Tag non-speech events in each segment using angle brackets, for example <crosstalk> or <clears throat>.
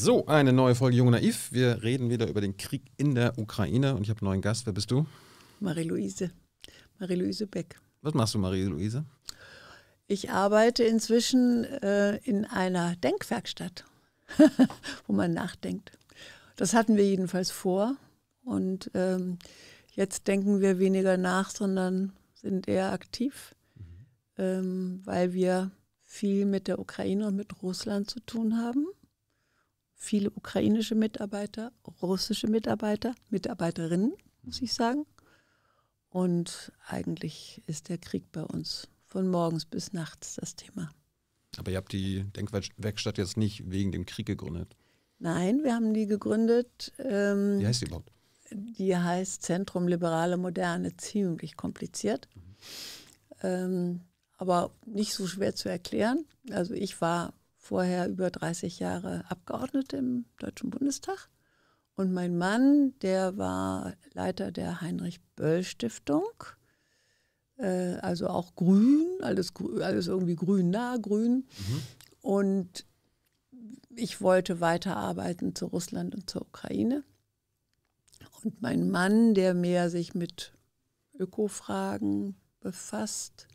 So, eine neue Folge Junge Naiv. Wir reden wieder über den Krieg in der Ukraine und ich habe einen neuen Gast. Wer bist du? marie luise marie luise Beck. Was machst du, marie luise Ich arbeite inzwischen äh, in einer Denkwerkstatt, <laughs> wo man nachdenkt. Das hatten wir jedenfalls vor. Und ähm, jetzt denken wir weniger nach, sondern sind eher aktiv, mhm. ähm, weil wir viel mit der Ukraine und mit Russland zu tun haben viele ukrainische Mitarbeiter, russische Mitarbeiter, Mitarbeiterinnen, muss ich sagen. Und eigentlich ist der Krieg bei uns von morgens bis nachts das Thema. Aber ihr habt die Denkwerkstatt jetzt nicht wegen dem Krieg gegründet? Nein, wir haben die gegründet. Ähm, Wie heißt die überhaupt? Die heißt Zentrum Liberale Moderne, ziemlich kompliziert, mhm. ähm, aber nicht so schwer zu erklären. Also ich war vorher über 30 Jahre Abgeordnete im Deutschen Bundestag. Und mein Mann, der war Leiter der Heinrich-Böll-Stiftung, äh, also auch grün, alles, alles irgendwie grün, nah grün. Mhm. Und ich wollte weiterarbeiten zu Russland und zur Ukraine. Und mein Mann, der mehr sich mit Ökofragen befasst,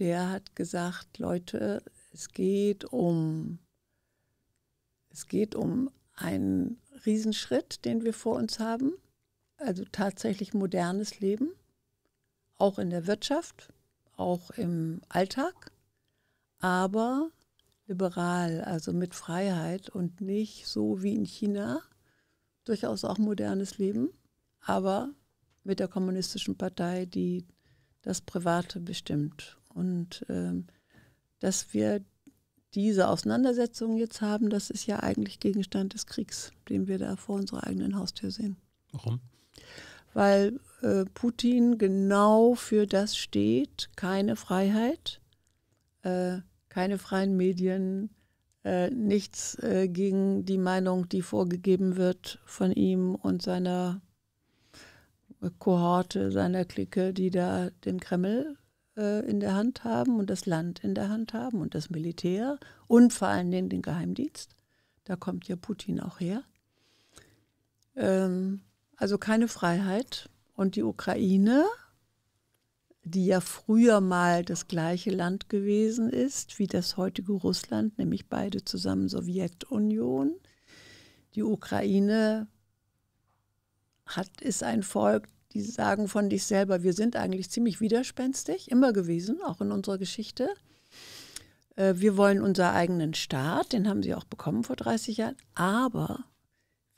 der hat gesagt, Leute, es geht um, es geht um einen Riesenschritt, den wir vor uns haben. Also tatsächlich modernes Leben, auch in der Wirtschaft, auch im Alltag, aber liberal, also mit Freiheit und nicht so wie in China, durchaus auch modernes Leben, aber mit der kommunistischen Partei, die das Private bestimmt. Und ähm, dass wir diese Auseinandersetzung jetzt haben, das ist ja eigentlich Gegenstand des Kriegs, den wir da vor unserer eigenen Haustür sehen. Warum? Weil äh, Putin genau für das steht, keine Freiheit, äh, keine freien Medien, äh, nichts äh, gegen die Meinung, die vorgegeben wird von ihm und seiner Kohorte, seiner Clique, die da den Kreml äh, in der Hand haben und das Land in der Hand haben und das Militär und vor allen Dingen den Geheimdienst. Da kommt ja Putin auch her. Ähm, also keine Freiheit. Und die Ukraine, die ja früher mal das gleiche Land gewesen ist wie das heutige Russland, nämlich beide zusammen Sowjetunion. Die Ukraine hat, ist ein Volk, die sagen von sich selber, wir sind eigentlich ziemlich widerspenstig, immer gewesen, auch in unserer Geschichte. Äh, wir wollen unseren eigenen Staat, den haben sie auch bekommen vor 30 Jahren, aber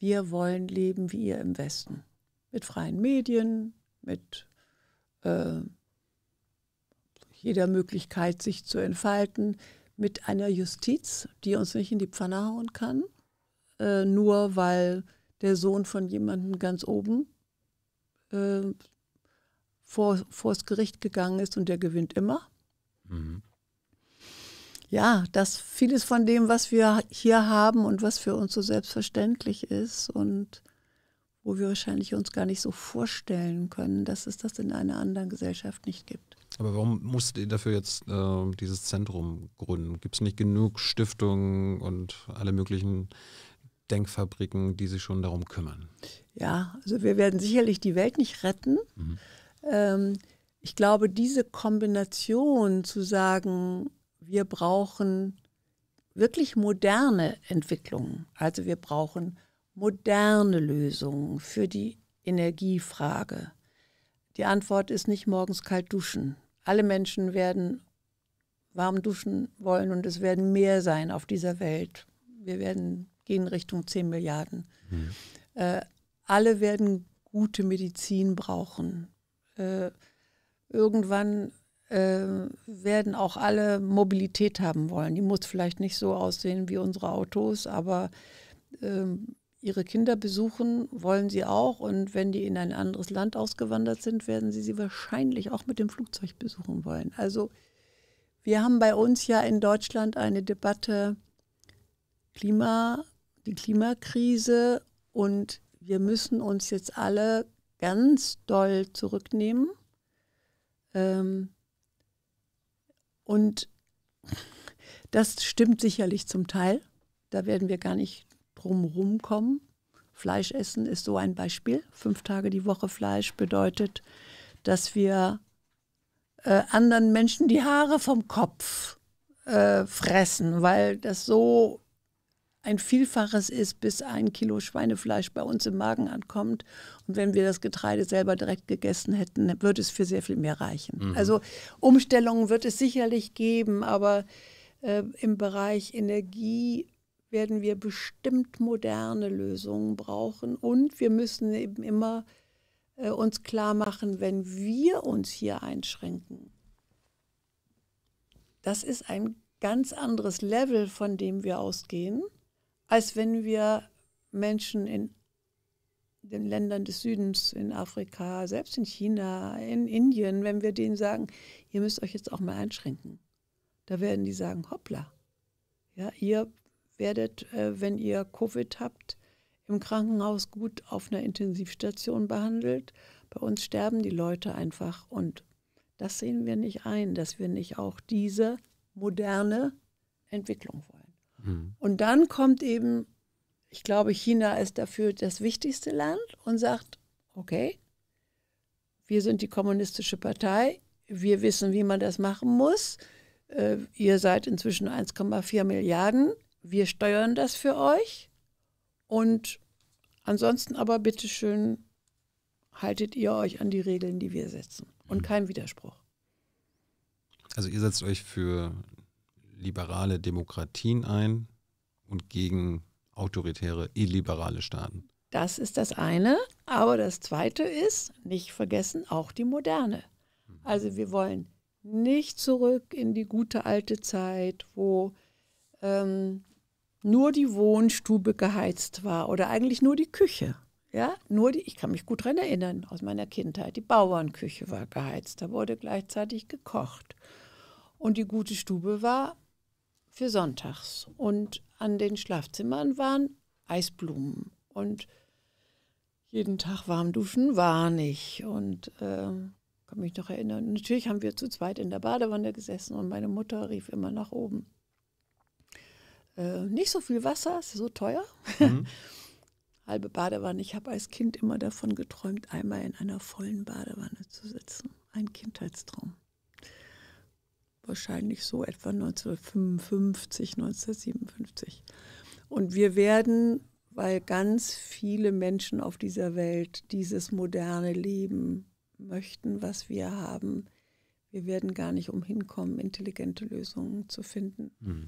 wir wollen leben wie ihr im Westen. Mit freien Medien, mit äh, jeder Möglichkeit, sich zu entfalten, mit einer Justiz, die uns nicht in die Pfanne hauen kann, äh, nur weil der Sohn von jemandem ganz oben äh, vor, vors Gericht gegangen ist und der gewinnt immer. Mhm. Ja, dass vieles von dem, was wir hier haben und was für uns so selbstverständlich ist und wo wir wahrscheinlich uns gar nicht so vorstellen können, dass es das in einer anderen Gesellschaft nicht gibt. Aber warum musst ihr dafür jetzt äh, dieses Zentrum gründen? Gibt es nicht genug Stiftungen und alle möglichen Denkfabriken, die sich schon darum kümmern? Ja, also wir werden sicherlich die Welt nicht retten. Mhm. Ähm, ich glaube, diese Kombination zu sagen, wir brauchen wirklich moderne Entwicklungen, also wir brauchen moderne Lösungen für die Energiefrage. Die Antwort ist nicht morgens kalt duschen. Alle Menschen werden warm duschen wollen und es werden mehr sein auf dieser Welt. Wir werden gehen Richtung 10 Milliarden. Mhm. Äh, alle werden gute Medizin brauchen. Äh, irgendwann äh, werden auch alle Mobilität haben wollen. Die muss vielleicht nicht so aussehen wie unsere Autos, aber äh, ihre Kinder besuchen wollen sie auch. Und wenn die in ein anderes Land ausgewandert sind, werden sie sie wahrscheinlich auch mit dem Flugzeug besuchen wollen. Also wir haben bei uns ja in Deutschland eine Debatte Klima, die Klimakrise und wir müssen uns jetzt alle ganz doll zurücknehmen. Ähm, und das stimmt sicherlich zum Teil. Da werden wir gar nicht drum rumkommen. Fleisch essen ist so ein Beispiel. Fünf Tage die Woche Fleisch bedeutet, dass wir äh, anderen Menschen die Haare vom Kopf äh, fressen, weil das so ein Vielfaches ist, bis ein Kilo Schweinefleisch bei uns im Magen ankommt. Und wenn wir das Getreide selber direkt gegessen hätten, würde es für sehr viel mehr reichen. Mhm. Also Umstellungen wird es sicherlich geben, aber äh, im Bereich Energie werden wir bestimmt moderne Lösungen brauchen. Und wir müssen eben immer äh, uns klar machen, wenn wir uns hier einschränken, das ist ein ganz anderes Level, von dem wir ausgehen als wenn wir Menschen in den Ländern des Südens, in Afrika, selbst in China, in Indien, wenn wir denen sagen, ihr müsst euch jetzt auch mal einschränken. Da werden die sagen, hoppla. Ja, ihr werdet, äh, wenn ihr Covid habt, im Krankenhaus gut auf einer Intensivstation behandelt. Bei uns sterben die Leute einfach und das sehen wir nicht ein, dass wir nicht auch diese moderne Entwicklung wollen. Mhm. Und dann kommt eben, ich glaube, China ist dafür das wichtigste Land und sagt, okay, wir sind die kommunistische Partei, wir wissen, wie man das machen muss. Äh, ihr seid inzwischen 1,4 Milliarden, wir steuern das für euch. Und ansonsten aber bitteschön haltet ihr euch an die Regeln, die wir setzen. Und mhm. kein Widerspruch. Also ihr setzt euch für liberale Demokratien ein und gegen autoritäre, illiberale Staaten. Das ist das eine. Aber das zweite ist, nicht vergessen, auch die moderne. Also wir wollen nicht zurück in die gute alte Zeit, wo ähm, nur die Wohnstube geheizt war oder eigentlich nur die Küche. Ja, nur die, ich kann mich gut daran erinnern aus meiner Kindheit. Die Bauernküche war geheizt, da wurde gleichzeitig gekocht. Und die gute Stube war für sonntags. Und an den Schlafzimmern waren Eisblumen. Und jeden Tag warm duschen war nicht. Und äh, kann mich noch erinnern. Natürlich haben wir zu zweit in der Badewanne gesessen und meine Mutter rief immer nach oben. Äh, nicht so viel Wasser, ist so teuer. Mhm. <laughs> Halbe Badewanne. Ich habe als Kind immer davon geträumt, einmal in einer vollen Badewanne zu sitzen. Ein Kindheitstraum wahrscheinlich so etwa 1955, 1957. Und wir werden, weil ganz viele Menschen auf dieser Welt dieses moderne Leben möchten, was wir haben, wir werden gar nicht umhinkommen, intelligente Lösungen zu finden. Mhm.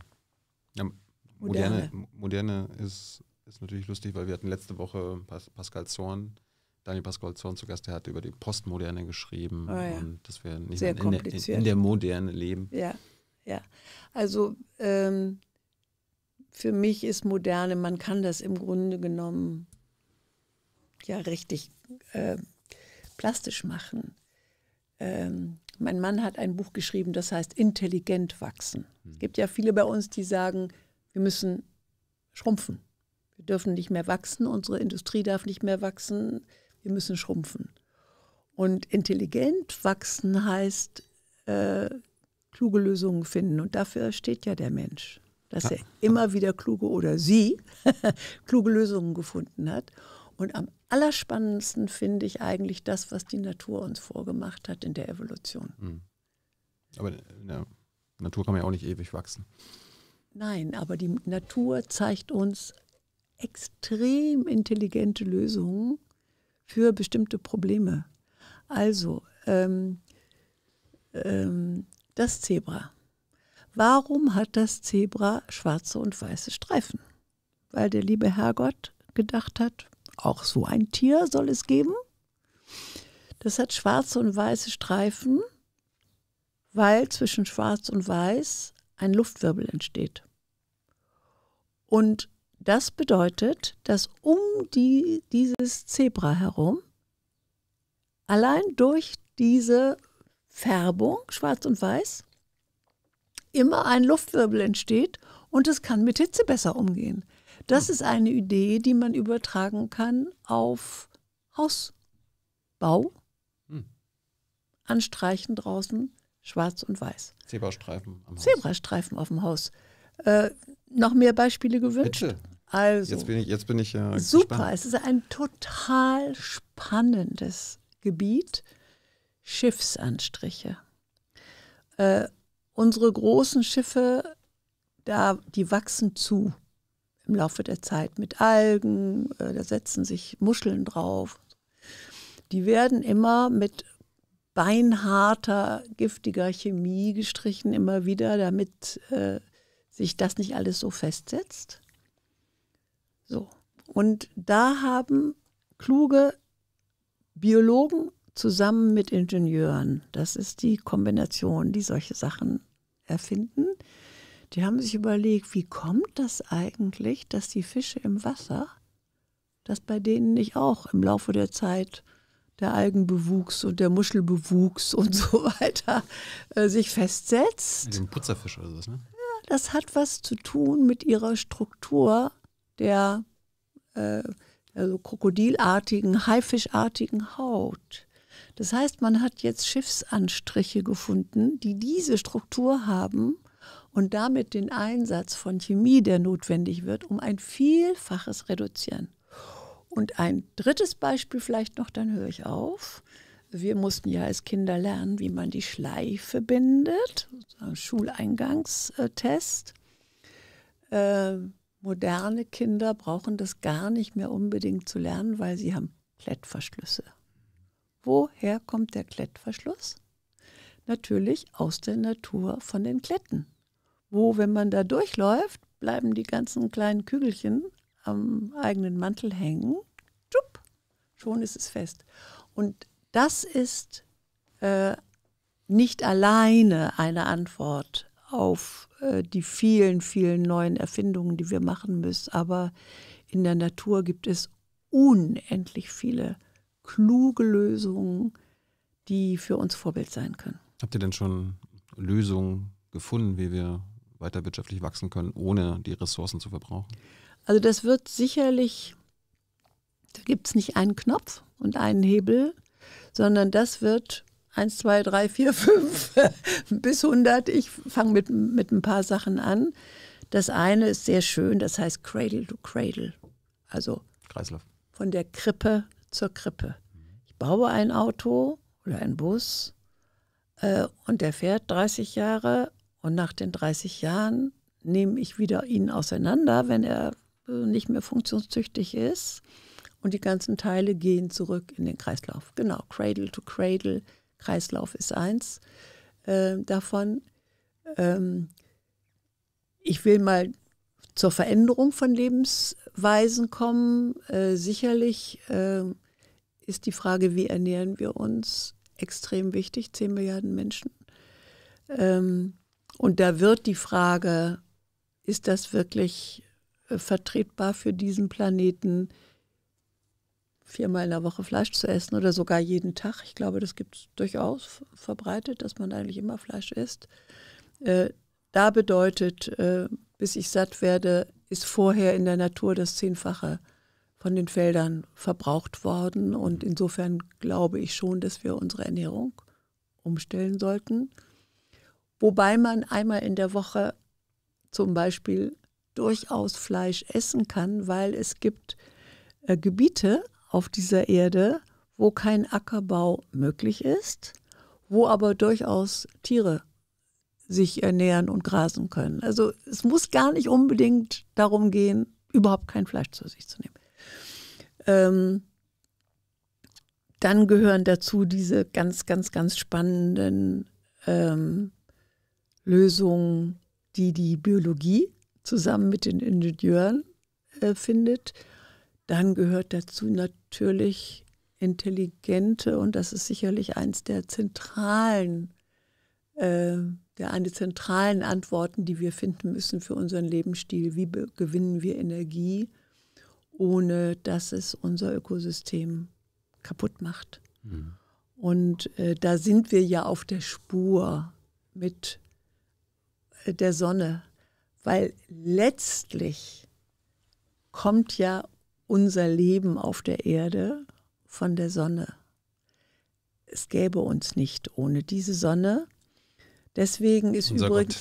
Ja, moderne, moderne. moderne ist, ist natürlich lustig, weil wir hatten letzte Woche Pascal Zorn Daniel Pascal Zorn zu Gast, der hat über die Postmoderne geschrieben oh ja. und dass wir nicht Sehr in, der, in der Moderne leben. Ja, ja. Also ähm, für mich ist Moderne, man kann das im Grunde genommen ja richtig äh, plastisch machen. Ähm, mein Mann hat ein Buch geschrieben, das heißt Intelligent wachsen. Hm. Es gibt ja viele bei uns, die sagen, wir müssen schrumpfen. Wir dürfen nicht mehr wachsen, unsere Industrie darf nicht mehr wachsen, wir müssen schrumpfen. Und intelligent wachsen heißt äh, kluge Lösungen finden. Und dafür steht ja der Mensch, dass er immer wieder kluge oder sie <laughs> kluge Lösungen gefunden hat. Und am allerspannendsten finde ich eigentlich das, was die Natur uns vorgemacht hat in der Evolution. Hm. Aber in der Natur kann man ja auch nicht ewig wachsen. Nein, aber die Natur zeigt uns extrem intelligente Lösungen, für bestimmte Probleme. Also, ähm, ähm, das Zebra. Warum hat das Zebra schwarze und weiße Streifen? Weil der liebe Herrgott gedacht hat, auch so ein Tier soll es geben. Das hat schwarze und weiße Streifen, weil zwischen schwarz und weiß ein Luftwirbel entsteht. Und das bedeutet, dass um die, dieses Zebra herum allein durch diese Färbung, schwarz und weiß, immer ein Luftwirbel entsteht und es kann mit Hitze besser umgehen. Das hm. ist eine Idee, die man übertragen kann auf Hausbau. Hm. Anstreichen draußen, schwarz und weiß. Zebrastreifen am Haus. Zebrastreifen auf dem Haus. Äh, noch mehr Beispiele gewünscht? Bitte. Also, jetzt bin ich, jetzt bin ich ja. Äh, Super, gespannt. es ist ein total spannendes Gebiet. Schiffsanstriche. Äh, unsere großen Schiffe, da, die wachsen zu im Laufe der Zeit mit Algen, äh, da setzen sich Muscheln drauf. Die werden immer mit beinharter, giftiger Chemie gestrichen, immer wieder, damit äh, sich das nicht alles so festsetzt. So. Und da haben kluge Biologen zusammen mit Ingenieuren, das ist die Kombination, die solche Sachen erfinden, die haben sich überlegt, wie kommt das eigentlich, dass die Fische im Wasser, dass bei denen nicht auch im Laufe der Zeit der Algenbewuchs und der Muschelbewuchs und so <laughs> weiter äh, sich festsetzt. Also ein Putzerfisch oder sowas, ne? Ja, das hat was zu tun mit ihrer Struktur der äh, also krokodilartigen, haifischartigen Haut. Das heißt, man hat jetzt Schiffsanstriche gefunden, die diese Struktur haben und damit den Einsatz von Chemie, der notwendig wird, um ein Vielfaches reduzieren. Und ein drittes Beispiel vielleicht noch, dann höre ich auf. Wir mussten ja als Kinder lernen, wie man die Schleife bindet, Schuleingangstest. Ähm, moderne Kinder brauchen das gar nicht mehr unbedingt zu lernen, weil sie haben Klettverschlüsse. Woher kommt der Klettverschluss? Natürlich aus der Natur von den Kletten, wo, wenn man da durchläuft, bleiben die ganzen kleinen Kügelchen am eigenen Mantel hängen. Schupp, schon ist es fest. Und das ist äh, nicht alleine eine Antwort auf äh, die vielen, vielen neuen Erfindungen, die wir machen müssen. Aber in der Natur gibt es unendlich viele kluge Lösungen, die für uns Vorbild sein können. Habt ihr denn schon Lösungen gefunden, wie wir weiter wirtschaftlich wachsen können, ohne die Ressourcen zu verbrauchen? Also das wird sicherlich, da gibt es nicht einen Knopf und einen Hebel, sondern das wird 1, 2, 3, 4, 5 bis 100. Ich fange mit, mit ein paar Sachen an. Das eine ist sehr schön, das heißt Cradle to Cradle. Also Kreislauf. von der Krippe zur Krippe. Ich baue ein Auto oder einen Bus äh, und der fährt 30 Jahre und nach den 30 Jahren nehme ich wieder ihn auseinander, wenn er äh, nicht mehr funktionstüchtig ist. Und die ganzen Teile gehen zurück in den Kreislauf. Genau, Cradle to Cradle Kreislauf ist eins äh, davon. Ähm, ich will mal zur Veränderung von Lebensweisen kommen. Äh, sicherlich äh, ist die Frage, wie ernähren wir uns, extrem wichtig, 10 Milliarden Menschen. Ähm, und da wird die Frage, ist das wirklich äh, vertretbar für diesen Planeten? viermal in der Woche Fleisch zu essen oder sogar jeden Tag. Ich glaube, das gibt es durchaus verbreitet, dass man eigentlich immer Fleisch isst. Äh, da bedeutet, äh, bis ich satt werde, ist vorher in der Natur das Zehnfache von den Feldern verbraucht worden. Und insofern glaube ich schon, dass wir unsere Ernährung umstellen sollten. Wobei man einmal in der Woche zum Beispiel durchaus Fleisch essen kann, weil es gibt äh, Gebiete auf dieser Erde, wo kein Ackerbau möglich ist, wo aber durchaus Tiere sich ernähren und grasen können. Also es muss gar nicht unbedingt darum gehen, überhaupt kein Fleisch zu sich zu nehmen. Ähm, dann gehören dazu diese ganz, ganz, ganz spannenden ähm, Lösungen, die die Biologie zusammen mit den Ingenieuren äh, findet dann gehört dazu natürlich intelligente, und das ist sicherlich eins der zentralen, äh, der eine zentralen Antworten, die wir finden müssen für unseren Lebensstil. Wie gewinnen wir Energie, ohne dass es unser Ökosystem kaputt macht? Mhm. Und äh, da sind wir ja auf der Spur mit äh, der Sonne, weil letztlich kommt ja unser Leben auf der Erde von der Sonne. Es gäbe uns nicht ohne diese Sonne. Deswegen ist unser übrigens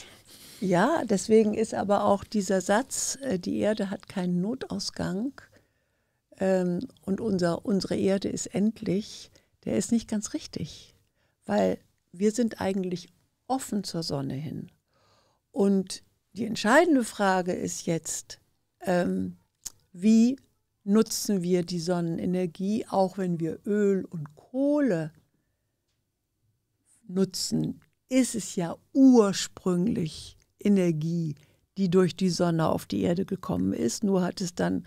Gott. ja, deswegen ist aber auch dieser Satz, äh, die Erde hat keinen Notausgang ähm, und unser, unsere Erde ist endlich, der ist nicht ganz richtig, weil wir sind eigentlich offen zur Sonne hin. Und die entscheidende Frage ist jetzt, ähm, wie nutzen wir die Sonnenenergie, auch wenn wir Öl und Kohle nutzen, ist es ja ursprünglich Energie, die durch die Sonne auf die Erde gekommen ist. Nur hat es dann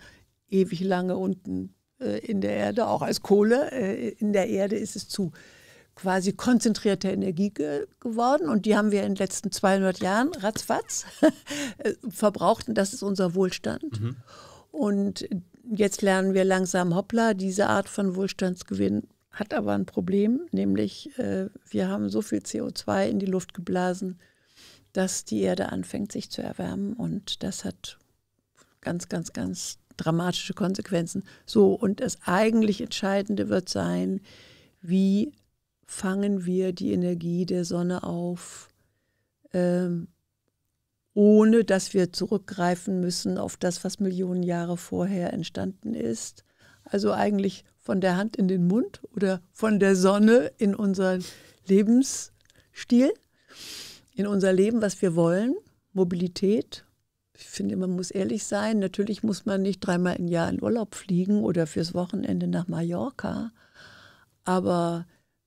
ewig lange unten äh, in der Erde, auch als Kohle, äh, in der Erde ist es zu quasi konzentrierter Energie ge geworden. Und die haben wir in den letzten 200 Jahren ratzfatz <laughs> äh, verbraucht. Und das ist unser Wohlstand. Mhm. Und jetzt lernen wir langsam, hoppla, diese Art von Wohlstandsgewinn hat aber ein Problem, nämlich äh, wir haben so viel CO2 in die Luft geblasen, dass die Erde anfängt, sich zu erwärmen und das hat ganz, ganz, ganz dramatische Konsequenzen. So, und das eigentlich Entscheidende wird sein, wie fangen wir die Energie der Sonne auf, ähm, ohne dass wir zurückgreifen müssen auf das, was Millionen Jahre vorher entstanden ist. Also eigentlich von der Hand in den Mund oder von der Sonne in unseren Lebensstil, in unser Leben, was wir wollen, Mobilität. Ich finde, man muss ehrlich sein. Natürlich muss man nicht dreimal im Jahr in Urlaub fliegen oder fürs Wochenende nach Mallorca. Aber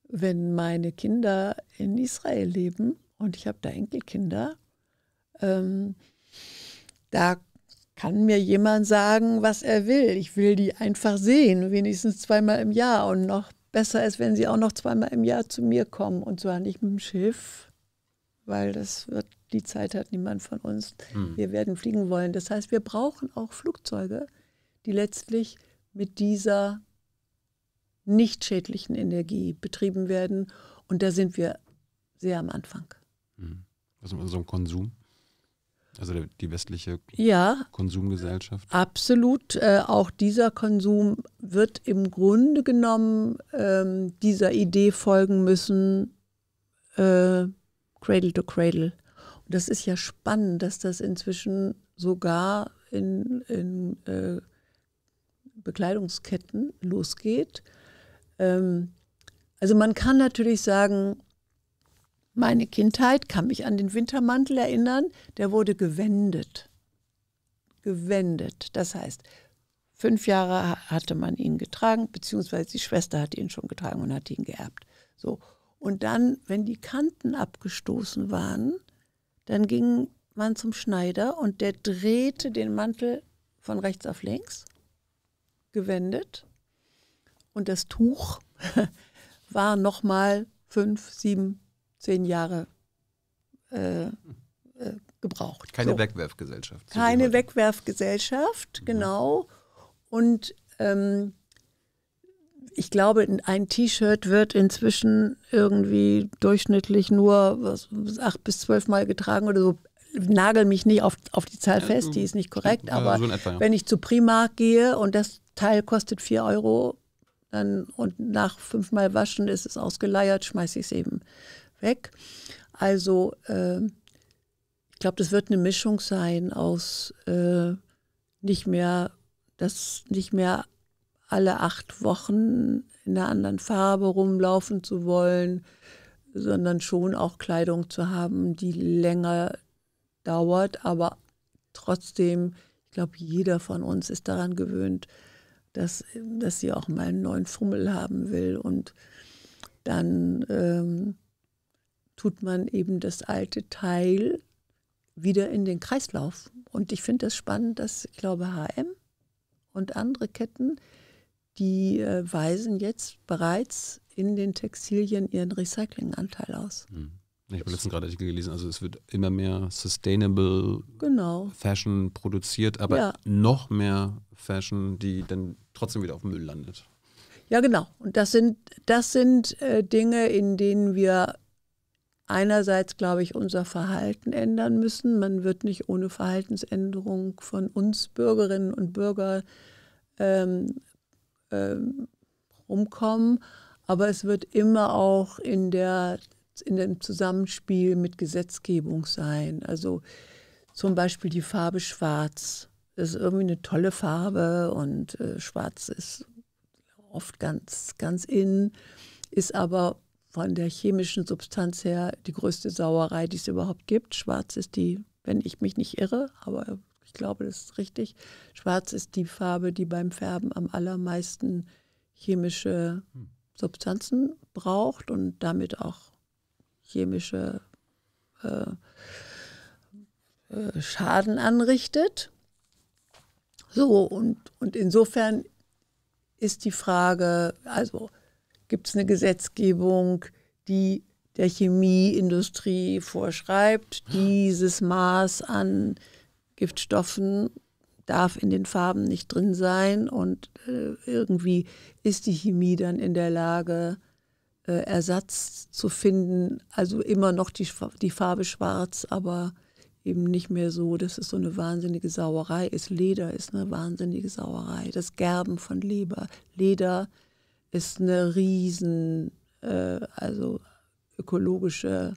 wenn meine Kinder in Israel leben und ich habe da Enkelkinder, ähm, da kann mir jemand sagen, was er will. Ich will die einfach sehen, wenigstens zweimal im Jahr. Und noch besser ist, wenn sie auch noch zweimal im Jahr zu mir kommen. Und zwar nicht mit dem Schiff, weil das wird, die Zeit hat niemand von uns. Hm. Wir werden fliegen wollen. Das heißt, wir brauchen auch Flugzeuge, die letztlich mit dieser nicht schädlichen Energie betrieben werden. Und da sind wir sehr am Anfang. Hm. Was mit unserem Konsum? Also die westliche ja, Konsumgesellschaft? Absolut. Äh, auch dieser Konsum wird im Grunde genommen äh, dieser Idee folgen müssen, äh, Cradle to Cradle. Und das ist ja spannend, dass das inzwischen sogar in, in äh, Bekleidungsketten losgeht. Ähm, also man kann natürlich sagen, meine Kindheit kann mich an den Wintermantel erinnern, der wurde gewendet. Gewendet. Das heißt, fünf Jahre hatte man ihn getragen, beziehungsweise die Schwester hatte ihn schon getragen und hatte ihn geerbt. So. Und dann, wenn die Kanten abgestoßen waren, dann ging man zum Schneider und der drehte den Mantel von rechts auf links, gewendet. Und das Tuch <laughs> war nochmal fünf, sieben, zehn Jahre äh, äh, gebraucht. Keine so. Wegwerfgesellschaft. Keine Wegwerfgesellschaft, mhm. genau. Und ähm, ich glaube, ein T-Shirt wird inzwischen irgendwie durchschnittlich nur was, acht bis zwölf Mal getragen oder so. Nagel mich nicht auf, auf die Zahl fest, die ist nicht korrekt, aber so Etwa, ja. wenn ich zu Primark gehe und das Teil kostet vier Euro dann, und nach fünfmal Waschen ist es ausgeleiert, schmeiße ich es eben weg. Also äh, ich glaube, das wird eine Mischung sein aus äh, nicht mehr, dass nicht mehr alle acht Wochen in einer anderen Farbe rumlaufen zu wollen, sondern schon auch Kleidung zu haben, die länger dauert, aber trotzdem, ich glaube, jeder von uns ist daran gewöhnt, dass, dass sie auch mal einen neuen Fummel haben will und dann ähm, tut man eben das alte Teil wieder in den Kreislauf. Und ich finde das spannend, dass ich glaube, HM und andere Ketten, die äh, weisen jetzt bereits in den Textilien ihren Recyclinganteil aus. Hm. Ich habe letztens gerade Artikel gelesen, also es wird immer mehr Sustainable genau. Fashion produziert, aber ja. noch mehr Fashion, die dann trotzdem wieder auf dem Müll landet. Ja, genau. Und das sind, das sind äh, Dinge, in denen wir einerseits, glaube ich, unser Verhalten ändern müssen. Man wird nicht ohne Verhaltensänderung von uns Bürgerinnen und Bürgern ähm, ähm, rumkommen. Aber es wird immer auch in, der, in dem Zusammenspiel mit Gesetzgebung sein. Also zum Beispiel die Farbe Schwarz. Das ist irgendwie eine tolle Farbe und äh, Schwarz ist oft ganz, ganz in, ist aber von der chemischen Substanz her die größte Sauerei, die es überhaupt gibt. Schwarz ist die, wenn ich mich nicht irre, aber ich glaube, das ist richtig. Schwarz ist die Farbe, die beim Färben am allermeisten chemische hm. Substanzen braucht und damit auch chemische äh, äh, Schaden anrichtet. So, und, und insofern ist die Frage, also gibt es eine Gesetzgebung, die der Chemieindustrie vorschreibt, dieses Maß an Giftstoffen darf in den Farben nicht drin sein und äh, irgendwie ist die Chemie dann in der Lage, äh, Ersatz zu finden. Also immer noch die, die Farbe schwarz, aber eben nicht mehr so, dass es so eine wahnsinnige Sauerei ist. Leder ist eine wahnsinnige Sauerei. Das Gerben von Leber. Leder ist eine riesen, äh, also ökologische,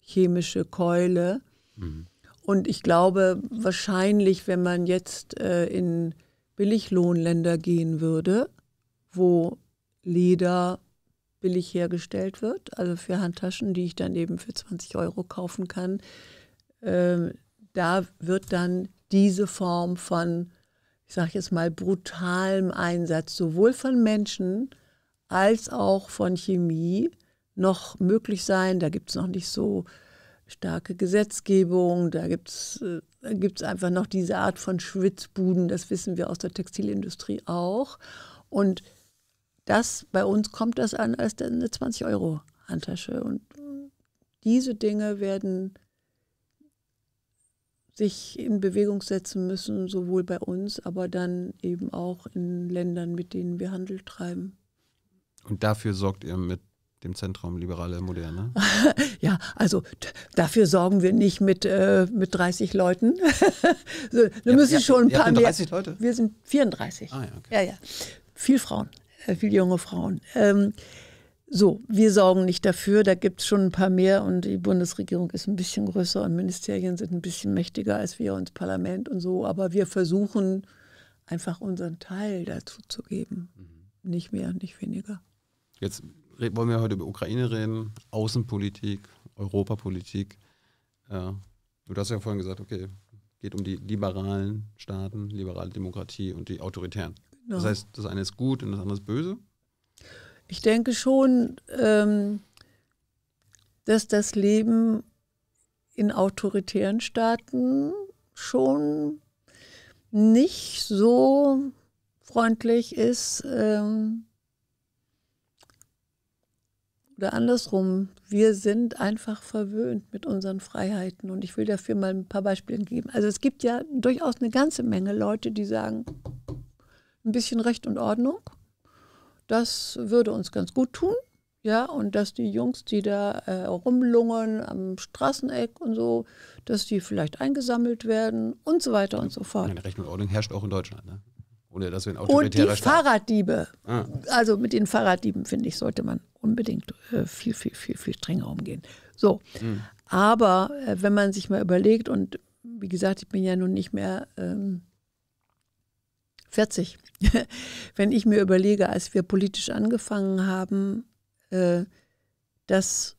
chemische Keule. Mhm. Und ich glaube, wahrscheinlich, wenn man jetzt äh, in Billiglohnländer gehen würde, wo Leder billig hergestellt wird, also für Handtaschen, die ich dann eben für 20 Euro kaufen kann, äh, da wird dann diese Form von, ich sage jetzt mal, brutalem Einsatz sowohl von Menschen als auch von Chemie noch möglich sein. Da gibt es noch nicht so starke Gesetzgebung, da gibt es äh, einfach noch diese Art von Schwitzbuden, das wissen wir aus der Textilindustrie auch. Und das, bei uns kommt das an als eine 20-Euro-Handtasche. Und diese Dinge werden sich in Bewegung setzen müssen, sowohl bei uns, aber dann eben auch in Ländern, mit denen wir Handel treiben. Und dafür sorgt ihr mit dem Zentrum Liberale Moderne? <laughs> ja, also dafür sorgen wir nicht mit, äh, mit 30 Leuten. <laughs> wir ja, müssen ja, schon ein paar mehr. 30 Leute? Wir sind 34. Ah, ja, okay. ja, ja. Viel Frauen, äh, viel junge Frauen. Ähm, so, wir sorgen nicht dafür, da gibt es schon ein paar mehr und die Bundesregierung ist ein bisschen größer und Ministerien sind ein bisschen mächtiger als wir und das Parlament und so, aber wir versuchen einfach unseren Teil dazu zu geben. Mhm. Nicht mehr, nicht weniger. Jetzt wollen wir heute über Ukraine reden, Außenpolitik, Europapolitik. Äh, du hast ja vorhin gesagt, okay, geht um die liberalen Staaten, liberale Demokratie und die autoritären. Genau. Das heißt, das eine ist gut und das andere ist böse? Ich denke schon, ähm, dass das Leben in autoritären Staaten schon nicht so freundlich ist ähm, oder andersrum, wir sind einfach verwöhnt mit unseren Freiheiten. Und ich will dafür mal ein paar Beispiele geben. Also es gibt ja durchaus eine ganze Menge Leute, die sagen, ein bisschen Recht und Ordnung, das würde uns ganz gut tun. Ja, und dass die Jungs, die da äh, rumlungern am Straßeneck und so, dass die vielleicht eingesammelt werden und so weiter und so fort. Eine Recht und Ordnung herrscht auch in Deutschland. Ne? Ohne dass wir ein autoritärer Und die Staat. Fahrraddiebe. Ah. Also mit den Fahrraddieben, finde ich, sollte man unbedingt äh, viel, viel, viel, viel strenger umgehen. So. Mhm. Aber äh, wenn man sich mal überlegt, und wie gesagt, ich bin ja nun nicht mehr ähm, 40, <laughs> wenn ich mir überlege, als wir politisch angefangen haben, äh, dass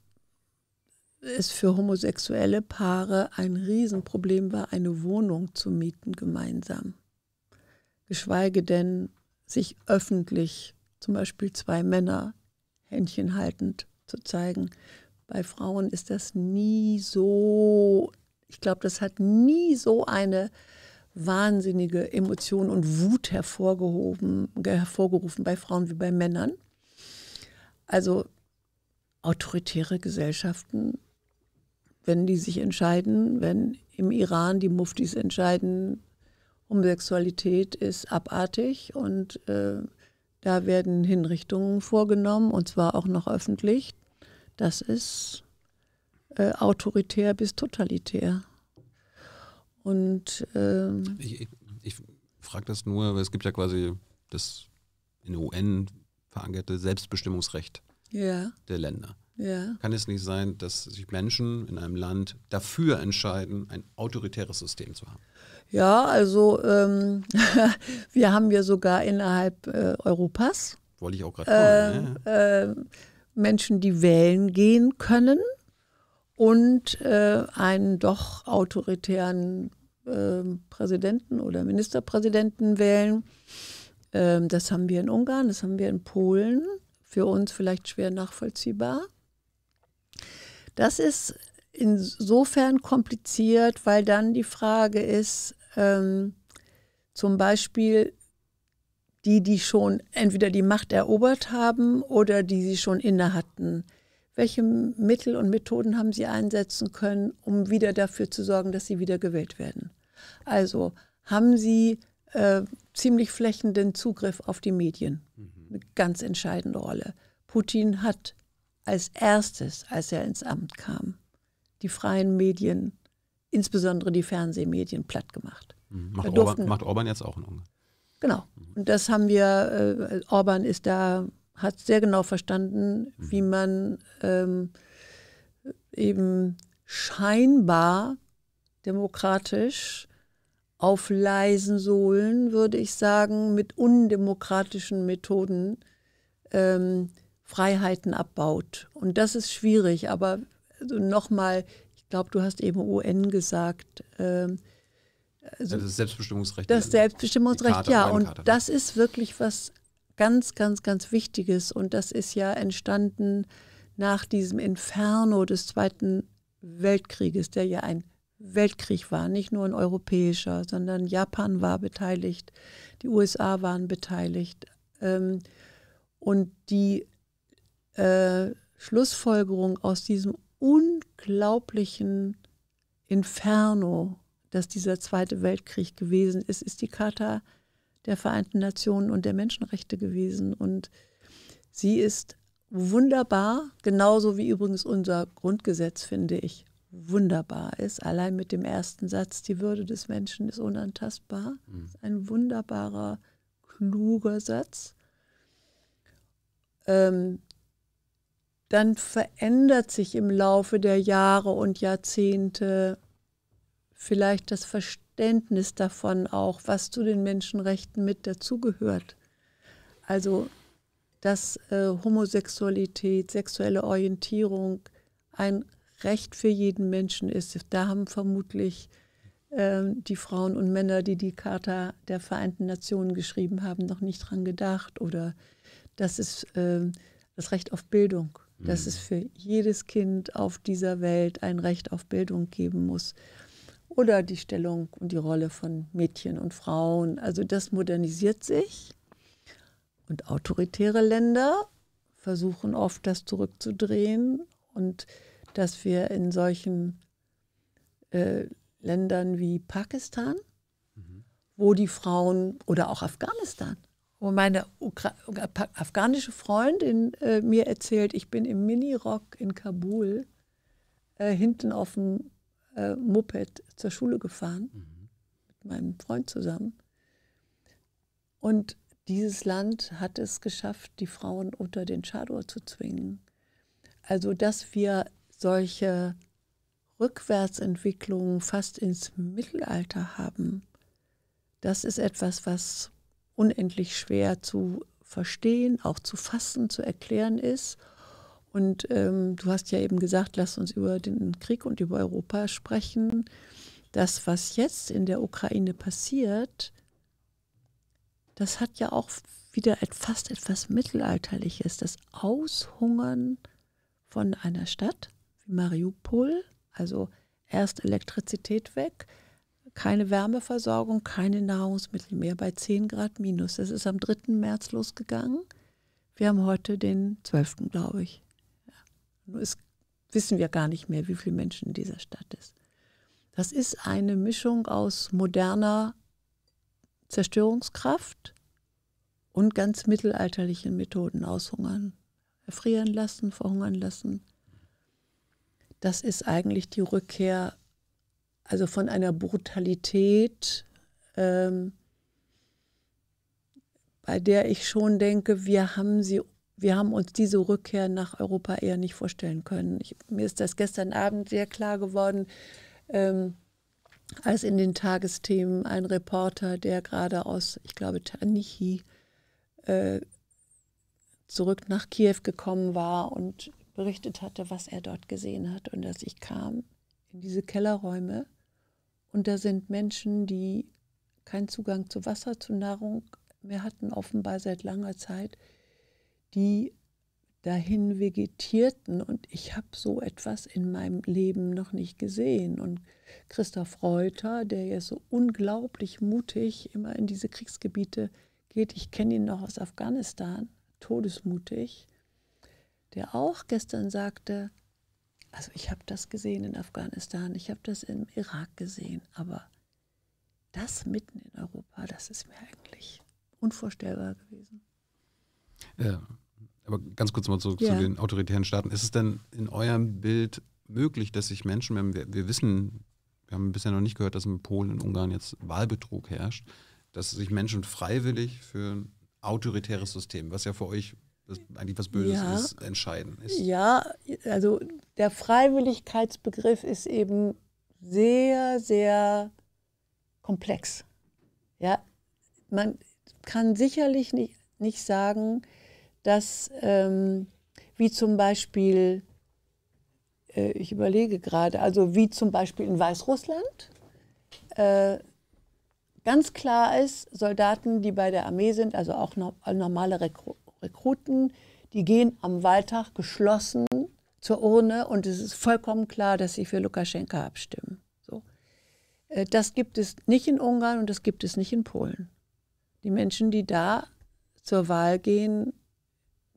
es für homosexuelle Paare ein Riesenproblem war, eine Wohnung zu mieten gemeinsam geschweige denn sich öffentlich, zum Beispiel zwei Männer Händchen haltend zu zeigen. Bei Frauen ist das nie so, ich glaube, das hat nie so eine wahnsinnige Emotion und Wut hervorgehoben, hervorgerufen bei Frauen wie bei Männern. Also autoritäre Gesellschaften, wenn die sich entscheiden, wenn im Iran die Muftis entscheiden, Homosexualität ist abartig und äh, da werden Hinrichtungen vorgenommen und zwar auch noch öffentlich. Das ist äh, autoritär bis totalitär. Und äh, ich, ich, ich frage das nur, weil es gibt ja quasi das in der UN verankerte Selbstbestimmungsrecht yeah. der Länder. Ja. Kann es nicht sein, dass sich Menschen in einem Land dafür entscheiden, ein autoritäres System zu haben? Ja, also ähm, <laughs> wir haben ja sogar innerhalb äh, Europas Wollte ich auch gerade äh, äh, Menschen, die wählen gehen können und äh, einen doch autoritären ähm, Präsidenten oder Ministerpräsidenten wählen. Ähm, das haben wir in Ungarn, das haben wir in Polen. Für uns vielleicht schwer nachvollziehbar. Das ist insofern kompliziert, weil dann die Frage ist, ähm, zum Beispiel die, die schon entweder die Macht erobert haben oder die sie schon inne hatten. Welche Mittel und Methoden haben sie einsetzen können, um wieder dafür zu sorgen, dass sie wieder gewählt werden? Also haben sie äh, ziemlich flächenden Zugriff auf die Medien. Mhm. Eine ganz entscheidende Rolle. Putin hat als erstes, als er ins Amt kam, die freien Medien, insbesondere die Fernsehmedien, plattgemacht. Mhm. Macht, durften, Orban, macht Orban jetzt auch in Ungarn. Genau. Mhm. Und das haben wir, äh, Orban ist da, hat sehr genau verstanden, mhm. wie man ähm, eben scheinbar demokratisch auf leisen Sohlen, würde ich sagen, mit undemokratischen Methoden ähm, Freiheiten abbaut. Und das ist schwierig, aber also nochmal, ich glaube, du hast eben UN gesagt. Ähm, also das Selbstbestimmungsrecht. Das Selbstbestimmungsrecht, Karte, ja. Und das ist wirklich was ganz, ganz, ganz Wichtiges. Und das ist ja entstanden nach diesem Inferno des Zweiten Weltkrieges, der ja ein Weltkrieg war, nicht nur ein europäischer, sondern Japan war beteiligt, die USA waren beteiligt. Ähm, und die äh, Schlussfolgerung aus diesem unglaublichen Inferno, das dieser Zweite Weltkrieg gewesen ist, ist die Charta der Vereinten Nationen und der Menschenrechte gewesen. Und sie ist wunderbar, genauso wie übrigens unser Grundgesetz, finde ich, wunderbar ist. Allein mit dem ersten Satz, die Würde des Menschen ist unantastbar. Mhm. Ein wunderbarer, kluger Satz. Ähm, dann verändert sich im Laufe der Jahre und Jahrzehnte vielleicht das Verständnis davon auch, was zu den Menschenrechten mit dazugehört. Also dass äh, Homosexualität, sexuelle Orientierung ein Recht für jeden Menschen ist. Da haben vermutlich äh, die Frauen und Männer, die die Charta der Vereinten Nationen geschrieben haben, noch nicht dran gedacht. Oder das ist äh, das Recht auf Bildung dass mhm. es für jedes Kind auf dieser Welt ein Recht auf Bildung geben muss. Oder die Stellung und die Rolle von Mädchen und Frauen. Also das modernisiert sich. Und autoritäre Länder versuchen oft, das zurückzudrehen und dass wir in solchen äh, Ländern wie Pakistan, mhm. wo die Frauen oder auch Afghanistan, wo meine Ukra afghanische Freundin äh, mir erzählt, ich bin im Minirock in Kabul äh, hinten auf dem äh, Moped zur Schule gefahren, mhm. mit meinem Freund zusammen. Und dieses Land hat es geschafft, die Frauen unter den Schador zu zwingen. Also, dass wir solche Rückwärtsentwicklungen fast ins Mittelalter haben, das ist etwas, was unendlich schwer zu verstehen, auch zu fassen, zu erklären ist. Und ähm, du hast ja eben gesagt, lass uns über den Krieg und über Europa sprechen. Das, was jetzt in der Ukraine passiert, das hat ja auch wieder fast etwas Mittelalterliches. Das Aushungern von einer Stadt wie Mariupol, also erst Elektrizität weg, keine Wärmeversorgung, keine Nahrungsmittel mehr bei 10 Grad minus. Das ist am 3. März losgegangen. Wir haben heute den 12. glaube ich. Nur ist, wissen wir gar nicht mehr, wie viele Menschen in dieser Stadt ist. Das ist eine Mischung aus moderner Zerstörungskraft und ganz mittelalterlichen Methoden aushungern, erfrieren lassen, verhungern lassen. Das ist eigentlich die Rückkehr also von einer Brutalität, ähm, bei der ich schon denke, wir haben sie, wir haben uns diese Rückkehr nach Europa eher nicht vorstellen können. Ich, mir ist das gestern Abend sehr klar geworden, ähm, als in den Tagesthemen ein Reporter, der gerade aus, ich glaube, Tanichi äh, zurück nach Kiew gekommen war und berichtet hatte, was er dort gesehen hat und dass ich kam in diese Kellerräume und da sind Menschen, die keinen Zugang zu Wasser, zu Nahrung mehr hatten, offenbar seit langer Zeit, die dahin vegetierten. Und ich habe so etwas in meinem Leben noch nicht gesehen. Und Christoph Reuter, der jetzt so unglaublich mutig immer in diese Kriegsgebiete geht, ich kenne ihn noch aus Afghanistan, todesmutig, der auch gestern sagte, also ich habe das gesehen in Afghanistan, ich habe das im Irak gesehen, aber das mitten in Europa, das ist mir eigentlich unvorstellbar gewesen. Ja, ähm, aber ganz kurz mal zurück ja. zu den autoritären Staaten. Ist es denn in eurem Bild möglich, dass sich Menschen, wir, wir wissen, wir haben bisher noch nicht gehört, dass in Polen und Ungarn jetzt Wahlbetrug herrscht, dass sich Menschen freiwillig für ein autoritäres System, was ja für euch das eigentlich was Böses ja. ist, entscheiden ist. Ja, also der Freiwilligkeitsbegriff ist eben sehr, sehr komplex. Ja, man kann sicherlich nicht, nicht sagen, dass, ähm, wie zum Beispiel, äh, ich überlege gerade, also wie zum Beispiel in Weißrussland, äh, ganz klar ist, Soldaten, die bei der Armee sind, also auch no normale Rekru Rekruten, die gehen am Wahltag geschlossen zur Urne und es ist vollkommen klar, dass sie für Lukaschenka abstimmen. So. Äh, das gibt es nicht in Ungarn und das gibt es nicht in Polen. Die Menschen, die da zur Wahl gehen,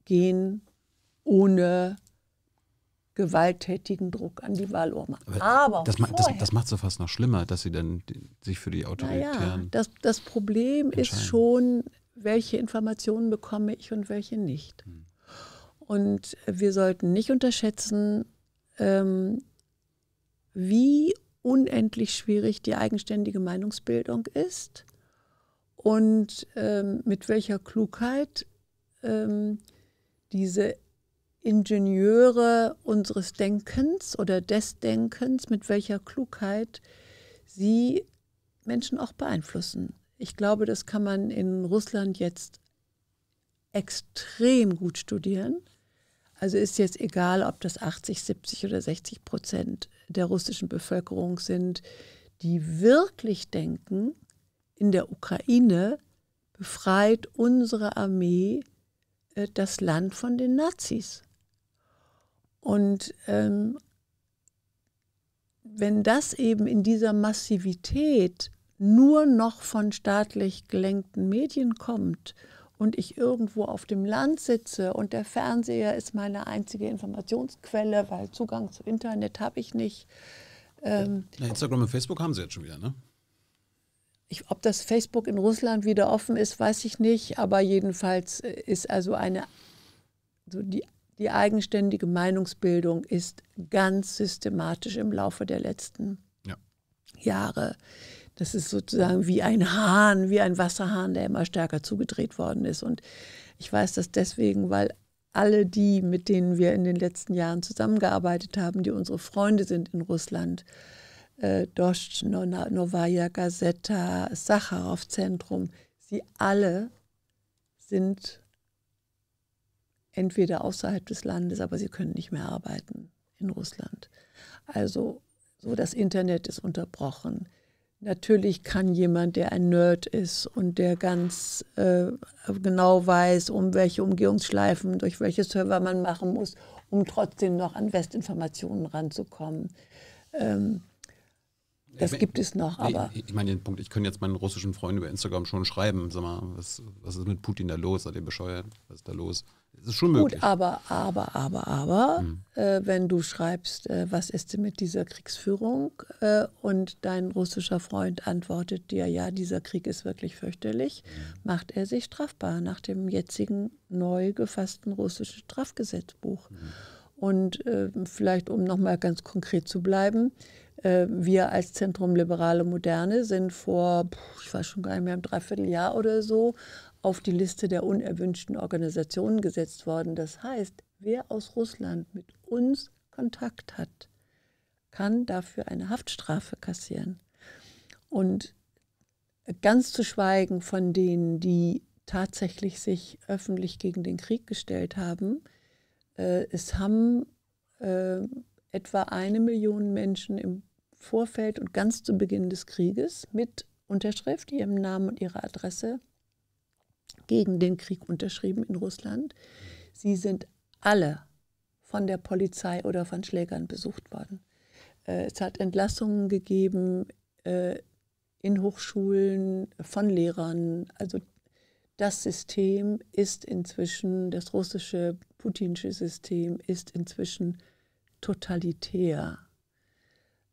gehen ohne gewalttätigen Druck an die Wahlurne. Aber, Aber das, das, das macht es so fast noch schlimmer, dass sie dann die, sich für die Autoritären. Ja, das, das Problem ist schon, welche Informationen bekomme ich und welche nicht. Hm. Und wir sollten nicht unterschätzen, ähm, wie unendlich schwierig die eigenständige Meinungsbildung ist und ähm, mit welcher Klugheit ähm, diese Ingenieure unseres Denkens oder des Denkens, mit welcher Klugheit sie Menschen auch beeinflussen. Ich glaube, das kann man in Russland jetzt extrem gut studieren. Also ist jetzt egal, ob das 80, 70 oder 60 Prozent der russischen Bevölkerung sind, die wirklich denken, in der Ukraine befreit unsere Armee äh, das Land von den Nazis. Und ähm, wenn das eben in dieser Massivität nur noch von staatlich gelenkten Medien kommt und ich irgendwo auf dem Land sitze und der Fernseher ist meine einzige Informationsquelle, weil Zugang zu Internet habe ich nicht. Ähm, ja, Instagram und Facebook haben sie jetzt schon wieder, ne? Ich, ob das Facebook in Russland wieder offen ist, weiß ich nicht, aber jedenfalls äh, ist also eine, also die, die eigenständige Meinungsbildung ist ganz systematisch im Laufe der letzten ja. Jahre das ist sozusagen wie ein Hahn, wie ein Wasserhahn, der immer stärker zugedreht worden ist. Und ich weiß das deswegen, weil alle die, mit denen wir in den letzten Jahren zusammengearbeitet haben, die unsere Freunde sind in Russland, äh, Dosch, Novaya Gazeta, Sacharow Zentrum, sie alle sind entweder außerhalb des Landes, aber sie können nicht mehr arbeiten in Russland. Also so das Internet ist unterbrochen. Natürlich kann jemand, der ein Nerd ist und der ganz äh, genau weiß, um welche Umgehungsschleifen, durch welche Server man machen muss, um trotzdem noch an Westinformationen ranzukommen. Ähm, das gibt es noch, aber. Ich, ich meine, den Punkt, ich könnte jetzt meinen russischen Freunden über Instagram schon schreiben, sag mal, was, was ist mit Putin da los? Seid ihr bescheuert? Was ist da los? Es ist schon möglich. Gut, aber, aber, aber, aber, hm. äh, wenn du schreibst, äh, was ist denn mit dieser Kriegsführung? Äh, und dein russischer Freund antwortet dir, ja, dieser Krieg ist wirklich fürchterlich, hm. macht er sich strafbar nach dem jetzigen neu gefassten russischen Strafgesetzbuch. Hm. Und äh, vielleicht, um nochmal ganz konkret zu bleiben, äh, wir als Zentrum Liberale Moderne sind vor, ich weiß schon gar nicht mehr, einem Dreivierteljahr oder so auf die Liste der unerwünschten Organisationen gesetzt worden. Das heißt, wer aus Russland mit uns Kontakt hat, kann dafür eine Haftstrafe kassieren. Und ganz zu schweigen von denen, die tatsächlich sich öffentlich gegen den Krieg gestellt haben, äh, es haben äh, etwa eine Million Menschen im Vorfeld und ganz zu Beginn des Krieges mit Unterschrift, ihrem Namen und ihrer Adresse gegen den Krieg unterschrieben in Russland. Sie sind alle von der Polizei oder von Schlägern besucht worden. Äh, es hat Entlassungen gegeben äh, in Hochschulen von Lehrern. Also das System ist inzwischen, das russische putinsche System ist inzwischen totalitär.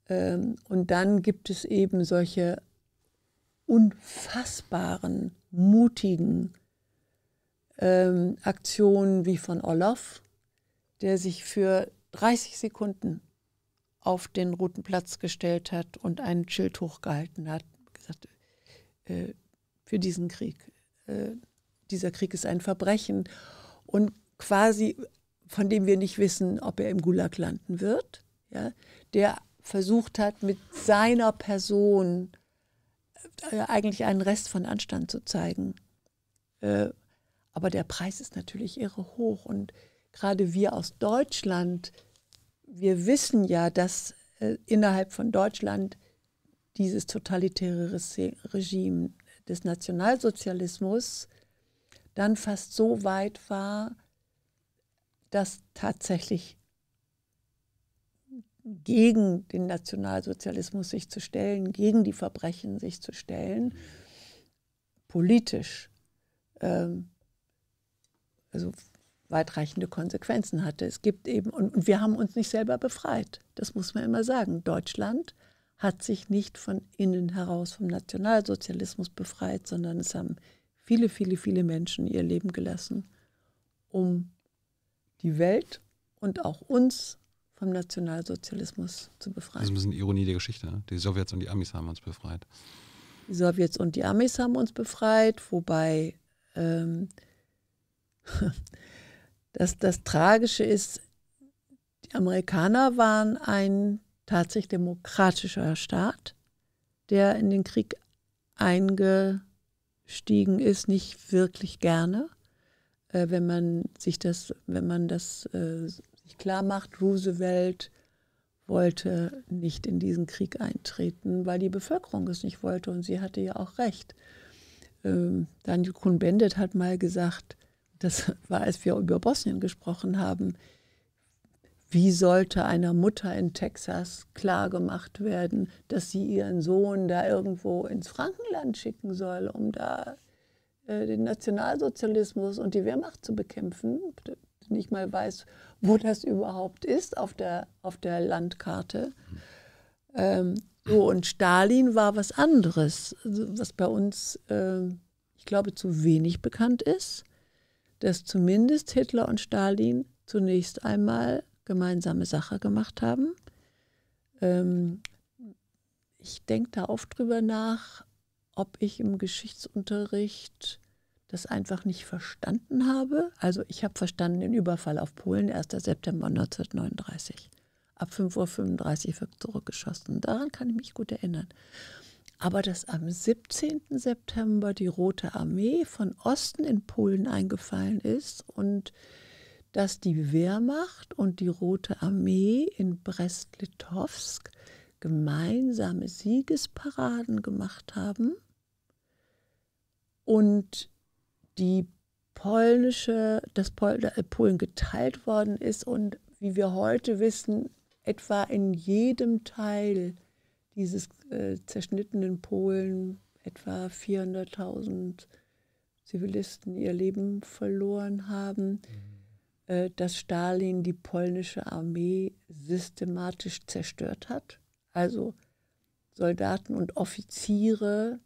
Ähm, und dann gibt es eben solche unfassbaren, mutigen ähm, Aktionen wie von Olof, der sich für 30 Sekunden auf den roten Platz gestellt hat und ein Schild hochgehalten hat, gesagt, äh, für diesen Krieg. Äh, dieser Krieg ist ein Verbrechen und quasi von dem wir nicht wissen, ob er im Gulag landen wird, ja, der versucht hat, mit seiner Person äh, eigentlich einen Rest von Anstand zu zeigen. Äh, aber der Preis ist natürlich irre hoch. Und gerade wir aus Deutschland, wir wissen ja, dass äh, innerhalb von Deutschland dieses totalitäre Regime des Nationalsozialismus dann fast so weit war, dass tatsächlich gegen den Nationalsozialismus sich zu stellen, gegen die Verbrechen sich zu stellen, politisch ähm, also weitreichende Konsequenzen hatte. Es gibt eben, und, und wir haben uns nicht selber befreit, das muss man immer sagen. Deutschland hat sich nicht von innen heraus vom Nationalsozialismus befreit, sondern es haben viele, viele, viele Menschen ihr Leben gelassen, um die Welt und auch uns zu vom Nationalsozialismus zu befreien. Das ist ein bisschen Ironie der Geschichte. Ne? Die Sowjets und die Amis haben uns befreit. Die Sowjets und die Amis haben uns befreit, wobei ähm, <laughs> das, das Tragische ist, die Amerikaner waren ein tatsächlich demokratischer Staat, der in den Krieg eingestiegen ist, nicht wirklich gerne. Äh, wenn man sich das, wenn man das äh, sich klar macht, Roosevelt wollte nicht in diesen Krieg eintreten, weil die Bevölkerung es nicht wollte und sie hatte ja auch recht. Ähm, Daniel Kuhn-Bendit hat mal gesagt, das war, als wir über Bosnien gesprochen haben, wie sollte einer Mutter in Texas klar gemacht werden, dass sie ihren Sohn da irgendwo ins Frankenland schicken soll, um da äh, den Nationalsozialismus und die Wehrmacht zu bekämpfen? nicht mal weiß, wo das überhaupt ist auf der, auf der Landkarte. Ähm, so, und Stalin war was anderes, also was bei uns, äh, ich glaube, zu wenig bekannt ist, dass zumindest Hitler und Stalin zunächst einmal gemeinsame Sache gemacht haben. Ähm, ich denke da oft drüber nach, ob ich im Geschichtsunterricht das einfach nicht verstanden habe. Also ich habe verstanden den Überfall auf Polen 1. September 1939. Ab 5.35 Uhr wird zurückgeschossen. Daran kann ich mich gut erinnern. Aber dass am 17. September die Rote Armee von Osten in Polen eingefallen ist und dass die Wehrmacht und die Rote Armee in Brest-Litovsk gemeinsame Siegesparaden gemacht haben und die polnische, das Pol Polen geteilt worden ist und wie wir heute wissen, etwa in jedem Teil dieses äh, zerschnittenen Polen etwa 400.000 Zivilisten ihr Leben verloren haben, mhm. äh, dass Stalin die polnische Armee systematisch zerstört hat. Also Soldaten und Offiziere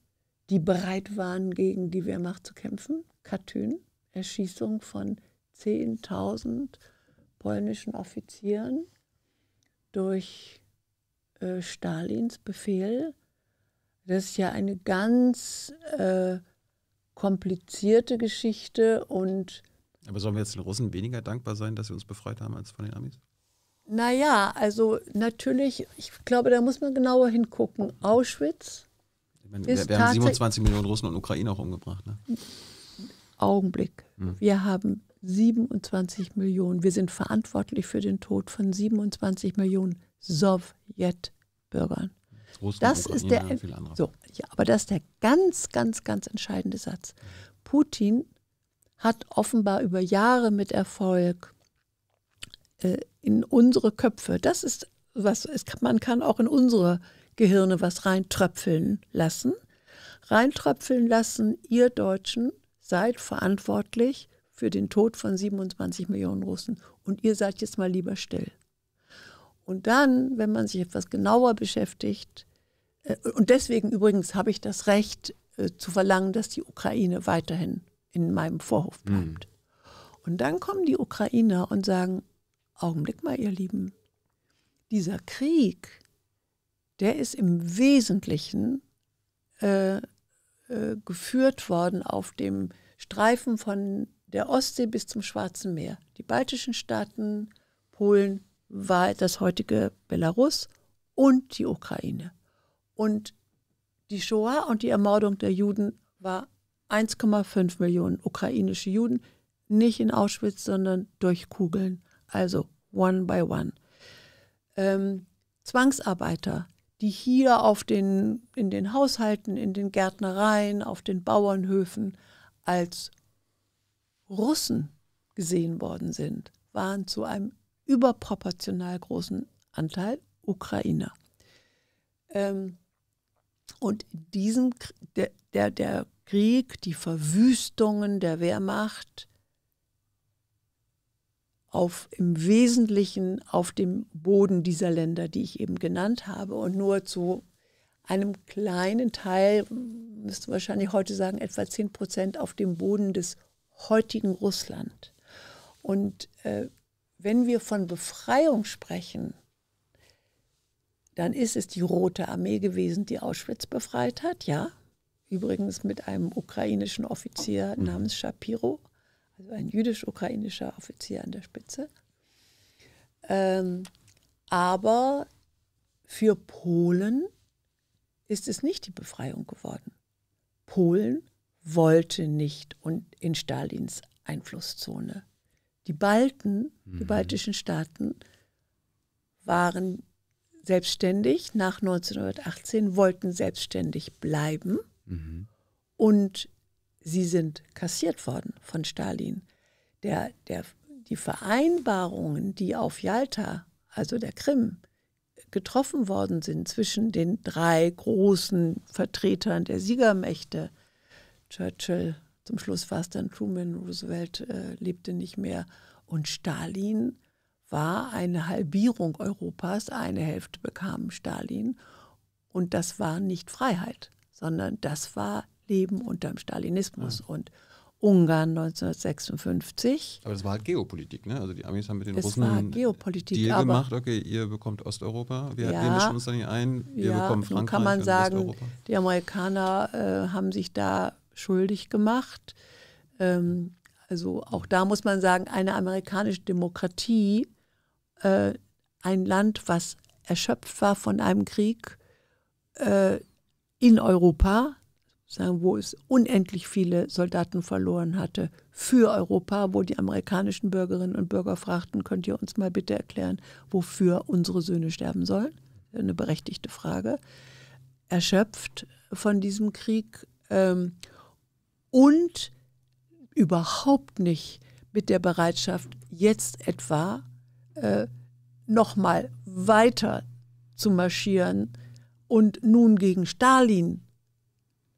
die bereit waren, gegen die Wehrmacht zu kämpfen. Katyn, Erschießung von 10.000 polnischen Offizieren durch äh, Stalins Befehl. Das ist ja eine ganz äh, komplizierte Geschichte und. Aber sollen wir jetzt den Russen weniger dankbar sein, dass sie uns befreit haben als von den Amis? Naja, also natürlich, ich glaube, da muss man genauer hingucken. Auschwitz wir, wir haben 27 Millionen Russen und Ukrainer auch umgebracht. Ne? Augenblick. Hm. Wir haben 27 Millionen. Wir sind verantwortlich für den Tod von 27 Millionen Sowjetbürgern. Russland, das ist der, so, ja, aber das ist der ganz, ganz, ganz entscheidende Satz. Putin hat offenbar über Jahre mit Erfolg äh, in unsere Köpfe, das ist was, es, man kann auch in unsere Gehirne was reintröpfeln lassen. Reintröpfeln lassen, ihr Deutschen seid verantwortlich für den Tod von 27 Millionen Russen und ihr seid jetzt mal lieber still. Und dann, wenn man sich etwas genauer beschäftigt, äh, und deswegen übrigens habe ich das Recht äh, zu verlangen, dass die Ukraine weiterhin in meinem Vorhof hm. bleibt. Mhm. Und dann kommen die Ukrainer und sagen, Augenblick mal, ihr Lieben, dieser Krieg, der ist im Wesentlichen äh, äh, geführt worden auf dem Streifen von der Ostsee bis zum Schwarzen Meer. Die baltischen Staaten, Polen, war das heutige Belarus und die Ukraine. Und die Shoah und die Ermordung der Juden war 1,5 Millionen ukrainische Juden, nicht in Auschwitz, sondern durch Kugeln, also one by one. Ähm, Zwangsarbeiter, die hier auf den, in den Haushalten, in den Gärtnereien, auf den Bauernhöfen als Russen gesehen worden sind, waren zu einem überproportional großen Anteil Ukrainer. Ähm, und diesen, der, der, der Krieg, die Verwüstungen der Wehrmacht auf, im Wesentlichen auf dem Boden dieser Länder, die ich eben genannt habe. Und nur zu einem kleinen Teil, müsste wahrscheinlich heute sagen, etwa 10 Prozent auf dem Boden des heutigen Russland. Und äh, wenn wir von Befreiung sprechen, dann ist es die Rote Armee gewesen, die Auschwitz befreit hat, ja. Übrigens mit einem ukrainischen Offizier mhm. namens Shapiro also ein jüdisch-ukrainischer Offizier an der Spitze. Ähm, aber für Polen ist es nicht die Befreiung geworden. Polen wollte nicht in Stalins Einflusszone. Die Balten, mhm. die baltischen Staaten, waren selbstständig nach 1918, wollten selbstständig bleiben. Mhm. Und sie sind kassiert worden von Stalin. Der, der, die Vereinbarungen, die auf Jalta, also der Krim, getroffen worden sind zwischen den drei großen Vertretern der Siegermächte, Churchill, zum Schluss war es dann Truman, Roosevelt äh, lebte nicht mehr und Stalin war eine Halbierung Europas, eine Hälfte bekam Stalin und das war nicht Freiheit, sondern das war leben unter dem Stalinismus. Ja. Und Ungarn 1956. Aber das war halt Geopolitik, ne? Also die Amis haben mit den das Russen war Geopolitik, Deal gemacht, okay, ihr bekommt Osteuropa, wir, ja, wir mischen uns da nicht ein, wir ja, bekommen Frankreich kann man sagen, Westeuropa. Die Amerikaner äh, haben sich da schuldig gemacht. Ähm, also auch da muss man sagen, eine amerikanische Demokratie, äh, ein Land, was erschöpft war von einem Krieg äh, in Europa, sagen, wo es unendlich viele Soldaten verloren hatte für Europa, wo die amerikanischen Bürgerinnen und Bürger fragten, könnt ihr uns mal bitte erklären, wofür unsere Söhne sterben sollen? Eine berechtigte Frage. Erschöpft von diesem Krieg ähm, und überhaupt nicht mit der Bereitschaft, jetzt etwa äh, nochmal weiter zu marschieren und nun gegen Stalin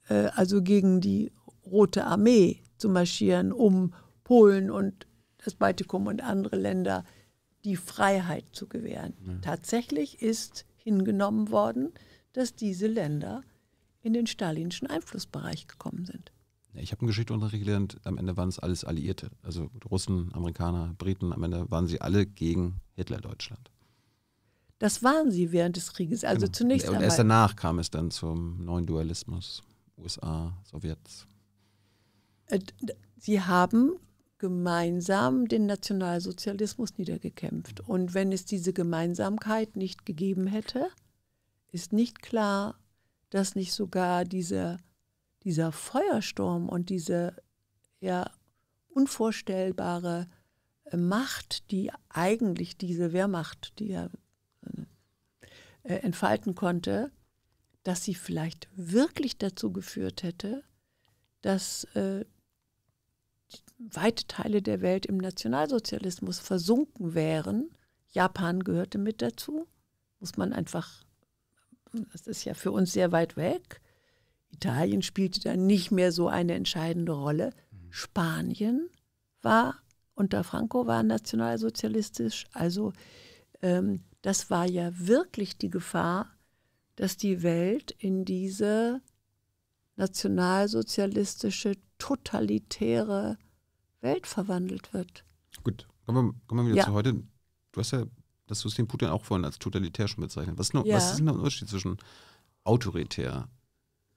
äh, also gegen die Rote Armee zu marschieren, um Polen und das Baltikum und andere Länder die Freiheit zu gewähren. Ja. Tatsächlich ist hingenommen worden, dass diese Länder in den stalinischen Einflussbereich gekommen sind. Ich habe einen Geschichtsunterricht gelernt, am Ende waren es alles Alliierte. Also Russen, Amerikaner, Briten, am Ende waren sie alle gegen Hitler-Deutschland. Das waren sie während des Krieges, also genau. zunächst und erst einmal. Erst danach kam es dann zum neuen Dualismus. USA, Sowjets. Äh, sie haben gemeinsam den Nationalsozialismus niedergekämpft. Und wenn es diese Gemeinsamkeit nicht gegeben hätte, ist nicht klar, dass nicht sogar diese, dieser Feuersturm und diese ja, unvorstellbare äh, Macht, die eigentlich diese Wehrmacht, die er äh, entfalten konnte, dass sie vielleicht wirklich dazu geführt hätte, dass äh, weite Teile der Welt im Nationalsozialismus versunken wären. Japan gehörte mit dazu, muss man einfach, das ist ja für uns sehr weit weg. Italien spielte dann nicht mehr so eine entscheidende Rolle. Mhm. Spanien war unter Franco war nationalsozialistisch, also ähm, das war ja wirklich die Gefahr, dass die Welt in diese nationalsozialistische, totalitäre Welt verwandelt wird. Gut, kommen wir, kommen wir wieder ja. zu heute. Du hast ja das System Putin auch vorhin als totalitär schon bezeichnet. Was, nur, ja. was ist denn der Unterschied zwischen autoritär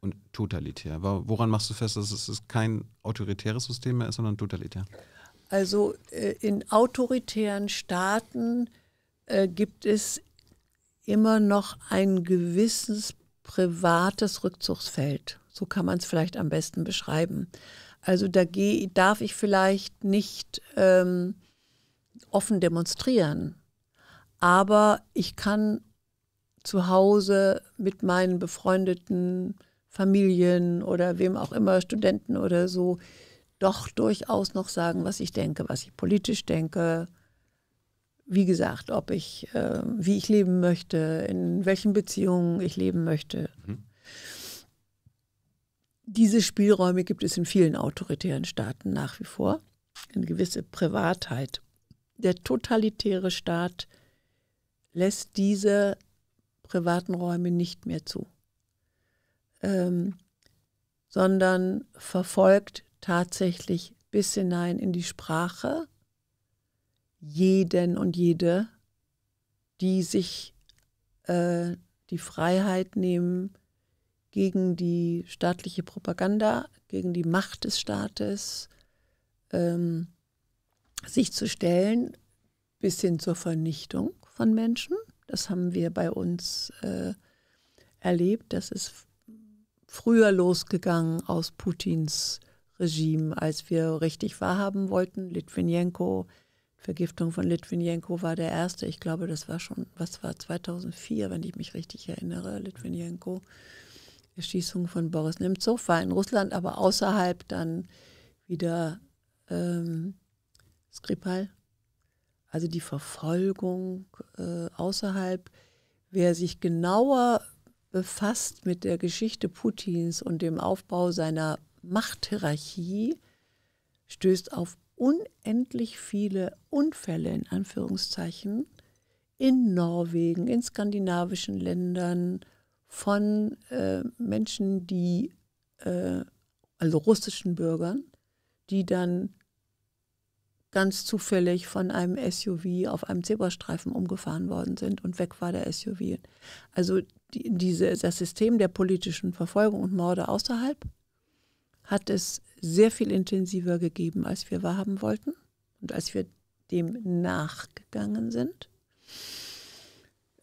und totalitär? Woran machst du fest, dass es kein autoritäres System mehr ist, sondern totalitär? Also äh, in autoritären Staaten äh, gibt es immer noch ein gewisses privates Rückzugsfeld. So kann man es vielleicht am besten beschreiben. Also da geh, darf ich vielleicht nicht ähm, offen demonstrieren, aber ich kann zu Hause mit meinen befreundeten Familien oder wem auch immer, Studenten oder so, doch durchaus noch sagen, was ich denke, was ich politisch denke, wie gesagt, ob ich, äh, wie ich leben möchte, in welchen Beziehungen ich leben möchte. Mhm. Diese Spielräume gibt es in vielen autoritären Staaten nach wie vor. Eine gewisse Privatheit. Der totalitäre Staat lässt diese privaten Räume nicht mehr zu, ähm, sondern verfolgt tatsächlich bis hinein in die Sprache jeden und jede, die sich äh, die Freiheit nehmen, gegen die staatliche Propaganda, gegen die Macht des Staates ähm, sich zu stellen, bis hin zur Vernichtung von Menschen. Das haben wir bei uns äh, erlebt. Das ist früher losgegangen aus Putins Regime, als wir richtig wahrhaben wollten. Litvinenko, Vergiftung von Litvinenko war der erste. Ich glaube, das war schon, was war 2004, wenn ich mich richtig erinnere, Litvinenko. Erschießung von Boris Nemtsov war in Russland, aber außerhalb dann wieder ähm, Skripal. Also die Verfolgung äh, außerhalb. Wer sich genauer befasst mit der Geschichte Putins und dem Aufbau seiner Machthierarchie, stößt auf unendlich viele Unfälle in Anführungszeichen in Norwegen, in skandinavischen Ländern von äh, Menschen, die, äh, also russischen Bürgern, die dann ganz zufällig von einem SUV auf einem Zebrastreifen umgefahren worden sind und weg war der SUV. Also die, diese, das System der politischen Verfolgung und Morde außerhalb hat es sehr viel intensiver gegeben, als wir wahrhaben wollten und als wir dem nachgegangen sind.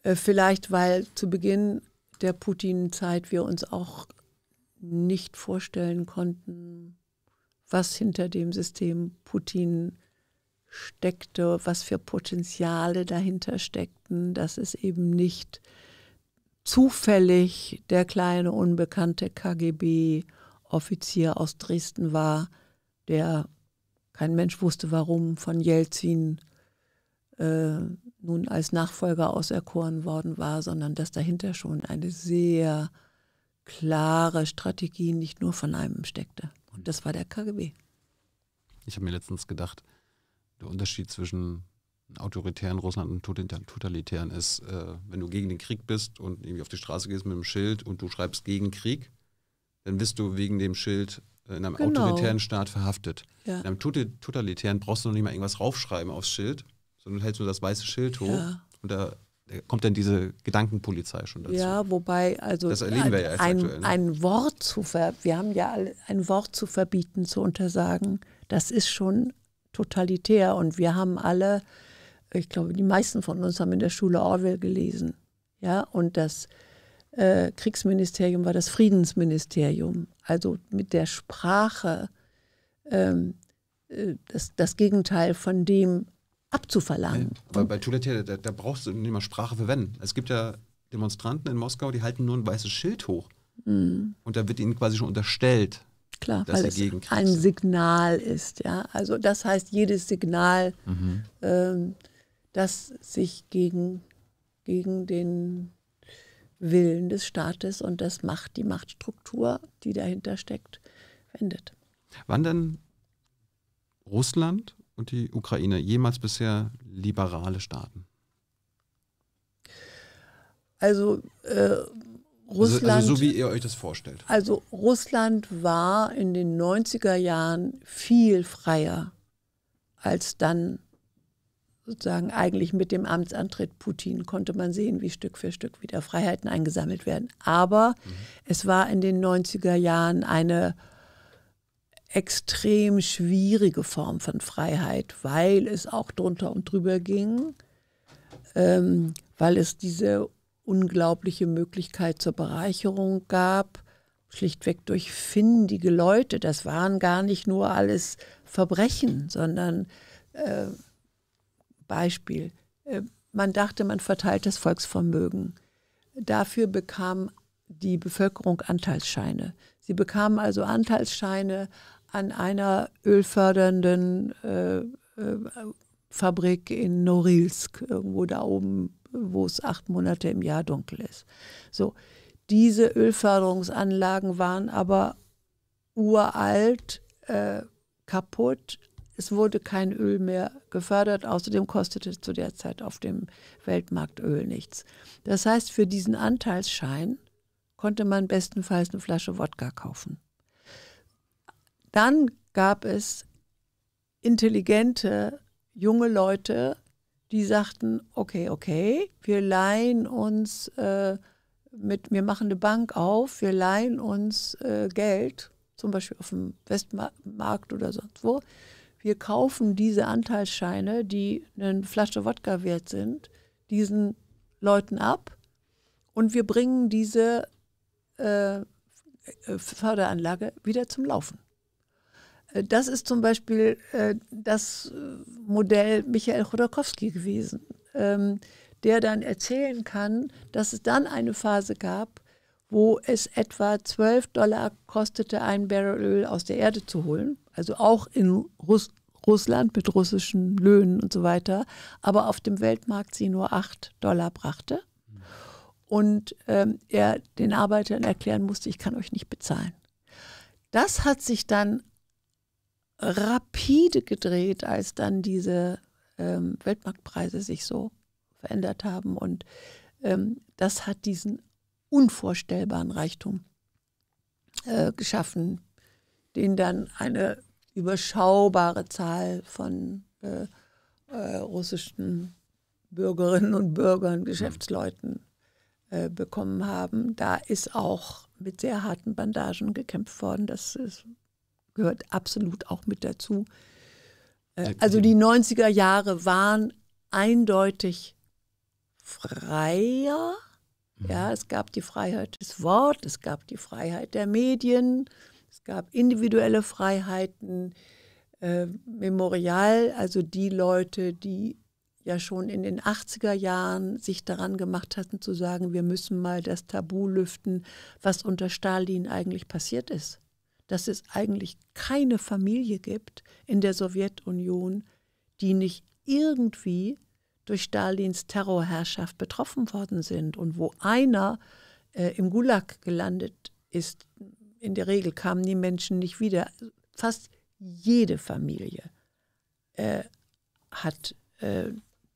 Äh, vielleicht, weil zu Beginn der Putin-Zeit wir uns auch nicht vorstellen konnten, was hinter dem System Putin steckte, was für Potenziale dahinter steckten, dass es eben nicht zufällig der kleine unbekannte KGB Offizier aus Dresden war, der kein Mensch wusste, warum von Jelzin äh, nun als Nachfolger auserkoren worden war, sondern dass dahinter schon eine sehr klare Strategie nicht nur von einem steckte. Und das war der KGB. Ich habe mir letztens gedacht, der Unterschied zwischen autoritären Russland und totalitären ist, äh, wenn du gegen den Krieg bist und irgendwie auf die Straße gehst mit einem Schild und du schreibst gegen Krieg, dann bist du wegen dem Schild äh, in einem genau. autoritären Staat verhaftet. Ja. In einem totalitären brauchst du noch nicht mal irgendwas raufschreiben aufs Schild, sondern hältst nur das weiße Schild hoch ja. und da, da kommt dann diese Gedankenpolizei schon dazu. Ja, wobei, also das erleben wir ja jetzt ein, aktuell, ne? ein Wort zu ver wir haben ja ein Wort zu verbieten, zu untersagen, das ist schon totalitär und wir haben alle, ich glaube, die meisten von uns haben in der Schule Orwell gelesen. Ja, und das äh, Kriegsministerium war das Friedensministerium. Also mit der Sprache ähm, äh, das, das, Gegenteil von dem abzuverlangen. Weil bei Tulete, da, da brauchst du nicht mal Sprache verwenden. Es gibt ja Demonstranten in Moskau, die halten nur ein weißes Schild hoch. Mhm. Und da wird ihnen quasi schon unterstellt, Klar, dass weil es ein sind. Signal ist. Ja? Also das heißt, jedes Signal, mhm. ähm, das sich gegen, gegen den Willen des Staates und das Macht, die Machtstruktur, die dahinter steckt, wendet. Wann denn Russland und die Ukraine jemals bisher liberale Staaten? Also äh, Russland. Also, also so wie ihr euch das vorstellt. Also Russland war in den 90er Jahren viel freier als dann sozusagen eigentlich mit dem Amtsantritt Putin konnte man sehen, wie Stück für Stück wieder Freiheiten eingesammelt werden. Aber mhm. es war in den 90er Jahren eine extrem schwierige Form von Freiheit, weil es auch drunter und drüber ging, ähm, weil es diese unglaubliche Möglichkeit zur Bereicherung gab, schlichtweg durch findige Leute. Das waren gar nicht nur alles Verbrechen, sondern äh, Beispiel, äh, man dachte, man verteilt das Volksvermögen. Dafür bekam die Bevölkerung Anteilsscheine. Sie bekamen also Anteilsscheine an einer ölfördernden äh, äh, Fabrik in Norilsk, irgendwo da oben, wo es acht Monate im Jahr dunkel ist. So, diese Ölförderungsanlagen waren aber uralt, äh, kaputt, es wurde kein Öl mehr gefördert. Außerdem kostete zu der Zeit auf dem Weltmarkt Öl nichts. Das heißt, für diesen Anteilsschein konnte man bestenfalls eine Flasche Wodka kaufen. Dann gab es intelligente junge Leute, die sagten, okay, okay, wir leihen uns äh, mit, wir machen eine Bank auf, wir leihen uns äh, Geld, zum Beispiel auf dem Westmarkt oder sonst wo, wir kaufen diese Anteilsscheine, die eine Flasche Wodka wert sind, diesen Leuten ab und wir bringen diese äh, äh Förderanlage wieder zum Laufen. Äh, das ist zum Beispiel äh, das äh, Modell Michael Chodorkowski gewesen, ähm, der dann erzählen kann, dass es dann eine Phase gab, wo es etwa 12 Dollar kostete, ein Barrel Öl aus der Erde zu holen. Also auch in Russ Russland mit russischen Löhnen und so weiter. Aber auf dem Weltmarkt sie nur 8 Dollar brachte. Und ähm, er den Arbeitern erklären musste, ich kann euch nicht bezahlen. Das hat sich dann rapide gedreht, als dann diese ähm, Weltmarktpreise sich so verändert haben. Und ähm, das hat diesen unvorstellbaren Reichtum äh, geschaffen, den dann eine überschaubare Zahl von äh, äh, russischen Bürgerinnen und Bürgern, Geschäftsleuten äh, bekommen haben. Da ist auch mit sehr harten Bandagen gekämpft worden. Das ist, gehört absolut auch mit dazu. Äh, also die 90er Jahre waren eindeutig freier ja, mhm. es gab die Freiheit des Wortes, es gab die Freiheit der Medien, es gab individuelle Freiheiten. Äh, Memorial, also die Leute, die ja schon in den 80er Jahren sich daran gemacht hatten zu sagen, wir müssen mal das Tabu lüften, was unter Stalin eigentlich passiert ist. Dass es eigentlich keine Familie gibt in der Sowjetunion, die nicht irgendwie durch Stalins Terrorherrschaft betroffen worden sind und wo einer äh, im Gulag gelandet ist. In der Regel kamen die Menschen nicht wieder. Fast jede Familie äh, hat äh,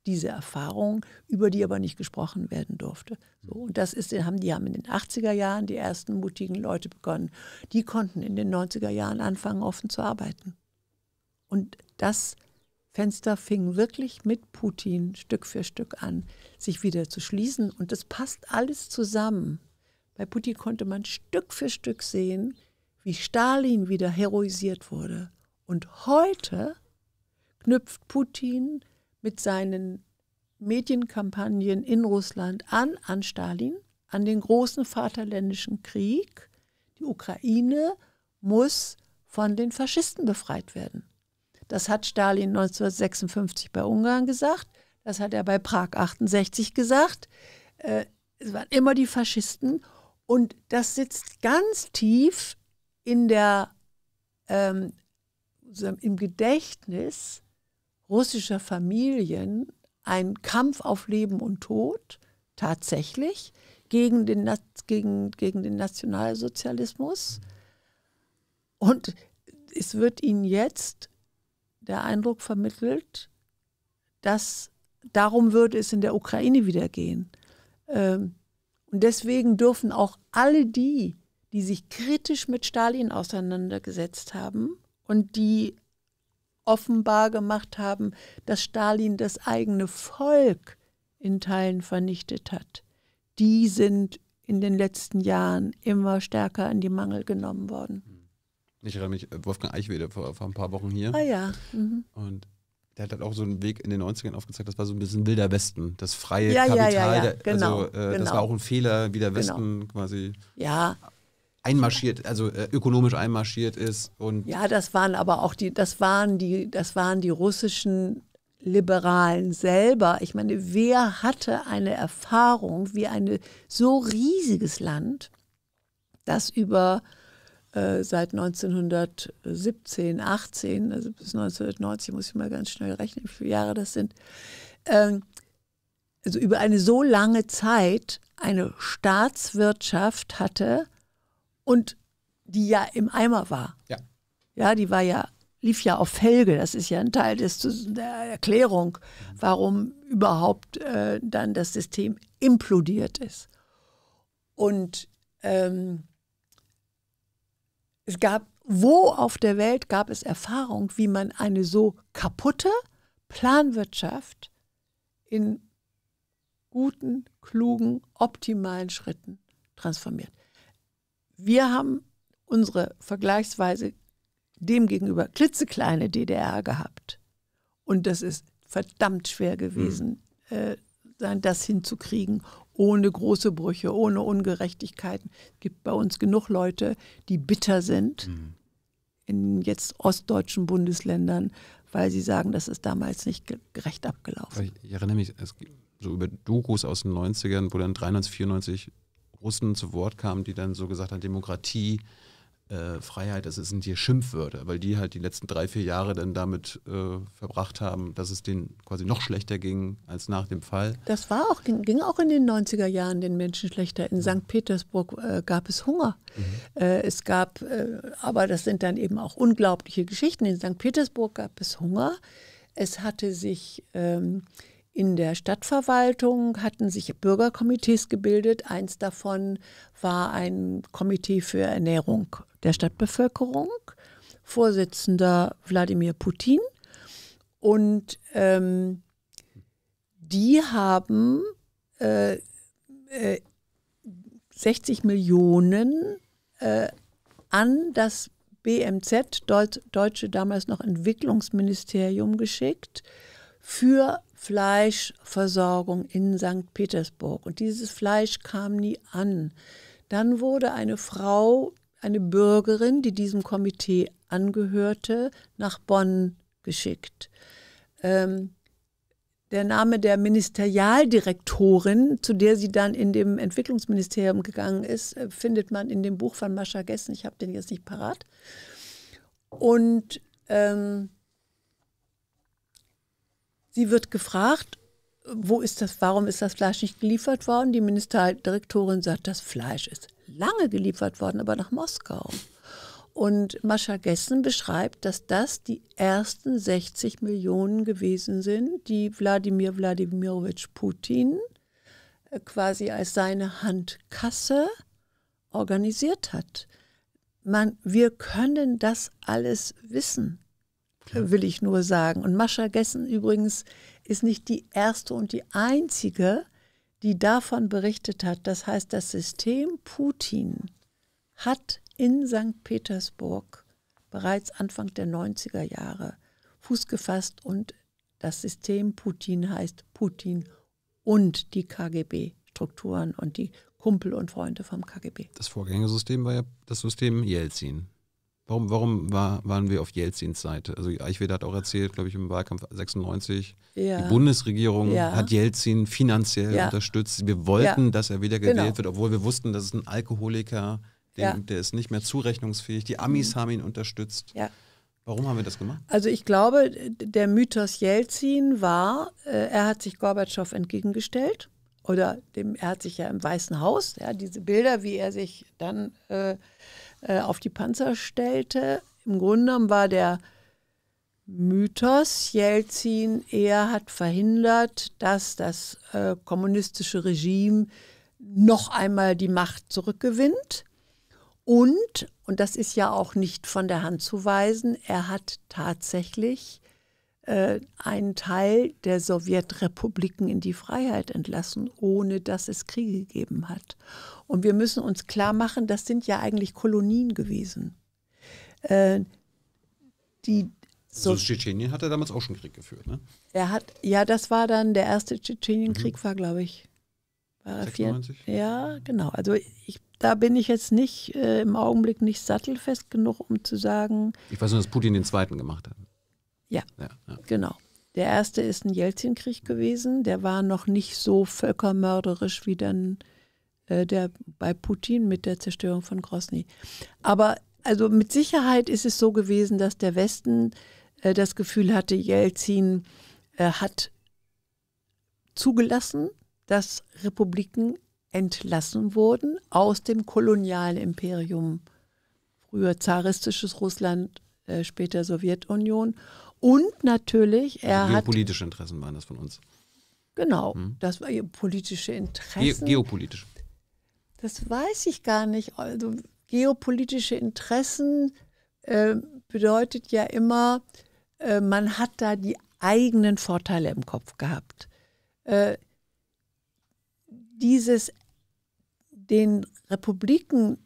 diese Erfahrung, über die aber nicht gesprochen werden durfte. So, und das ist, haben, die haben in den 80er Jahren die ersten mutigen Leute begonnen. Die konnten in den 90er Jahren anfangen, offen zu arbeiten. Und das ist Fenster fingen wirklich mit Putin Stück für Stück an, sich wieder zu schließen. Und das passt alles zusammen. Bei Putin konnte man Stück für Stück sehen, wie Stalin wieder heroisiert wurde. Und heute knüpft Putin mit seinen Medienkampagnen in Russland an, an Stalin, an den großen Vaterländischen Krieg. Die Ukraine muss von den Faschisten befreit werden. Das hat Stalin 1956 bei Ungarn gesagt, das hat er bei Prag 68 gesagt. Äh, es waren immer die Faschisten und das sitzt ganz tief in der, ähm, im Gedächtnis russischer Familien ein Kampf auf Leben und Tod tatsächlich gegen den, gegen, gegen den Nationalsozialismus. Und es wird ihnen jetzt der Eindruck vermittelt, dass darum würde es in der Ukraine wieder gehen. Ähm, und deswegen dürfen auch alle die, die sich kritisch mit Stalin auseinandergesetzt haben und die offenbar gemacht haben, dass Stalin das eigene Volk in Teilen vernichtet hat, die sind in den letzten Jahren immer stärker in die Mangel genommen worden. Ich erinnere mich, äh, Wolfgang Eichwede vor, vor ein paar Wochen hier. Ah ja. Mhm. Und der hat halt auch so einen Weg in den 90ern aufgezeigt, das war so ein bisschen wilder Westen, das freie ja, Kapital. Ja, ja, ja. Also, genau, also, äh, genau. Das war genau. auch ein Fehler, wie der Westen genau. quasi ja. einmarschiert, also äh, ökonomisch einmarschiert ist. Und ja, das waren aber auch die, das waren die, das waren die russischen Liberalen selber. Ich meine, wer hatte eine Erfahrung wie ein so riesiges Land, das über äh, seit 1917, 18, also bis 1990 muss ich mal ganz schnell rechnen, wie viele Jahre das sind, ähm, also über eine so lange Zeit eine Staatswirtschaft hatte und die ja im Eimer war. Ja. Ja, die war ja lief ja auf Felge. Das ist ja ein Teil des, der Erklärung, warum überhaupt äh, dann das System implodiert ist. Und ähm, es gab, wo auf der Welt gab es Erfahrung, wie man eine so kaputte Planwirtschaft in guten, klugen, optimalen Schritten transformiert. Wir haben unsere vergleichsweise demgegenüber klitzekleine DDR gehabt. Und das ist verdammt schwer gewesen, mhm. äh, das hinzukriegen ohne große Brüche, ohne Ungerechtigkeiten. Es gibt bei uns genug Leute, die bitter sind mhm. in jetzt ostdeutschen Bundesländern, weil sie sagen, das ist damals nicht gerecht abgelaufen. Ich, erinnere mich es gibt so über Dokus aus den 90ern, wo dann 93, 94 Russen zu Wort kamen, die dann so gesagt haben, Demokratie äh, Freiheit das sind hier Schimpfwörter, weil die halt die letzten drei, vier Jahre dann damit äh, verbracht haben, dass es denen quasi noch schlechter ging als nach dem Fall. Das war auch, ging, ging auch in den 90er Jahren den Menschen schlechter. In St. Petersburg äh, gab es Hunger. Mhm. Äh, es gab, äh, aber das sind dann eben auch unglaubliche Geschichten. In St. Petersburg gab es Hunger. Es hatte sich ähm, in der Stadtverwaltung hatten sich Bürgerkomitees gebildet. Eins davon war ein Komitee für Ernährung der Stadtbevölkerung, Vorsitzender Wladimir Putin. Und ähm, die haben äh, äh, 60 Millionen äh, an das BMZ, Deutsche damals noch Entwicklungsministerium, geschickt für Fleischversorgung in St. Petersburg. Und dieses Fleisch kam nie an. Dann wurde eine Frau, eine Bürgerin, die diesem Komitee angehörte, nach Bonn geschickt. Ähm, der Name der Ministerialdirektorin, zu der sie dann in dem Entwicklungsministerium gegangen ist, äh, findet man in dem Buch von Mascha Gessen. Ich habe den jetzt nicht parat. Und ähm, Sie wird gefragt, wo ist das, warum ist das Fleisch nicht geliefert worden? Die Ministerdirektorin sagt, das Fleisch ist lange geliefert worden, aber nach Moskau. Und Mascha Gessen beschreibt, dass das die ersten 60 Millionen gewesen sind, die Wladimir Wladimirovich Putin äh, quasi als seine Handkasse organisiert hat. Man, wir können das alles wissen ja. will ich nur sagen. Und Mascha Gessen übrigens ist nicht die erste und die einzige, die davon berichtet hat. Das heißt, das System Putin hat in St. Petersburg bereits Anfang der 90er Jahre Fuß gefasst und das System Putin heißt Putin und die KGB-Strukturen und die Kumpel und Freunde vom KGB. Das Vorgängersystem war ja das System Jelzin. Warum, warum war, waren wir auf Jelzins Seite? Also Eichwede hat auch erzählt, glaube ich, im Wahlkampf 96, ja. die Bundesregierung ja. hat Jelzin finanziell ja. unterstützt. Wir wollten, dass er wieder gewählt genau. wird, obwohl wir wussten, dass es ein Alkoholiker, den, der ist nicht mehr zurechnungsfähig. Die Amis mhm. haben ihn unterstützt. Warum haben wir das gemacht? Also ich glaube, der Mythos Jelzin war, äh, er hat sich Gorbatschow entgegengestellt oder dem, er hat sich ja im Weißen Haus, ja, diese Bilder, wie er sich dann... Äh, äh, auf die Panzer stellte. Im Grunde genommen war der Mythos Jelzin, er hat verhindert, dass das äh, kommunistische Regime noch einmal die Macht zurückgewinnt. Und, und das ist ja auch nicht von der Hand zu weisen, er hat tatsächlich äh, einen Teil der Sowjetrepubliken in die Freiheit entlassen, ohne dass es Kriege gegeben hat. Und wir müssen uns klar machen, das sind ja eigentlich Kolonien gewesen. Äh, die, so, also Tschetschenien hat er damals auch schon Krieg geführt, ne? Er hat, ja, das war dann der erste Tschetschenienkrieg, mhm. war glaube ich. War 94? Vier, ja, genau. Also ich, da bin ich jetzt nicht äh, im Augenblick nicht sattelfest genug, um zu sagen. Ich weiß nur, dass Putin den zweiten gemacht hat. Ja, ja, ja. genau. Der erste ist ein Jelzin-Krieg gewesen. Der war noch nicht so völkermörderisch wie dann äh, der, bei Putin mit der Zerstörung von Grozny. Aber also mit Sicherheit ist es so gewesen, dass der Westen äh, das Gefühl hatte, Jelzin äh, hat zugelassen, dass Republiken entlassen wurden aus dem kolonialen Imperium, früher zaristisches Russland, später Sowjetunion. Und natürlich, er also hat. Geopolitische Interessen waren das von uns. Genau, hm. das war politische Interessen. Ge geopolitisch. Das weiß ich gar nicht. Also geopolitische Interessen äh, bedeutet ja immer, äh, man hat da die eigenen Vorteile im Kopf gehabt. Äh, dieses den Republiken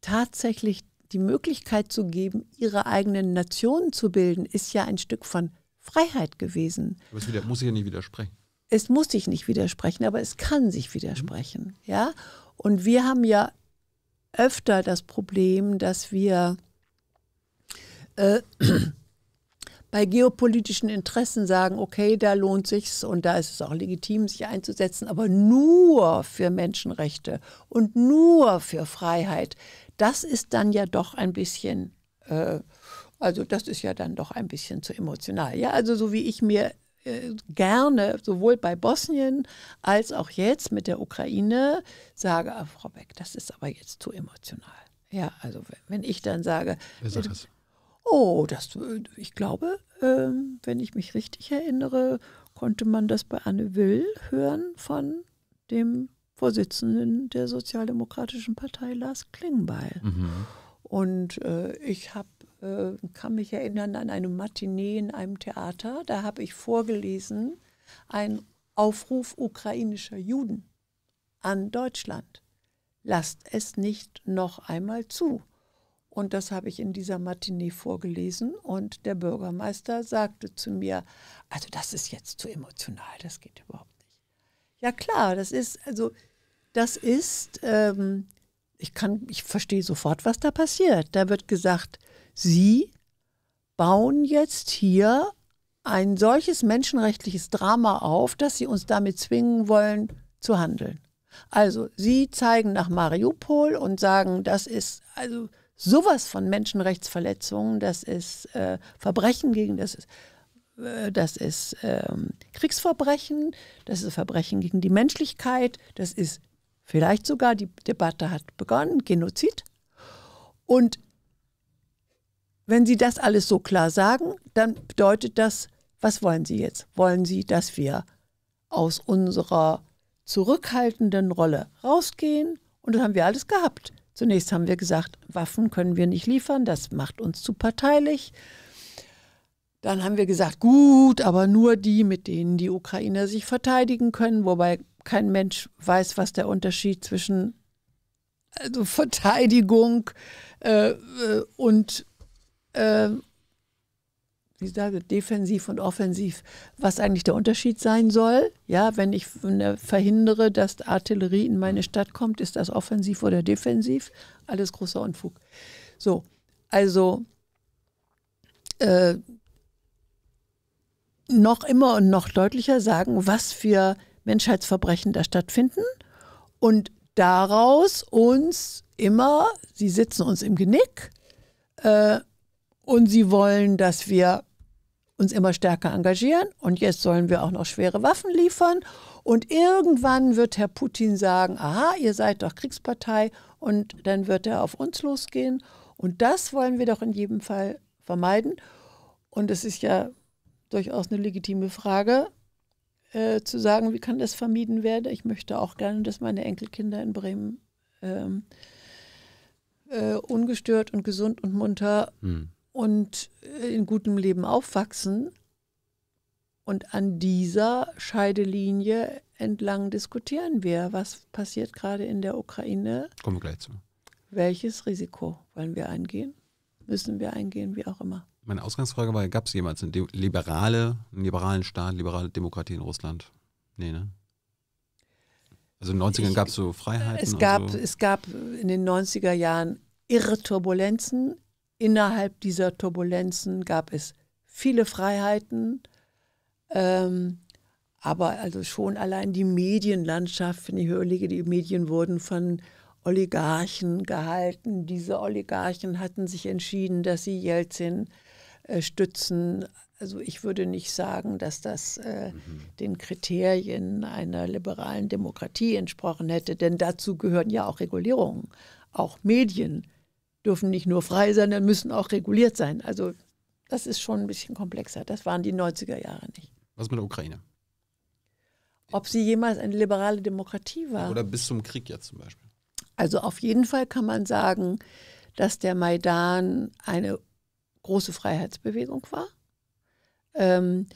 tatsächlich die Möglichkeit zu geben, ihre eigenen Nationen zu bilden, ist ja ein Stück von Freiheit gewesen. Aber es wieder, muss sich ja nicht widersprechen. Es muss sich nicht widersprechen, aber es kann sich widersprechen. Mhm. Ja? Und wir haben ja öfter das Problem, dass wir äh, <clears throat> bei geopolitischen Interessen sagen, okay, da lohnt sich's und da ist es auch legitim, sich einzusetzen, aber nur für Menschenrechte und nur für Freiheit. Das ist dann ja doch ein bisschen, äh, also das ist ja dann doch ein bisschen zu emotional. Ja, also so wie ich mir äh, gerne sowohl bei Bosnien als auch jetzt mit der Ukraine sage, ah, Frau Beck, das ist aber jetzt zu emotional. Ja, also wenn ich dann sage, äh, oh, das, äh, ich glaube, ähm, wenn ich mich richtig erinnere, konnte man das bei Anne Will hören von dem Vorsitzenden der Sozialdemokratischen Partei Lars Klingbeil. Mhm. Und ich habe äh, kann mich erinnern an eine Matinee in einem Theater. Da habe ich vorgelesen, ein Aufruf ukrainischer Juden an Deutschland. Lasst es nicht noch einmal zu. Und das habe ich in dieser Matinee vorgelesen und der Bürgermeister sagte zu mir, also das ist jetzt zu emotional, das geht überhaupt nicht. Ja klar, das ist, also das ist, ähm, ich kann, ich verstehe sofort, was da passiert. Da wird gesagt, Sie bauen jetzt hier ein solches menschenrechtliches Drama auf, dass sie uns damit zwingen wollen zu handeln. Also, sie zeigen nach Mariupol und sagen, das ist also sowas von Menschenrechtsverletzungen, das ist äh, Verbrechen gegen das ist, äh, das ist ähm, Kriegsverbrechen, das ist Verbrechen gegen die Menschlichkeit, das ist vielleicht sogar die Debatte hat begonnen, Genozid. Und wenn Sie das alles so klar sagen, dann bedeutet das, was wollen Sie jetzt? Wollen Sie, dass wir aus unserer zurückhaltenden Rolle rausgehen? Und das haben wir alles gehabt. Zunächst haben wir gesagt, Waffen können wir nicht liefern, das macht uns zu parteilich. Dann haben wir gesagt, gut, aber nur die, mit denen die Ukrainer sich verteidigen können, wobei kein Mensch weiß, was der Unterschied zwischen also Verteidigung äh, äh und äh, wie sage, defensiv und offensiv, was eigentlich der Unterschied sein soll. Ja, wenn ich verhindere, dass Artillerie in meine Stadt kommt, ist das offensiv oder defensiv? Alles großer Unfug. So, also äh, noch immer und noch deutlicher sagen, was für Menschheitsverbrechen da stattfinden und daraus uns immer, sie sitzen uns im Genick, äh, und sie wollen, dass wir uns immer stärker engagieren. Und jetzt sollen wir auch noch schwere Waffen liefern. Und irgendwann wird Herr Putin sagen, aha, ihr seid doch Kriegspartei. Und dann wird er auf uns losgehen. Und das wollen wir doch in jedem Fall vermeiden. Und es ist ja durchaus eine legitime Frage, äh, zu sagen, wie kann das vermieden werden. Ich möchte auch gerne, dass meine Enkelkinder in Bremen ähm, äh, ungestört und gesund und munter hm und äh, in gutem Leben aufwachsen und an dieser Scheidelinie entlang diskutieren wir, was passiert gerade in der Ukraine. Kommen wir gleich zu. Welches Risiko wollen wir eingehen? Müssen wir eingehen, wie auch immer. Meine Ausgangsfrage war, gab es jemals eine liberale, einen liberalen Staat, liberale Demokratie in Russland? Nee, ne? Also in den 90ern gab es so Freiheiten. Es gab, so. es gab in den 90er Jahren irre Turbulenzen, innerhalb dieser Turbulenzen gab es viele Freiheiten, ähm, aber also schon allein die Medienlandschaft, wenn ich überlege, die Medien wurden von Oligarchen gehalten. Diese Oligarchen hatten sich entschieden, dass sie Jelzin äh, stützen. Also ich würde nicht sagen, dass das äh, mhm. den Kriterien einer liberalen Demokratie entsprochen hätte, denn dazu gehören ja auch Regulierungen, auch Medien dürfen nicht nur frei sein, dann müssen auch reguliert sein. Also das ist schon ein bisschen komplexer. Das waren die 90er Jahre nicht. Was mit der Ukraine? Ob sie jemals eine liberale Demokratie war. Oder bis zum Krieg ja zum Beispiel. Also auf jeden Fall kann man sagen, dass der Maidan eine große Freiheitsbewegung war. Ähm,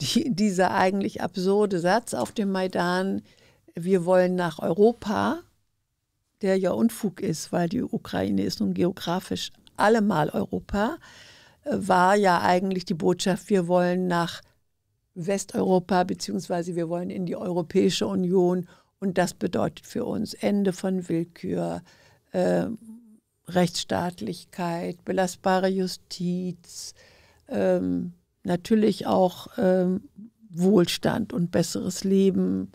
die, dieser eigentlich absurde Satz auf dem Maidan, wir wollen nach Europa, der ja Unfug ist, weil die Ukraine ist nun geografisch allemal Europa, äh, war ja eigentlich die Botschaft, wir wollen nach Westeuropa beziehungsweise wir wollen in die Europäische Union und das bedeutet für uns Ende von Willkür, äh, Rechtsstaatlichkeit, belastbare Justiz, ähm, natürlich auch ähm, Wohlstand und besseres Leben.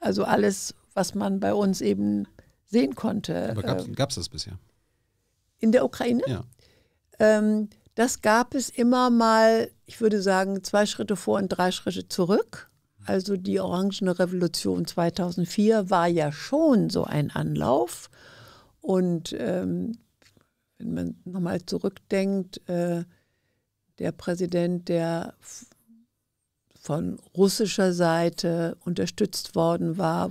Also alles, was man bei uns eben sehen konnte. Aber gab es äh, das bisher? In der Ukraine? Ja. Ähm, das gab es immer mal, ich würde sagen, zwei Schritte vor und drei Schritte zurück. Also die Orangene Revolution 2004 war ja schon so ein Anlauf. Und ähm, wenn man nochmal zurückdenkt, äh, der Präsident, der von russischer Seite unterstützt worden war,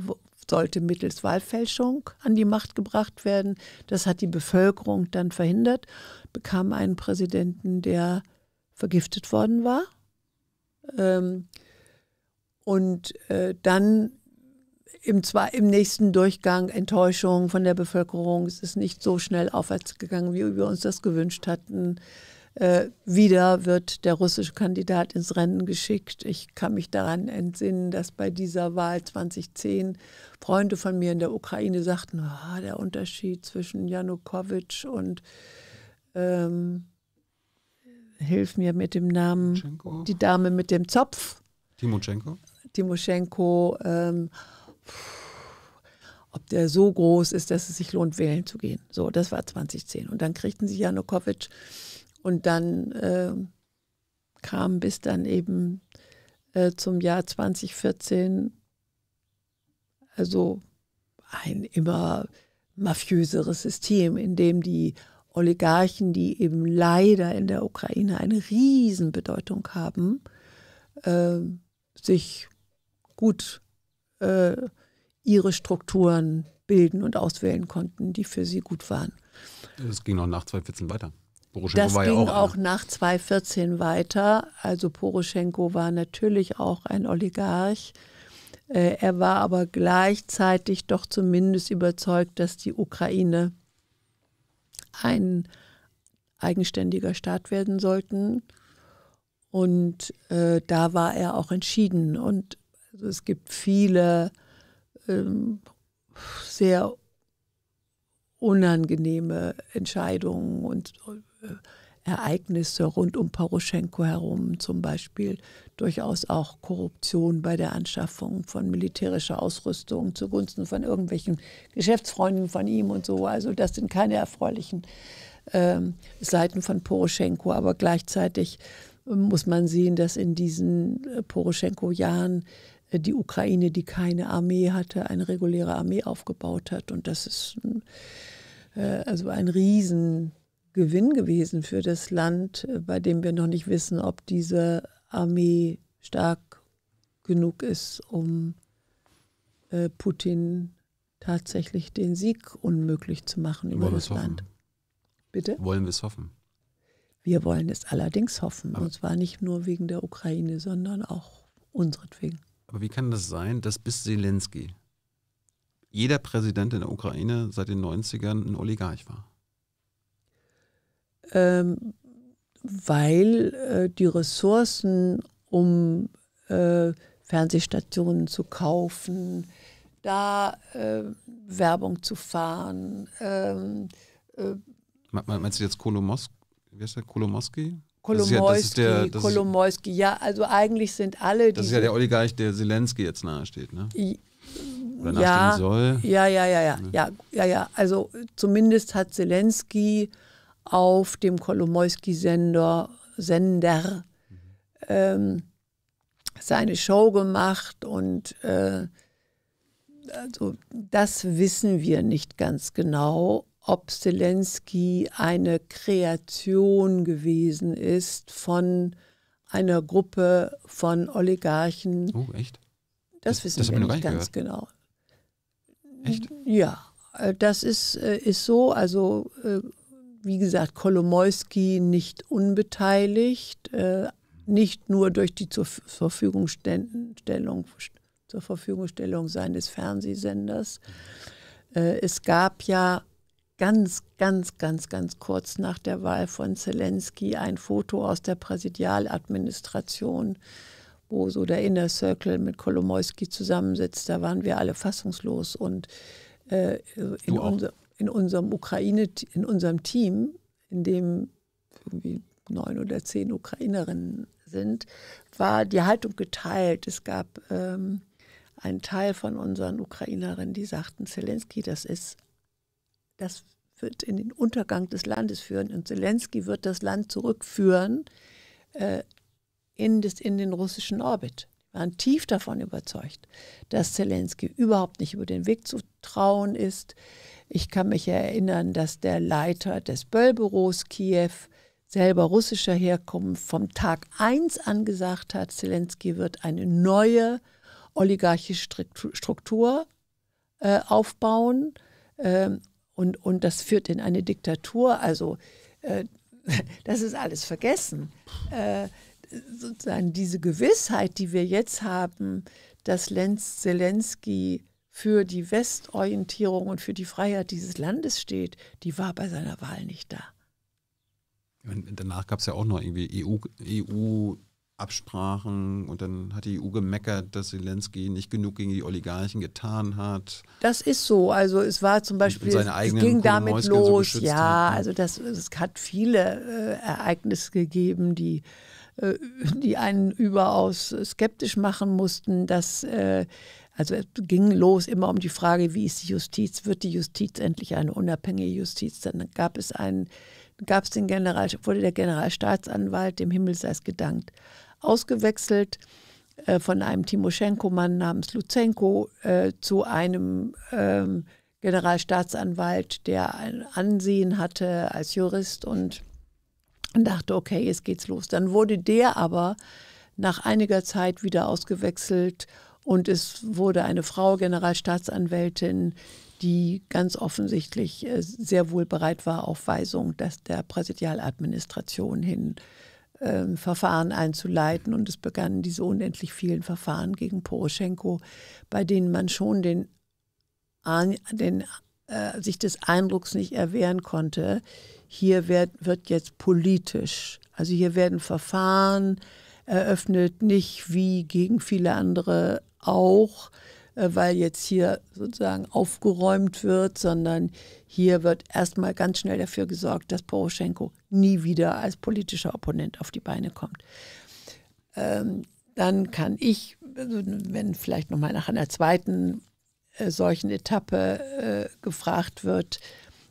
sollte mittels Wahlfälschung an die Macht gebracht werden. Das hat die Bevölkerung dann verhindert, bekam einen Präsidenten, der vergiftet worden war. Ähm, und äh, dann im, zwar im nächsten Durchgang Enttäuschung von der Bevölkerung. Es ist nicht so schnell aufwärts gegangen, wie wir uns das gewünscht hatten. Äh, wieder wird der russische Kandidat ins Rennen geschickt. Ich kann mich daran entsinnen, dass bei dieser Wahl 2010 Freunde von mir in der Ukraine sagten, oh, der Unterschied zwischen Janukowitsch und ähm, hilf mir mit dem Namen, Timoschenko. die Dame mit dem Zopf. Timoschenko. Timoschenko, ähm, ob der so groß ist, dass es sich lohnt, wählen zu gehen. So, das war 2010. Und dann kriegten sie Janukowitsch und dann äh, kam bis dann eben äh, zum Jahr 2014 also ein immer mafiöseres System, in dem die Oligarchen, die eben leider in der Ukraine eine Riesenbedeutung haben, äh, sich gut äh, ihre Strukturen bilden und auswählen konnten, die für sie gut waren. Das ging auch nach 2014 weiter. Poroschenko das war ging ja auch, auch nach 2014 weiter. Also Poroschenko war natürlich auch ein Oligarch. Äh, er war aber gleichzeitig doch zumindest überzeugt, dass die Ukraine ein eigenständiger Staat werden sollte. Und äh, da war er auch entschieden. Und also es gibt viele ähm, sehr unangenehme Entscheidungen und Ereignisse rund um Poroschenko herum, zum Beispiel durchaus auch Korruption bei der Anschaffung von militärischer Ausrüstung zugunsten von irgendwelchen Geschäftsfreunden von ihm und so. Also das sind keine erfreulichen ähm, Seiten von Poroschenko, aber gleichzeitig muss man sehen, dass in diesen äh, Poroschenko-Jahren äh, die Ukraine, die keine Armee hatte, eine reguläre Armee aufgebaut hat. Und das ist äh, also ein riesen Gewinn gewesen für das Land, äh, bei dem wir noch nicht wissen, ob diese Armee stark genug ist, um äh, Putin tatsächlich den Sieg unmöglich zu machen über wollen das Land. Bitte? Wollen wir es hoffen? Wir wollen es allerdings hoffen. Aber und zwar nicht nur wegen der Ukraine, sondern auch unseretwegen. Aber wie kann das sein, dass bis Zelensky jeder Präsident in der Ukraine seit den 90ern ein Oligarch war? ähm, weil äh, die Ressourcen, um äh, Fernsehstationen zu kaufen, da äh, Werbung zu fahren. Ähm, äh, Meinst du jetzt Kolomos wie heißt der? Kolomoski? Kolomoyski, ja, das ist der, das ja, also eigentlich sind alle Das ist ja der Oligarch, der Zelensky jetzt nahesteht, ne? Oder ja, soll. Ja, ja, ja, ja, ja, ja, ja. Also zumindest hat Zelensky auf dem Kolomoisky-Sender Sender ähm, seine Show gemacht und äh, also das wissen wir nicht ganz genau, ob Zelensky eine Kreation gewesen ist von einer Gruppe von Oligarchen. Oh, echt? Das, das wissen das wir nicht ganz genau. Echt? Ja, äh, das ist, äh, ist so. Also äh, wie gesagt, Kolomoisky nicht unbeteiligt, äh, nicht nur durch die zur Verfügungstellung, zur Verfügungstellung seines Fernsehsenders. Äh, es gab ja ganz, ganz, ganz, ganz kurz nach der Wahl von Zelensky ein Foto aus der Präsidialadministration, wo so der Inner Circle mit Kolomoisky zusammensitzt. Da waren wir alle fassungslos und äh, in, unser, in unserem Ukraine, in unserem Team, in dem irgendwie neun oder zehn Ukrainerinnen sind, war die Haltung geteilt. Es gab ähm, einen Teil von unseren Ukrainerinnen, die sagten, Zelensky, das ist, das wird in den Untergang des Landes führen und Zelensky wird das Land zurückführen äh, in, des, in den russischen Orbit waren tief davon überzeugt, dass Zelensky überhaupt nicht über den Weg zu trauen ist, ich kann mich erinnern, dass der Leiter des Böllbüros Kiew selber russischer Herkunft vom Tag 1 angesagt hat, Zelensky wird eine neue oligarchische Struktur äh, aufbauen ähm, und, und das führt in eine Diktatur. Also äh, <laughs> das ist alles vergessen. Äh, sozusagen diese Gewissheit, die wir jetzt haben, dass Lenz Zelensky für die Westorientierung und für die Freiheit dieses Landes steht, die war bei seiner Wahl nicht da. Und danach gab es ja auch noch irgendwie EU, EU Absprachen und dann hat die EU gemeckert, dass Zelensky nicht genug gegen die Oligarchen getan hat. Das ist so. Also es war zum Beispiel, es ging damit los. So ja, hat. also das, es hat viele äh, Ereignisse gegeben, die äh, die einen überaus skeptisch machen mussten, dass äh, also es ging los immer um die Frage, wie ist die Justiz? Wird die Justiz endlich eine unabhängige Justiz? Dann gab es einen, gab es den General, wurde der Generalstaatsanwalt, dem Himmel sei es gedankt, ausgewechselt äh, von einem Timoschenko-Mann namens Luzenko äh, zu einem ähm, Generalstaatsanwalt, der ein Ansehen hatte als Jurist und und dachte, okay, jetzt geht's los. Dann wurde der aber nach einiger Zeit wieder ausgewechselt und es wurde eine Frau Generalstaatsanwältin, die ganz offensichtlich äh, sehr wohl bereit war, auf Weisung dass der Präsidialadministration hin äh, Verfahren einzuleiten. Und es begannen diese unendlich vielen Verfahren gegen Poroschenko, bei denen man schon den, den, äh, sich des Eindrucks nicht erwehren konnte, hier wird, wird jetzt politisch. Also hier werden Verfahren eröffnet, nicht wie gegen viele andere auch, äh, weil jetzt hier sozusagen aufgeräumt wird, sondern hier wird erstmal ganz schnell dafür gesorgt, dass Poroschenko nie wieder als politischer Opponent auf die Beine kommt. Ähm, dann kann ich, also, wenn vielleicht nochmal nach einer zweiten äh, solchen Etappe äh, gefragt wird,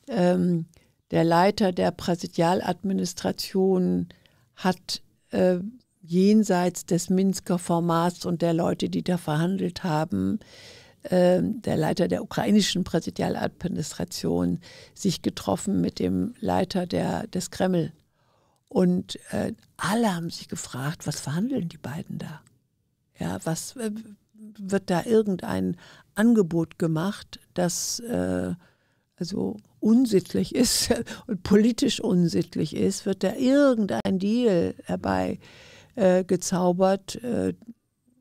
ähm, der Leiter der Präsidialadministration hat äh, jenseits des Minsker Formats und der Leute, die da verhandelt haben, ähm, der Leiter der ukrainischen Präsidialadministration sich getroffen mit dem Leiter der, des Kreml. Und äh, alle haben sich gefragt, was verhandeln die beiden da? Ja, was äh, wird da irgendein Angebot gemacht, das äh, also unsittlich ist <laughs> und politisch unsittlich ist, wird da irgendein Deal herbei äh, gezaubert, äh,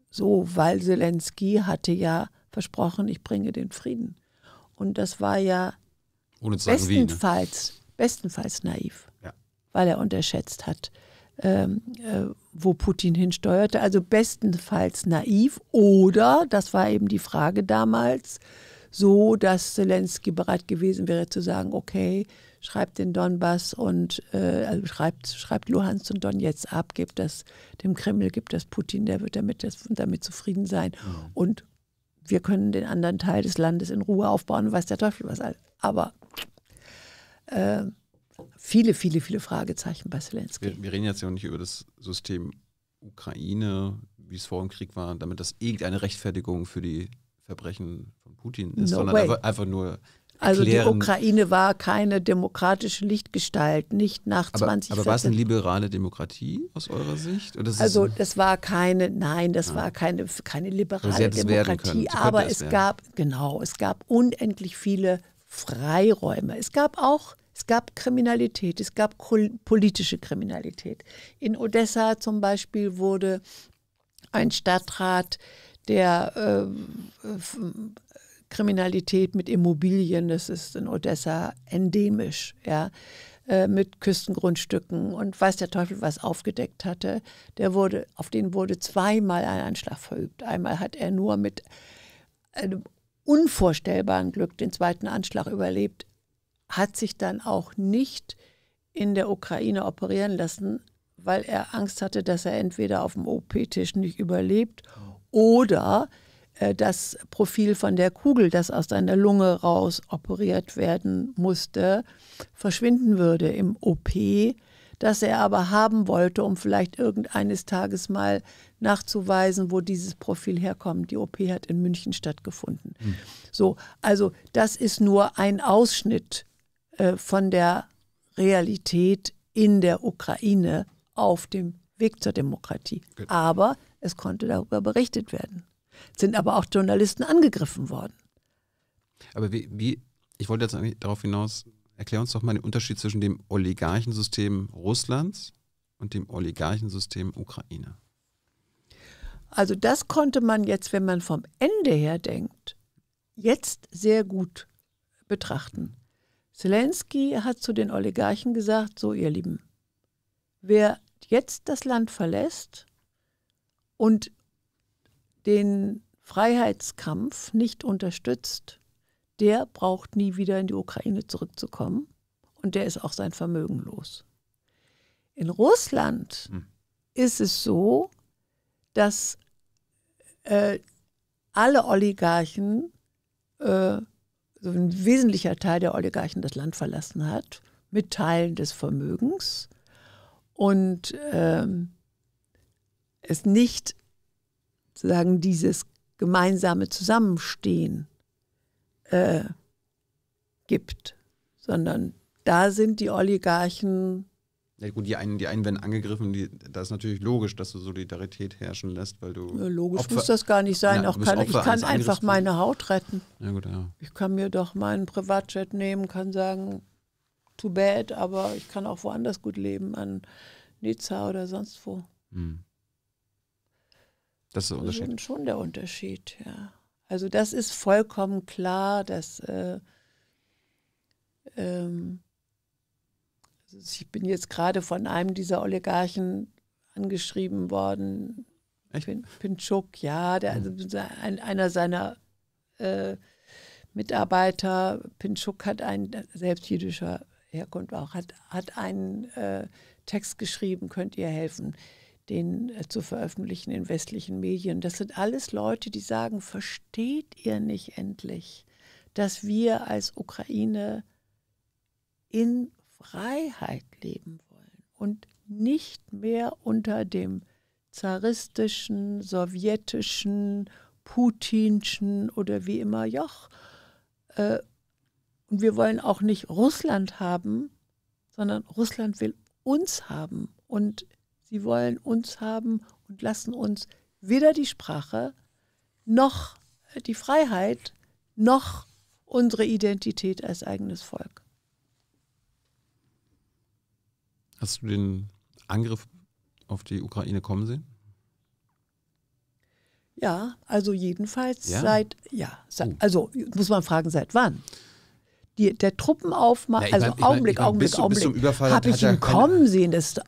so, weil Zelensky hatte ja versprochen, ich bringe den Frieden. Und das war ja bestenfalls, wie, ne? bestenfalls naiv, ja. weil er unterschätzt hat, ähm, äh, wo Putin hinsteuerte. Also bestenfalls naiv oder, das war eben die Frage damals, so, dass Zelensky bereit gewesen wäre zu sagen, okay, schreibt den Donbass und äh, also schreibt, schreibt Luhansk und Donetsk ab, gibt das dem Kreml, gibt das Putin, der wird damit, das, damit zufrieden sein. Mhm. Und wir können den anderen Teil des Landes in Ruhe aufbauen, weiß der Teufel was. Aber äh, viele, viele, viele Fragezeichen bei Zelensky. Wir, wir reden jetzt ja nicht über das System Ukraine, wie es vor dem Krieg war, damit das irgendeine Rechtfertigung für die Verbrechen Putin ist, no sondern einfach, einfach, nur. Erklären. Also die Ukraine war keine demokratische Lichtgestalt, nicht nach aber, 2014. Aber war es eine liberale Demokratie aus eurer Sicht? also das war keine, nein, das ja. Ah. war keine, keine liberale Demokratie, aber es werden. gab, genau, es gab unendlich viele Freiräume. Es gab auch es gab Kriminalität, es gab politische Kriminalität. In Odessa zum Beispiel wurde ein Stadtrat, der äh, Kriminalität mit Immobilien, das ist in Odessa endemisch, ja, äh, mit Küstengrundstücken und weiß der Teufel was aufgedeckt hatte, der wurde, auf den wurde zweimal ein Anschlag verübt. Einmal hat er nur mit einem unvorstellbaren Glück den zweiten Anschlag überlebt, hat sich dann auch nicht in der Ukraine operieren lassen, weil er Angst hatte, dass er entweder auf dem OP-Tisch nicht überlebt oder äh, das Profil von der Kugel, das aus deiner Lunge raus operiert werden musste, verschwinden würde im OP, das er aber haben wollte, um vielleicht irgendeines Tages mal nachzuweisen, wo dieses Profil herkommt. Die OP hat in München stattgefunden. Mhm. So, also das ist nur ein Ausschnitt äh, von der Realität in der Ukraine auf dem Weg zur Demokratie. Okay. Aber es konnte darüber berichtet werden sind aber auch Journalisten angegriffen worden. Aber wie, wie ich wollte jetzt eigentlich darauf hinaus, erklär uns doch mal den Unterschied zwischen dem Oligarchensystem Russlands und dem Oligarchensystem Ukraine. Also das konnte man jetzt, wenn man vom Ende her denkt, jetzt sehr gut betrachten. Zelensky hat zu den Oligarchen gesagt, so ihr Lieben, wer jetzt das Land verlässt und den Freiheitskampf nicht unterstützt, der braucht nie wieder in die Ukraine zurückzukommen und der ist auch sein Vermögen los. In Russland hm. ist es so, dass äh, alle Oligarchen, äh, so ein wesentlicher Teil der Oligarchen das Land verlassen hat, mit Teilen des Vermögens und äh, es nicht sozusagen dieses gemeinsame Zusammenstehen äh, gibt, sondern da sind die Oligarchen. Ja, gut, die einen, die einen werden angegriffen, die, da ist natürlich logisch, dass du Solidarität herrschen lässt, weil du. Ja, logisch Opfer, muss das gar nicht sein. Na, auch kann, ich kann einfach meine Haut retten. Ja, gut, ja. Ich kann mir doch meinen Privatjet nehmen, kann sagen, too bad, aber ich kann auch woanders gut leben, an Nizza oder sonst wo. Hm. Das ist der also Unterschied. Das ist schon der Unterschied, ja. Also das ist vollkommen klar, dass äh, ähm, also ich bin jetzt gerade von einem dieser Oligarchen angeschrieben worden. Echt? Pinchuk, ja, der, also mhm. ein, einer seiner äh, Mitarbeiter, Pinchuk hat einen, selbst jüdischer Herkunft auch, hat, hat einen äh, Text geschrieben, könnt ihr helfen den äh, zu veröffentlichen in westlichen Medien. Das sind alles Leute, die sagen, versteht ihr nicht endlich, dass wir als Ukraine in Freiheit leben wollen und nicht mehr unter dem zaristischen, sowjetischen, putinschen oder wie immer Joch. Äh, und wir wollen auch nicht Russland haben, sondern Russland will uns haben. Und Sie wollen uns haben und lassen uns weder die Sprache noch äh, die Freiheit noch unsere Identität als eigenes Volk. Hast du den Angriff auf die Ukraine kommen sehen? Ja, also jedenfalls ja. seit, ja, seit, uh. also muss man fragen, seit wann? Die, der Truppenaufmarsch, ja, also mein, Augenblick, ich mein, ich mein, Augenblick, bis, Augenblick, habe ich ihn kommen sehen. Das ist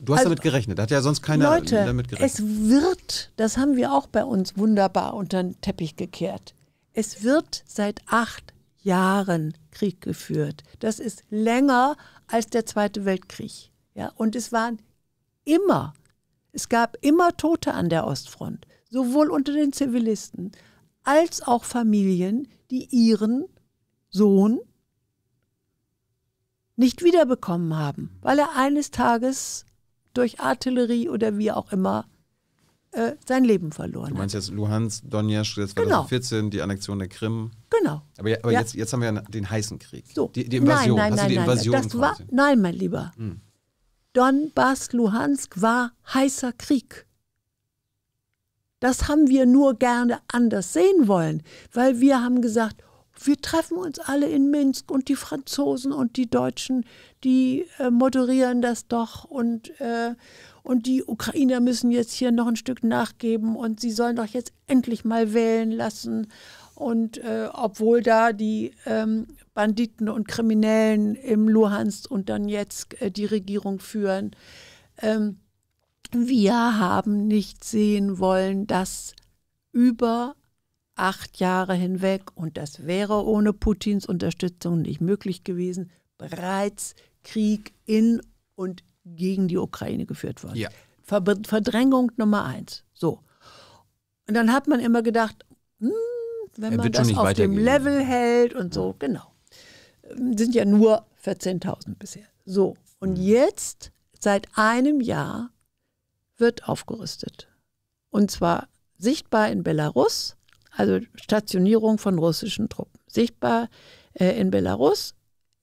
Du hast also, damit gerechnet, hat ja sonst keiner Leute, damit gerechnet. Es wird, das haben wir auch bei uns wunderbar unter den Teppich gekehrt. Es wird seit acht Jahren Krieg geführt. Das ist länger als der Zweite Weltkrieg. Ja, und es waren immer, es gab immer Tote an der Ostfront, sowohl unter den Zivilisten als auch Familien, die ihren Sohn nicht wiederbekommen haben, weil er eines Tages durch Artillerie oder wie auch immer äh, sein Leben verloren. Du meinst jetzt Luhansk, Donetsk, das war genau. die Annexion der Krim. Genau. Aber, aber ja. jetzt, jetzt haben wir den heißen Krieg. So. Die, die Invasion. Nein, nein, Hast nein, die Invasion nein. Das war, nein, mein Lieber. Hm. Donbass, Luhansk war heißer Krieg. Das haben wir nur gerne anders sehen wollen, weil wir haben gesagt, wir treffen uns alle in Minsk und die Franzosen und die Deutschen, die äh, moderieren das doch und, äh, und die Ukrainer müssen jetzt hier noch ein Stück nachgeben und sie sollen doch jetzt endlich mal wählen lassen. Und äh, obwohl da die ähm, Banditen und Kriminellen im Luhansk und dann jetzt äh, die Regierung führen, ähm, wir haben nicht sehen wollen, dass über acht Jahre hinweg, und das wäre ohne Putins Unterstützung nicht möglich gewesen, bereits Krieg in und gegen die Ukraine geführt worden. Ja. Verdrängung Nummer eins. So. Und dann hat man immer gedacht, hm, wenn man das auf dem Level hält und so, genau. Ähm, sind ja nur 14.000 bisher. So. Und mhm. jetzt, seit einem Jahr, wird aufgerüstet. Und zwar sichtbar in Belarus also Stationierung von russischen Truppen. Sichtbar äh, in Belarus,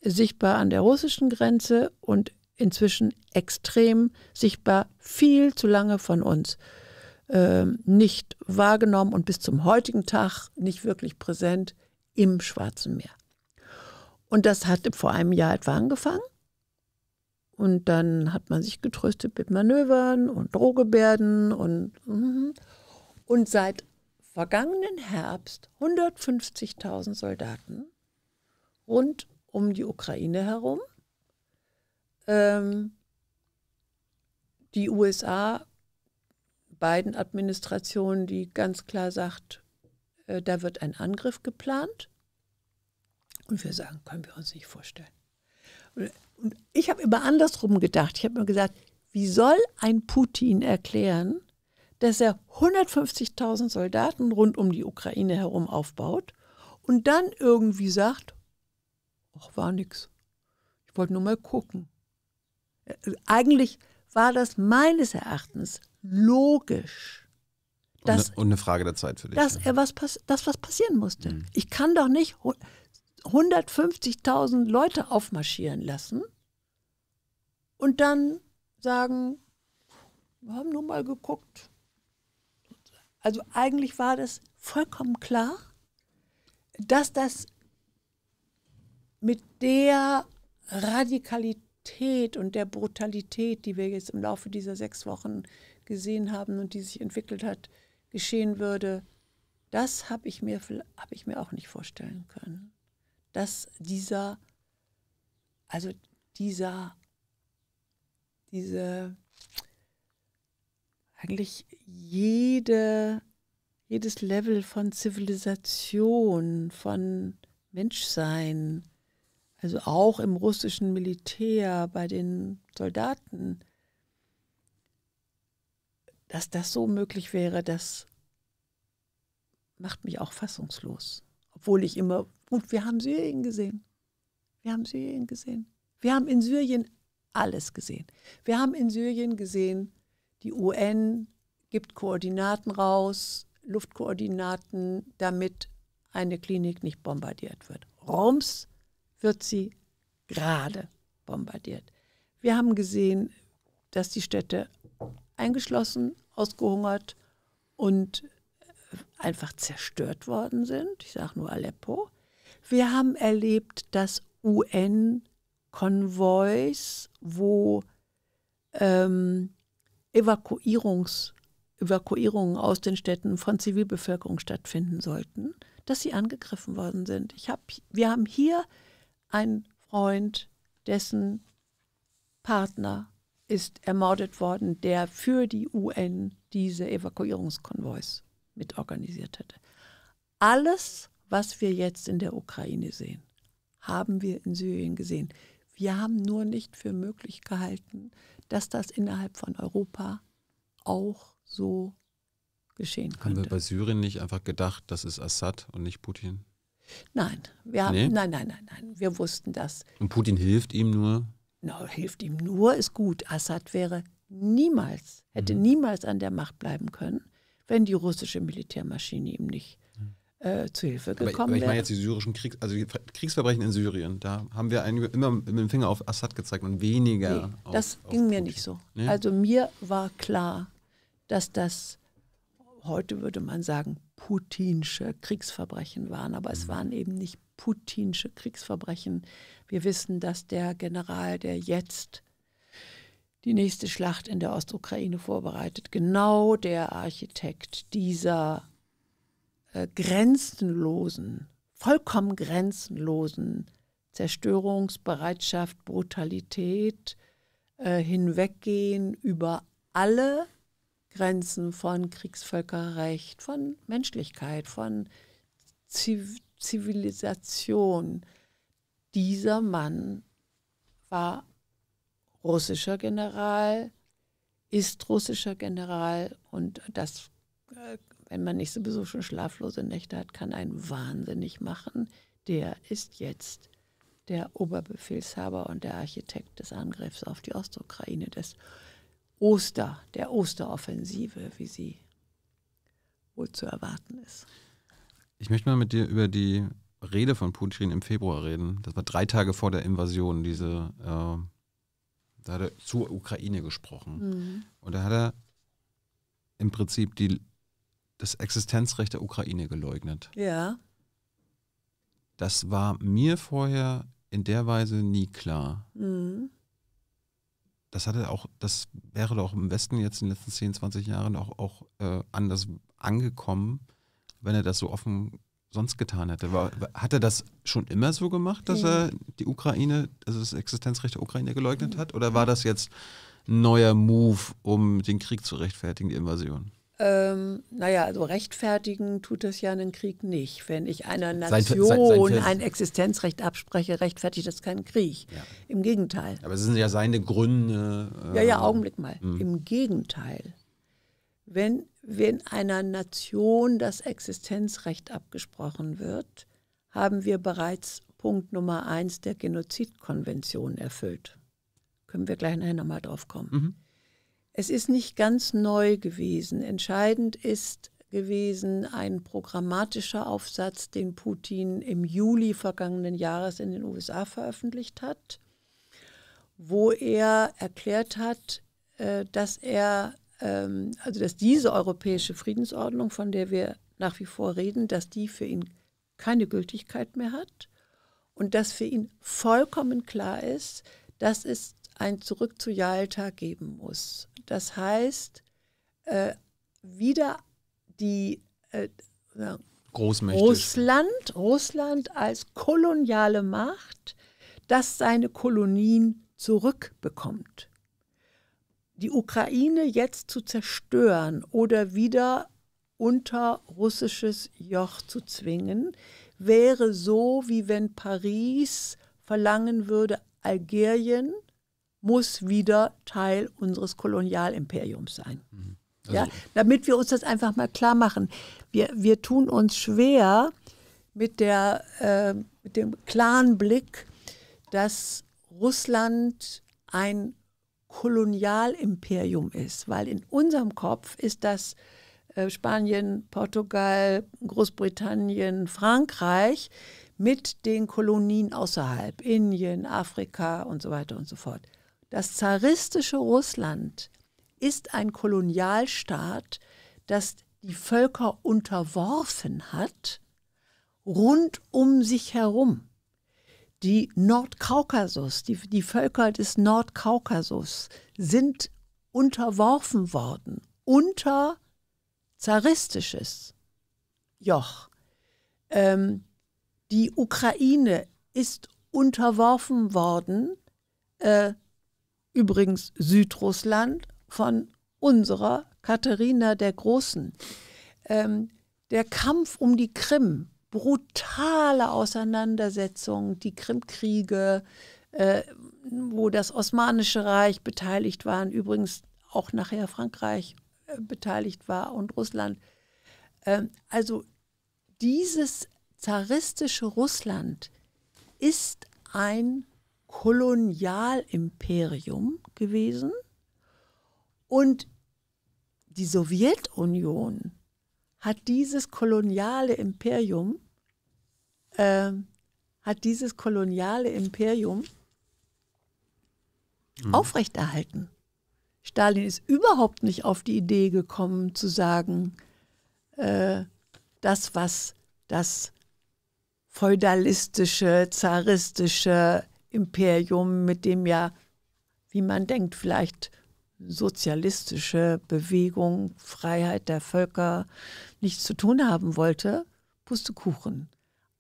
sichtbar an der russischen Grenze und inzwischen extrem sichtbar, viel zu lange von uns ähm, nicht wahrgenommen und bis zum heutigen Tag nicht wirklich präsent im Schwarzen Meer. Und das hat vor einem Jahr etwa angefangen. Und dann hat man sich getröstet mit Manövern und Drohgebärden und, mhm. und seit vergangenen Herbst 150.000 Soldaten rund um die Ukraine herum. Ähm, die USA, beiden Administrationen, die ganz klar sagt, äh, da wird ein Angriff geplant. Und wir sagen, können wir uns nicht vorstellen. Und, und ich habe immer andersrum gedacht. Ich habe mir gesagt, wie soll ein Putin erklären, dass er 150.000 Soldaten rund um die Ukraine herum aufbaut und dann irgendwie sagt, ach, war nix. Ich wollte nur mal gucken. Äh, eigentlich war das meines Erachtens logisch. Dass, und, eine, Frage der Zeit für dich. Dass er was, dass was passieren musste. Mhm. Ich kann doch nicht 150.000 Leute aufmarschieren lassen und dann sagen, wir haben nur mal geguckt, also eigentlich war das vollkommen klar, dass das mit der Radikalität und der Brutalität, die wir jetzt im Laufe dieser sechs Wochen gesehen haben und die sich entwickelt hat, geschehen würde, das habe ich, mir, hab ich mir auch nicht vorstellen können. Dass dieser, also dieser, diese eigentlich jede, jedes Level von Zivilisation, von Menschsein, also auch im russischen Militär, bei den Soldaten, dass das so möglich wäre, das macht mich auch fassungslos. Obwohl ich immer, und wir haben Syrien gesehen. Wir haben Syrien gesehen. Wir haben in Syrien alles gesehen. Wir haben in Syrien gesehen, die UN gibt Koordinaten raus, Luftkoordinaten, damit eine Klinik nicht bombardiert wird. Roms wird sie gerade bombardiert. Wir haben gesehen, dass die Städte eingeschlossen, ausgehungert und äh, einfach zerstört worden sind. Ich sage nur Aleppo. Wir haben erlebt, dass UN-Konvois, wo ähm, Evakuierungs, Evakuierungen aus den Städten von Zivilbevölkerung stattfinden sollten, dass sie angegriffen worden sind. Ich hab, wir haben hier einen Freund, dessen Partner ist ermordet worden, der für die UN diese Evakuierungskonvois mitorganisiert hatte. Alles, was wir jetzt in der Ukraine sehen, haben wir in Syrien gesehen. Wir haben nur nicht für möglich gehalten, dass das innerhalb von Europa auch so geschehen könnte. Haben wir bei Syrien nicht einfach gedacht, das ist Assad und nicht Putin? Nein, wir haben, nee? nein, nein, nein, nein, wir wussten das. Und Putin hilft ihm nur? No, hilft ihm nur, ist gut. Assad wäre niemals, hätte mhm. niemals an der Macht bleiben können, wenn die russische Militärmaschine ihm nicht äh, zu Hilfe gekommen aber, aber ich meine jetzt die syrischen Kriegs-, also die Kriegsverbrechen in Syrien, da haben wir einen, immer mit dem Finger auf Assad gezeigt und weniger nee, auf, Das auf ging Putin. mir nicht so. Nee? Also mir war klar, dass das, heute würde man sagen, putinsche Kriegsverbrechen waren, aber mhm. es waren eben nicht putinsche Kriegsverbrechen. Wir wissen, dass der General, der jetzt die nächste Schlacht in der Ostukraine vorbereitet, genau der Architekt dieser äh, grenzenlosen, vollkommen grenzenlosen Zerstörungsbereitschaft, Brutalität äh, hinweggehen über alle Grenzen von Kriegsvölkerrecht, von Menschlichkeit, von Ziv Zivilisation. Dieser Mann war russischer General, ist russischer General und das äh, wenn man nicht sowieso schon schlaflose Nächte hat, kann einen wahnsinnig machen. Der ist jetzt der Oberbefehlshaber und der Architekt des Angriffs auf die Ostukraine, des Oster, der Osteroffensive, wie sie wohl zu erwarten ist. Ich möchte mal mit dir über die Rede von Putin im Februar reden. Das war drei Tage vor der Invasion, diese, äh, da hat er zur Ukraine gesprochen. Mhm. Und da hat er im Prinzip die das Existenzrecht der Ukraine geleugnet. Ja. Das war mir vorher in der Weise nie klar. Mhm. Das hatte auch, das wäre doch im Westen jetzt in den letzten 10, 20 Jahren auch, auch äh, anders angekommen, wenn er das so offen sonst getan hätte. War, hat er das schon immer so gemacht, dass ja. er die Ukraine, also das Existenzrecht der Ukraine geleugnet mhm. hat? Oder war das jetzt ein neuer Move, um den Krieg zu rechtfertigen, die Invasion? ähm, naja, also rechtfertigen tut das ja einen Krieg nicht. Wenn ich einer Nation sein, sein, ein Existenzrecht abspreche, rechtfertigt das keinen Krieg. Ja. Im Gegenteil. Aber es sind ja seine Gründe. Äh, ja, ja, äh, Augenblick mal. Mh. Im Gegenteil. Wenn, wenn einer Nation das Existenzrecht abgesprochen wird, haben wir bereits Punkt Nummer eins der Genozidkonvention erfüllt. Können wir gleich nachher nochmal drauf kommen. Mhm. Es ist nicht ganz neu gewesen. Entscheidend ist gewesen ein programmatischer Aufsatz, den Putin im Juli vergangenen Jahres in den USA veröffentlicht hat, wo er erklärt hat, äh, dass er ähm, also dass diese europäische Friedensordnung, von der wir nach wie vor reden, dass die für ihn keine Gültigkeit mehr hat und dass für ihn vollkommen klar ist, dass es ein Zurück zu Jalta geben muss. Das heißt, äh, wieder die äh, Großmächtig. Russland, Russland als koloniale Macht, das seine Kolonien zurückbekommt. Die Ukraine jetzt zu zerstören oder wieder unter russisches Joch zu zwingen, wäre so, wie wenn Paris verlangen würde, Algerien muss wieder Teil unseres Kolonialimperiums sein. Mhm. Also ja, damit wir uns das einfach mal klar machen. Wir, wir tun uns schwer mit, der, äh, mit dem klaren Blick, dass Russland ein Kolonialimperium ist, weil in unserem Kopf ist das äh, Spanien, Portugal, Großbritannien, Frankreich mit den Kolonien außerhalb, Indien, Afrika und so weiter und so fort. Das zaristische Russland ist ein Kolonialstaat, das die Völker unterworfen hat, rund um sich herum. Die Nordkaukasus, die, die Völker des Nordkaukasus sind unterworfen worden unter zaristisches Joch. Ähm, die Ukraine ist unterworfen worden äh, übrigens Südrussland, von unserer Katharina der Großen. Ähm, der Kampf um die Krim, brutale Auseinandersetzungen, die Krimkriege, äh, wo das Osmanische Reich beteiligt war, und übrigens auch nachher Frankreich äh, beteiligt war und Russland. Ähm, also dieses zaristische Russland ist ein Kolonialimperium gewesen und die Sowjetunion hat dieses koloniale Imperium äh, hat dieses koloniale Imperium mhm. aufrechterhalten. Stalin ist überhaupt nicht auf die Idee gekommen zu sagen, äh, das, was das feudalistische, zaristische Imperium, mit dem ja, wie man denkt, vielleicht sozialistische Bewegung, Freiheit der Völker nichts zu tun haben wollte, Pustekuchen.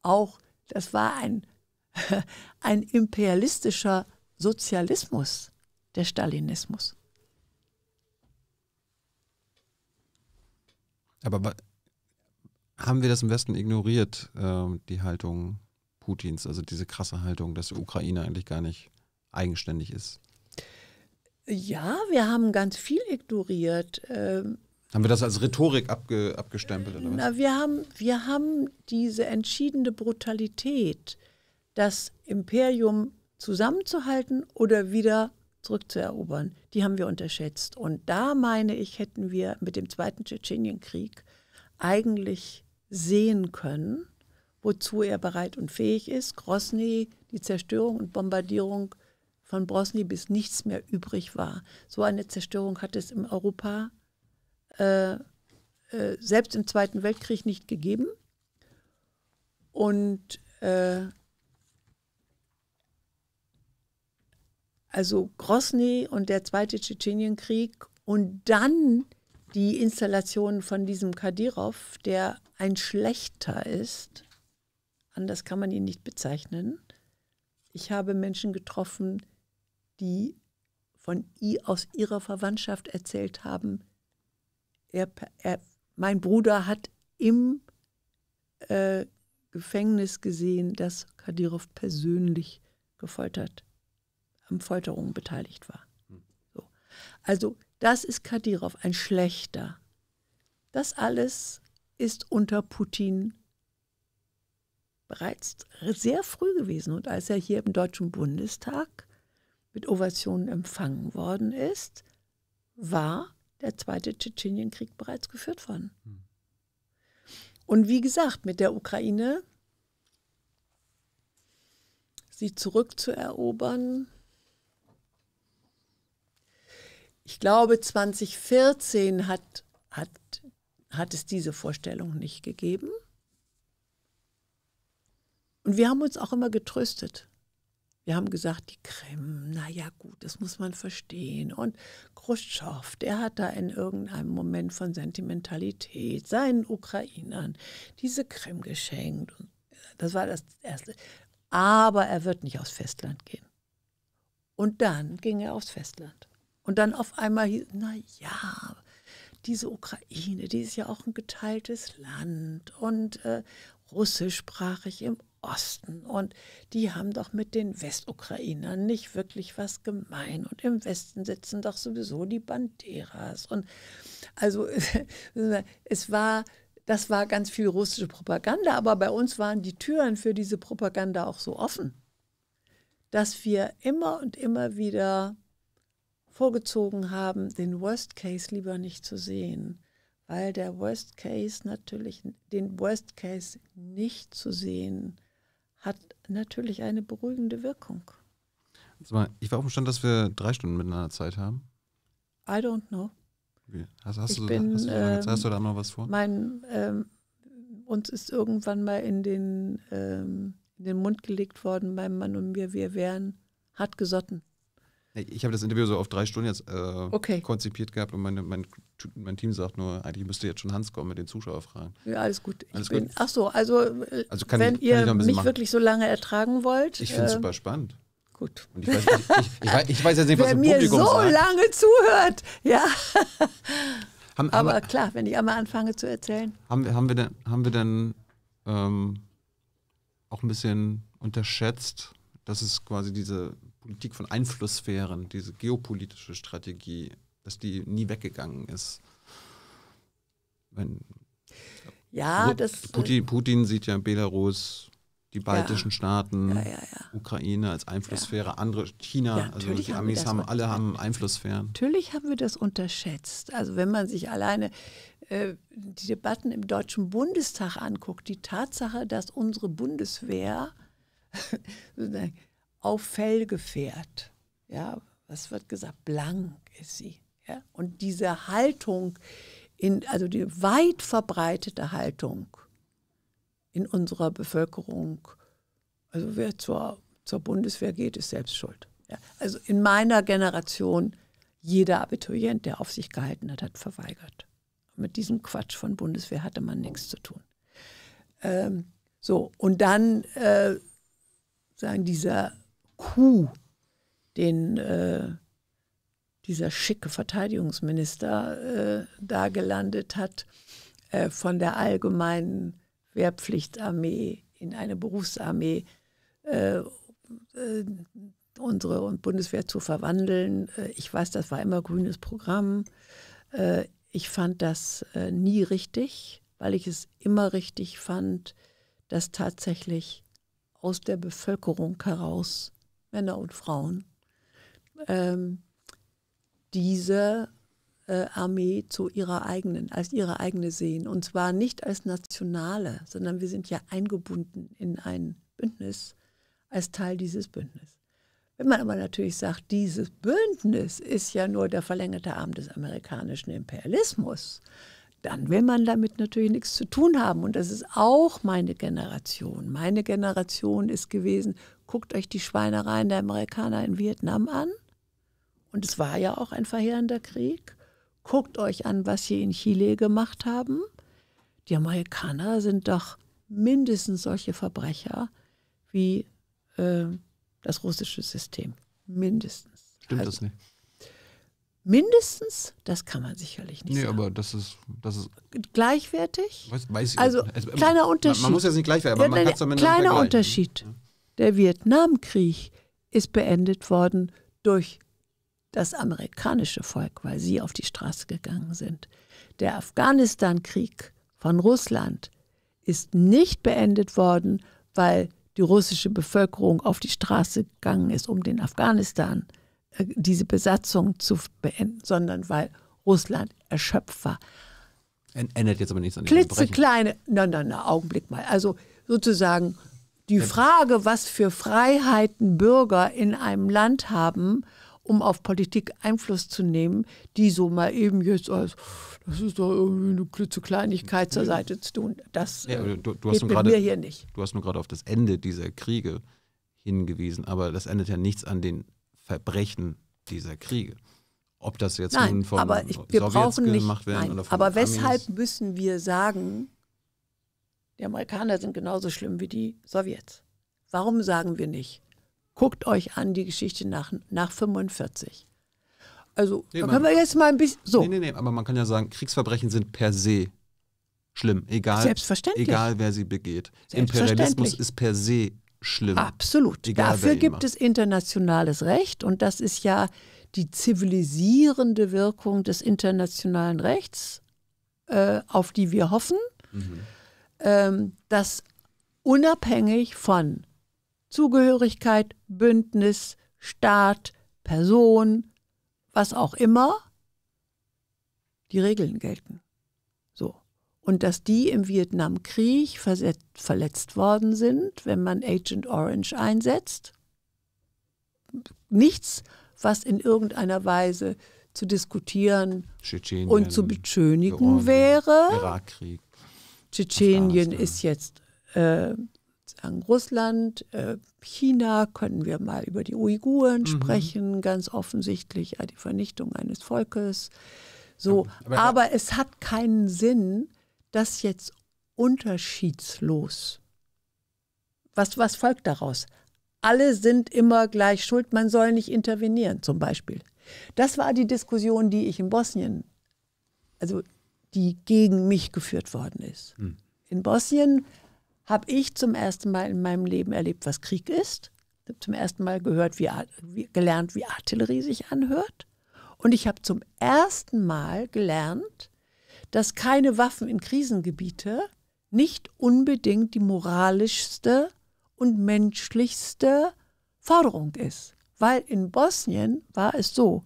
Auch das war ein, <laughs> ein imperialistischer Sozialismus, der Stalinismus. Aber haben wir das im Westen ignoriert, ähm, die Haltung Putins, also diese krasse Haltung, dass die Ukraine eigentlich gar nicht eigenständig ist. Ja, wir haben ganz viel ignoriert. Ähm, haben wir das als Rhetorik abge, abgestempelt? Oder was? Na, wir, haben, wir haben diese entschiedene Brutalität, das Imperium zusammenzuhalten oder wieder zurückzuerobern, die haben wir unterschätzt. Und da meine ich, hätten wir mit dem Zweiten Tschetschenienkrieg eigentlich sehen können, wozu er bereit und fähig ist. Grosny, die Zerstörung und Bombardierung von Brosny bis nichts mehr übrig war. So eine Zerstörung hat es in Europa äh, äh, selbst im Zweiten Weltkrieg nicht gegeben. Und äh, also Grosny und der Zweite Tschetschenienkrieg und dann die Installation von diesem Kadyrov, der ein Schlechter ist, anders kann man ihn nicht bezeichnen. Ich habe Menschen getroffen, die von ihr aus ihrer Verwandtschaft erzählt haben, er, er, mein Bruder hat im äh, Gefängnis gesehen, dass Kadirov persönlich gefoltert, am Folterungen beteiligt war. Hm. So. Also das ist Kadirov, ein schlechter. Das alles ist unter Putin bereits sehr früh gewesen. Und als er hier im Deutschen Bundestag mit Ovationen empfangen worden ist, war der Zweite Tschetschenienkrieg bereits geführt worden. Hm. Und wie gesagt, mit der Ukraine, sie zurückzuerobern, ich glaube, 2014 hat, hat, hat es diese Vorstellung nicht gegeben. Und wir haben uns auch immer getröstet. Wir haben gesagt, die Krim, naja gut, das muss man verstehen. Und Khrushchev, der hat da in irgendeinem Moment von Sentimentalität seinen Ukrainern diese Krim geschenkt. Das war das Erste. Aber er wird nicht aufs Festland gehen. Und dann ging er aufs Festland. Und dann auf einmal hieß, naja, diese Ukraine, die ist ja auch ein geteiltes Land und äh, russischsprachig im Osten. Und die haben doch mit den Westukrainern nicht wirklich was gemein. Und im Westen sitzen doch sowieso die Banderas. Und also <laughs> es war, das war ganz viel russische Propaganda, aber bei uns waren die Türen für diese Propaganda auch so offen, dass wir immer und immer wieder vorgezogen haben, den Worst Case lieber nicht zu sehen weil der Worst Case natürlich, den Worst Case nicht zu sehen, hat natürlich eine beruhigende Wirkung. ich war auf dem Stand, dass wir drei Stunden miteinander Zeit haben. I don't know. Wie? Hast, hast, du, bin, hast, du, ähm, hast, du, da mal was vor? Mein, ähm, uns ist irgendwann mal in den, ähm, in den Mund gelegt worden, mein Mann und mir, wir wären hart gesotten. Ich habe das Interview so auf drei Stunden jetzt äh, okay. konzipiert gehabt und meine, mein, mein Team sagt nur, eigentlich müsste jetzt schon Hans kommen mit den Zuschauerfragen. Ja, alles gut. Alles gut. Bin, also, äh, also kann, wenn kann ihr mich machen. wirklich so lange ertragen wollt. Ich finde es äh, super spannend. Gut. Und ich weiß, ich, ich, weiß, ich weiß jetzt nicht, was Wer mir so sagt. lange zuhört, ja. Haben, Aber haben, klar, wenn ich einmal anfange zu erzählen. Haben wir, haben wir denn, haben wir denn ähm, auch ein bisschen unterschätzt, dass es quasi diese Politik von Einflusssphären, diese geopolitische Strategie, dass die nie weggegangen ist. Wenn, ja, also, das. Äh, Putin, Putin, sieht ja Belarus, die baltischen ja, Staaten, ja, Ukraine als Einflusssphäre, andere China, also die haben Amis haben, alle haben Einflusssphären. Natürlich haben wir das unterschätzt. Also wenn man sich alleine äh, die Debatten im Deutschen Bundestag anguckt, die Tatsache, dass unsere Bundeswehr <laughs> auf Fell gefährt. Ja, was wird gesagt? Blank ist sie. Ja? Und diese Haltung, in, also die weit verbreitete Haltung in unserer Bevölkerung, also wer zur, zur Bundeswehr geht, ist selbst schuld. Ja? Also in meiner Generation, jeder Abiturient, der auf sich gehalten hat, hat verweigert. Mit diesem Quatsch von Bundeswehr hatte man nichts zu tun. Ähm, so, und dann äh, sagen dieser Coup, den äh, dieser schicke Verteidigungsminister äh, da gelandet hat, äh, von der allgemeinen Wehrpflichtarmee in eine Berufsarmee äh, äh unsere und Bundeswehr zu verwandeln. Äh, ich weiß, das war immer grünes Programm. Äh, ich fand das nie richtig, weil ich es immer richtig fand, dass tatsächlich aus der Bevölkerung heraus Männer und Frauen, ähm, diese äh, Armee zu ihrer eigenen, als ihre eigene sehen. Und zwar nicht als nationale, sondern wir sind ja eingebunden in ein Bündnis, als Teil dieses Bündnisses. Wenn man aber natürlich sagt, dieses Bündnis ist ja nur der verlängerte Arm des amerikanischen Imperialismus, dann will man damit natürlich nichts zu tun haben. Und das ist auch meine Generation. Meine Generation ist gewesen, guckt euch die Schweinereien der Amerikaner in Vietnam an. Und es war ja auch ein verheerender Krieg. Guckt euch an, was sie in Chile gemacht haben. Die Amerikaner sind doch mindestens solche Verbrecher wie äh, das russische System. Mindestens. Stimmt also, das nicht? Mindestens, das kann man sicherlich nicht nee, sagen. Nee, aber das ist, das ist. Gleichwertig? Weiß, weiß ich also, also, kleiner Unterschied. Man, man muss ja nicht gleichwertig, aber ja, man kann es zumindest Kleiner Unterschied. Ja. Mhm. Der Vietnamkrieg ist beendet worden durch das amerikanische Volk, weil sie auf die Straße gegangen sind. Der Afghanistan-Krieg von Russland ist nicht beendet worden, weil die russische Bevölkerung auf die Straße gegangen ist, um den Afghanistan äh, diese Besatzung zu beenden, sondern weil Russland erschöpft war. Ändert jetzt aber nichts an dem Klitzekleine, nein, nein, nein, Augenblick mal. Also sozusagen die Frage, was für Freiheiten Bürger in einem Land haben, um auf Politik Einfluss zu nehmen, die so mal eben jetzt als das ist doch irgendwie eine klitzekleinigkeit zur Seite zu tun. Das ja, du, du geht grade, mir hier nicht. Du hast nur gerade auf das Ende dieser Kriege hingewiesen, aber das ändert ja nichts an den Verbrechen dieser Kriege. Ob das jetzt nein, nun von aber ich, wir Sowjets brauchen nicht, gemacht werden nein, oder von Aber weshalb müssen wir sagen, die Amerikaner sind genauso schlimm wie die Sowjets. Warum sagen wir nicht? Guckt euch an die Geschichte nach, nach 45. Also, nee, da können wir jetzt mal ein bisschen. So. Nee, nee, nee, aber man kann ja sagen, Kriegsverbrechen sind per se schlimm. Egal, Selbstverständlich. egal wer sie begeht. Imperialismus ist per se schlimm. Absolut. Egal, Dafür gibt es internationales Recht und das ist ja die zivilisierende Wirkung des internationalen Rechts, äh, auf die wir hoffen. Mhm ähm, dass unabhängig von Zugehörigkeit, Bündnis, Staat, Person, was auch immer, die Regeln gelten. So. Und dass die im Vietnamkrieg verletzt worden sind, wenn man Agent Orange einsetzt. Nichts, was in irgendeiner Weise zu diskutieren Tschetschenien, und zu beschönigen wäre. Irakkrieg. Tschetschenien ist jetzt äh, sagen Russland, äh, China, können wir mal über die Uiguren mhm. sprechen, ganz offensichtlich äh, die Vernichtung eines Volkes. So, aber, aber es hat keinen Sinn, das jetzt unterschiedslos. Was, was folgt daraus? Alle sind immer gleich schuld, man soll nicht intervenieren, zum Beispiel. Das war die Diskussion, die ich in Bosnien also die gegen mich geführt worden ist. Hm. In Bosnien habe ich zum ersten Mal in meinem Leben erlebt, was Krieg ist. Ich habe zum ersten Mal gehört, wie, wie, gelernt, wie Artillerie sich anhört. Und ich habe zum ersten Mal gelernt, dass keine Waffen in Krisengebiete nicht unbedingt die moralischste und menschlichste Forderung ist. Weil in Bosnien war es so,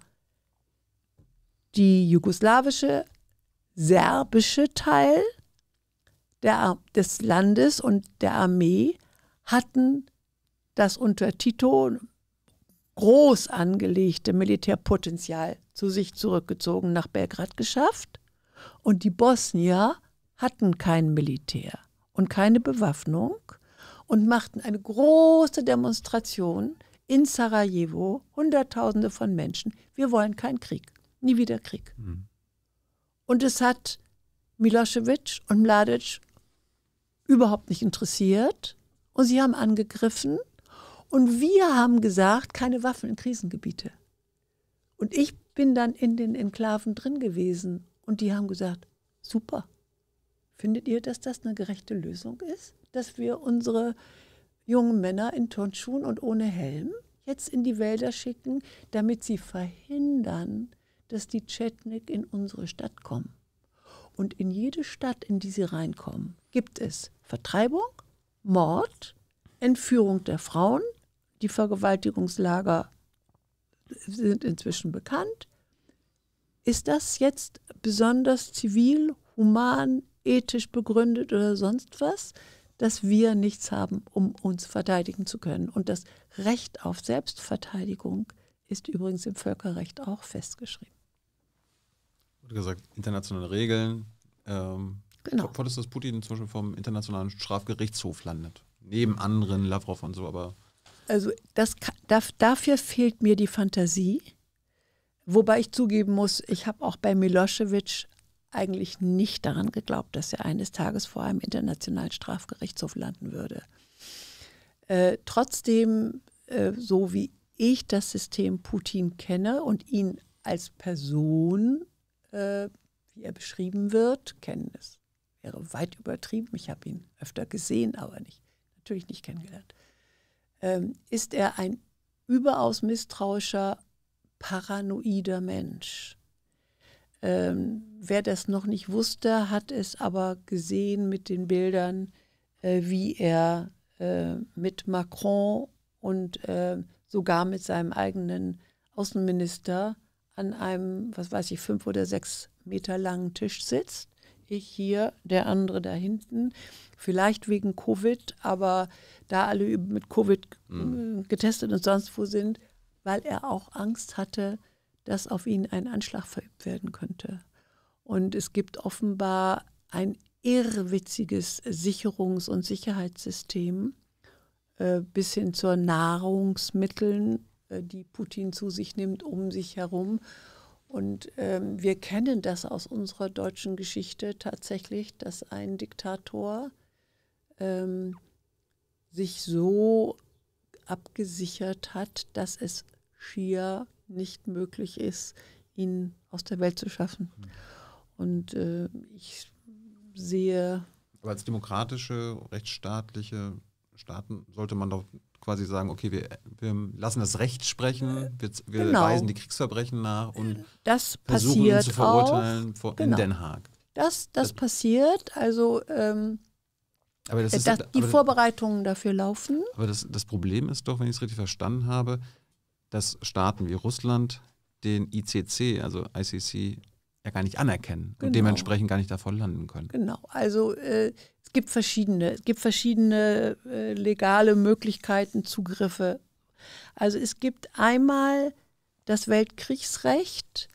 die jugoslawische serbische Teil der, des Landes und der Armee hatten das unter Tito groß angelegte Militärpotenzial zu sich zurückgezogen nach Belgrad geschafft und die Bosnier hatten kein Militär und keine Bewaffnung und machten eine große Demonstration in Sarajevo, Hunderttausende von Menschen. Wir wollen keinen Krieg, nie wieder Krieg. Mhm. Und es hat Milosevic und Mladic überhaupt nicht interessiert. Und sie haben angegriffen. Und wir haben gesagt, keine Waffen in Krisengebiete. Und ich bin dann in den Enklaven drin gewesen. Und die haben gesagt, super. Findet ihr, dass das eine gerechte Lösung ist? Dass wir unsere jungen Männer in Turnschuhen und ohne Helm jetzt in die Wälder schicken, damit sie verhindern, dass die Chetnik in unsere Stadt kommen. Und in jede Stadt, in die sie reinkommen, gibt es Vertreibung, Mord, Entführung der Frauen. Die Vergewaltigungslager sind inzwischen bekannt. Ist das jetzt besonders zivil, human, ethisch begründet oder sonst was, dass wir nichts haben, um uns verteidigen zu können? Und das Recht auf Selbstverteidigung ist übrigens im Völkerrecht auch festgeschrieben wurde gesagt, internationale Regeln. Ähm, genau. Wolltest du, dass Putin zum Beispiel vom Internationalen Strafgerichtshof landet? Neben anderen, Lavrov und so, aber. Also das, dafür fehlt mir die Fantasie. Wobei ich zugeben muss, ich habe auch bei Milosevic eigentlich nicht daran geglaubt, dass er eines Tages vor einem internationalen Strafgerichtshof landen würde. Äh, trotzdem, äh, so wie ich das System Putin kenne und ihn als Person äh, wie er beschrieben wird, kennen. Das wäre weit übertrieben. Ich habe ihn öfter gesehen, aber nicht, natürlich nicht kennengelernt. Ähm, ist er ein überaus misstrauischer, paranoider Mensch? Ähm, wer das noch nicht wusste, hat es aber gesehen mit den Bildern, äh, wie er äh, mit Macron und äh, sogar mit seinem eigenen Außenminister an einem, was weiß ich, fünf oder sechs Meter langen Tisch sitzt. Ich hier, der andere da hinten. Vielleicht wegen Covid, aber da alle mit Covid mhm. Äh, getestet und sonst wo sind, weil er auch Angst hatte, dass auf ihn ein Anschlag verübt werden könnte. Und es gibt offenbar ein irrwitziges Sicherungs- und Sicherheitssystem äh, bis hin zur Nahrungsmitteln, äh, die Putin zu sich nimmt, um sich herum. Und ähm, wir kennen das aus unserer deutschen Geschichte tatsächlich, dass ein Diktator ähm, sich so abgesichert hat, dass es schier nicht möglich ist, ihn aus der Welt zu schaffen. Hm. Und äh, ich sehe. Aber als demokratische, rechtsstaatliche Staaten sollte man doch quasi sagen, okay, wir, wir lassen das Recht sprechen, wir, wir genau. weisen die Kriegsverbrechen nach und das versuchen zu verurteilen auch, genau. in Den Haag. Das, das, das passiert, also ähm, das äh, ist, dass die Vorbereitungen dafür laufen. Aber das, das Problem ist doch, wenn ich es richtig verstanden habe, dass Staaten wie Russland den ICC, also ICC, ja gar nicht anerkennen genau. und dementsprechend gar nicht davon landen können. Genau, also äh, es gibt verschiedene, es gibt verschiedene äh, legale Möglichkeiten, Zugriffe. Also es gibt einmal das Weltkriegsrecht,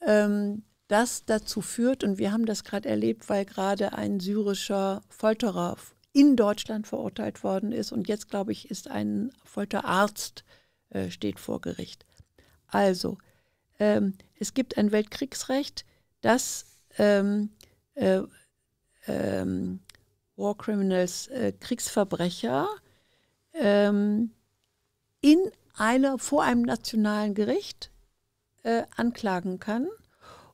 ähm, das dazu führt, und wir haben das gerade erlebt, weil gerade ein syrischer Folterer in Deutschland verurteilt worden ist und jetzt, glaube ich, ist ein Folterarzt, äh, steht vor Gericht. Also, ähm, es gibt ein Weltkriegsrecht, das ähm, äh, ähm, war Criminals, äh, Kriegsverbrecher, ähm, in einer, vor einem nationalen Gericht äh, anklagen kann.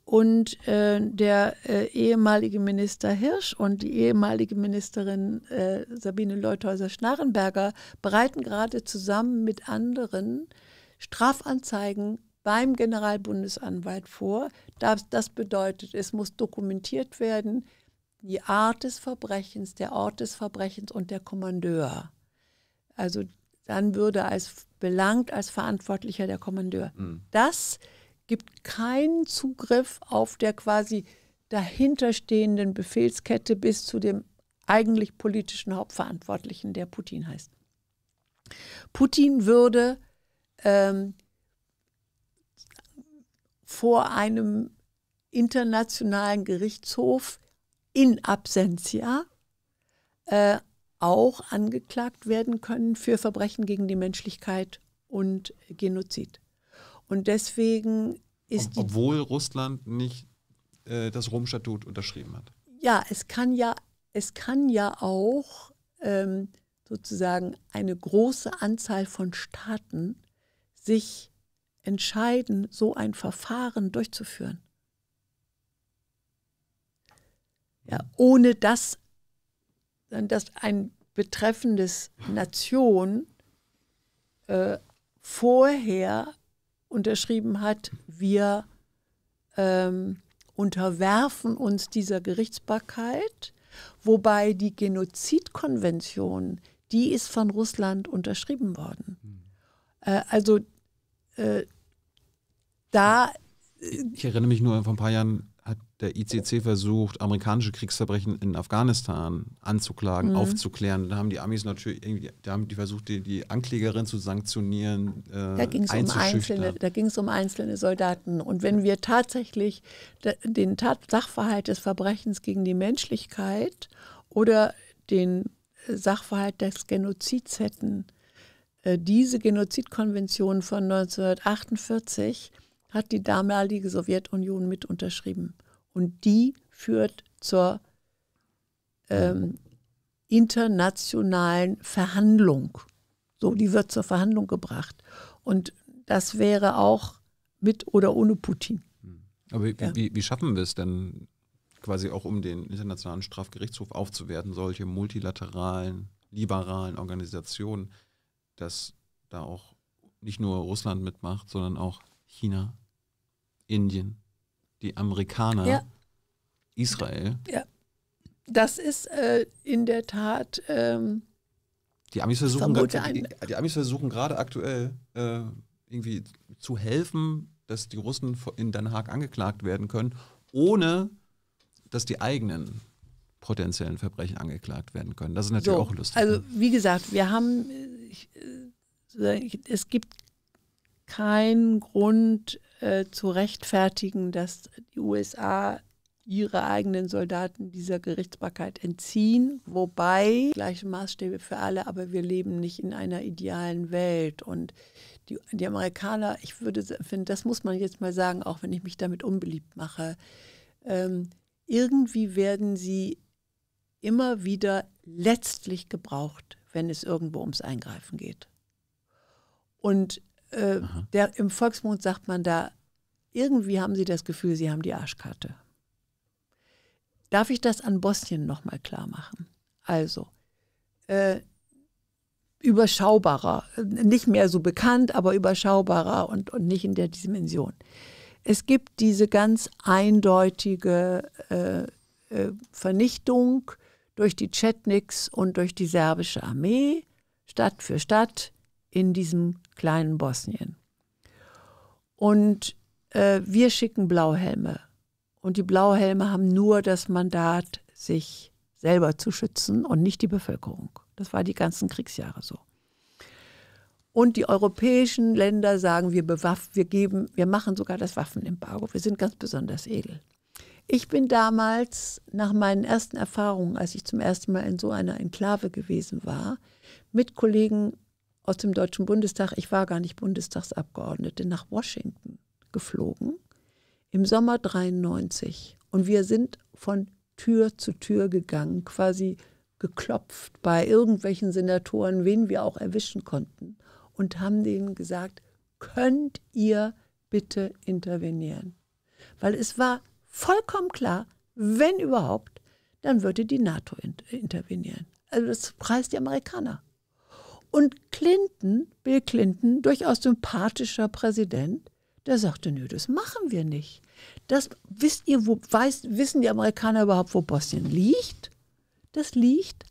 Und äh, der äh, ehemalige Minister Hirsch und die ehemalige Ministerin äh, Sabine Leuthäuser-Schnarrenberger bereiten gerade zusammen mit anderen Strafanzeigen beim Generalbundesanwalt vor. Das, das bedeutet, es muss dokumentiert werden, die Art des Verbrechens, der Ort des Verbrechens und der Kommandeur. Also dann würde als belangt als Verantwortlicher der Kommandeur. Mhm. Das gibt keinen Zugriff auf der quasi dahinterstehenden Befehlskette bis zu dem eigentlich politischen Hauptverantwortlichen, der Putin heißt. Putin würde ähm, vor einem internationalen Gerichtshof in absentia äh, auch angeklagt werden können für Verbrechen gegen die Menschlichkeit und Genozid. Und deswegen ist Ob, Obwohl Russland nicht äh, das Rom-Statut unterschrieben hat. Ja, es kann ja, es kann ja auch ähm, sozusagen eine große Anzahl von Staaten sich entscheiden, so ein Verfahren durchzuführen. Ja, ohne dass, dass ein betreffendes Nation äh, vorher unterschrieben hat, wir ähm, unterwerfen uns dieser Gerichtsbarkeit, wobei die Genozidkonvention, die ist von Russland unterschrieben worden. Hm. Äh, also äh, da. Ich, ich erinnere mich nur, vor ein paar Jahren der ICC versucht, amerikanische Kriegsverbrechen in Afghanistan anzuklagen, mhm. aufzuklären. Da haben die Amis natürlich irgendwie, da haben die versucht, die, die Anklägerin zu sanktionieren. Äh, da ging es um einzelne, da ging es um einzelne Soldaten. Und wenn wir tatsächlich den Tat Sachverhalt des Verbrechens gegen die Menschlichkeit oder den äh, Sachverhalt des Genozids hätten, äh, diese Genozidkonvention von 1948 hat die damalige Sowjetunion mit unterschrieben. Und die führt zur ähm, internationalen Verhandlung. So, die wird zur Verhandlung gebracht. Und das wäre auch mit oder ohne Putin. Aber wie, ja. wie, wie schaffen wir es denn quasi auch, um den Internationalen Strafgerichtshof aufzuwerten, solche multilateralen, liberalen Organisationen, dass da auch nicht nur Russland mitmacht, sondern auch China, Indien? die Amerikaner, ja. Israel. Ja. Das ist äh, in der Tat. Ähm, die, Amis versuchen, die, die Amis versuchen gerade aktuell äh, irgendwie zu helfen, dass die Russen in Den Haag angeklagt werden können, ohne dass die eigenen potenziellen Verbrechen angeklagt werden können. Das ist natürlich so, auch lustig. Also ne? wie gesagt, wir haben, äh, äh, ich, es gibt keinen Grund, äh, zu rechtfertigen, dass die USA ihre eigenen Soldaten dieser Gerichtsbarkeit entziehen, wobei gleiche Maßstäbe für alle, aber wir leben nicht in einer idealen Welt und die, die Amerikaner, ich würde finden, das muss man jetzt mal sagen, auch wenn ich mich damit unbeliebt mache, ähm, irgendwie werden sie immer wieder letztlich gebraucht, wenn es irgendwo ums Eingreifen geht. Und äh, der, Im Volksmund sagt man da, irgendwie haben sie das Gefühl, sie haben die Arschkarte. Darf ich das an Bosnien nochmal klar machen? Also, äh, überschaubarer, nicht mehr so bekannt, aber überschaubarer und, und nicht in der Dimension. Es gibt diese ganz eindeutige äh, äh Vernichtung durch die Chetniks und durch die serbische Armee, Stadt für Stadt, in diesem kleinen Bosnien. Und äh, wir schicken Blauhelme. Und die Blauhelme haben nur das Mandat, sich selber zu schützen und nicht die Bevölkerung. Das war die ganzen Kriegsjahre so. Und die europäischen Länder sagen, wir bewaffen, wir geben, wir machen sogar das Waffenembargo. Wir sind ganz besonders edel. Ich bin damals nach meinen ersten Erfahrungen, als ich zum ersten Mal in so einer Enklave gewesen war, mit Kollegen aus dem Deutschen Bundestag, ich war gar nicht Bundestagsabgeordnete, nach Washington geflogen im Sommer 93. Und wir sind von Tür zu Tür gegangen, quasi geklopft bei irgendwelchen Senatoren, wen wir auch erwischen konnten, und haben denen gesagt, könnt ihr bitte intervenieren. Weil es war vollkommen klar, wenn überhaupt, dann würde die NATO intervenieren. Also das preist die Amerikaner. Und Clinton, Bill Clinton, durchaus sympathischer Präsident, der sagte, nö, das machen wir nicht. Das wisst ihr, wo, weiß, wissen die Amerikaner überhaupt, wo Bosnien liegt? Das liegt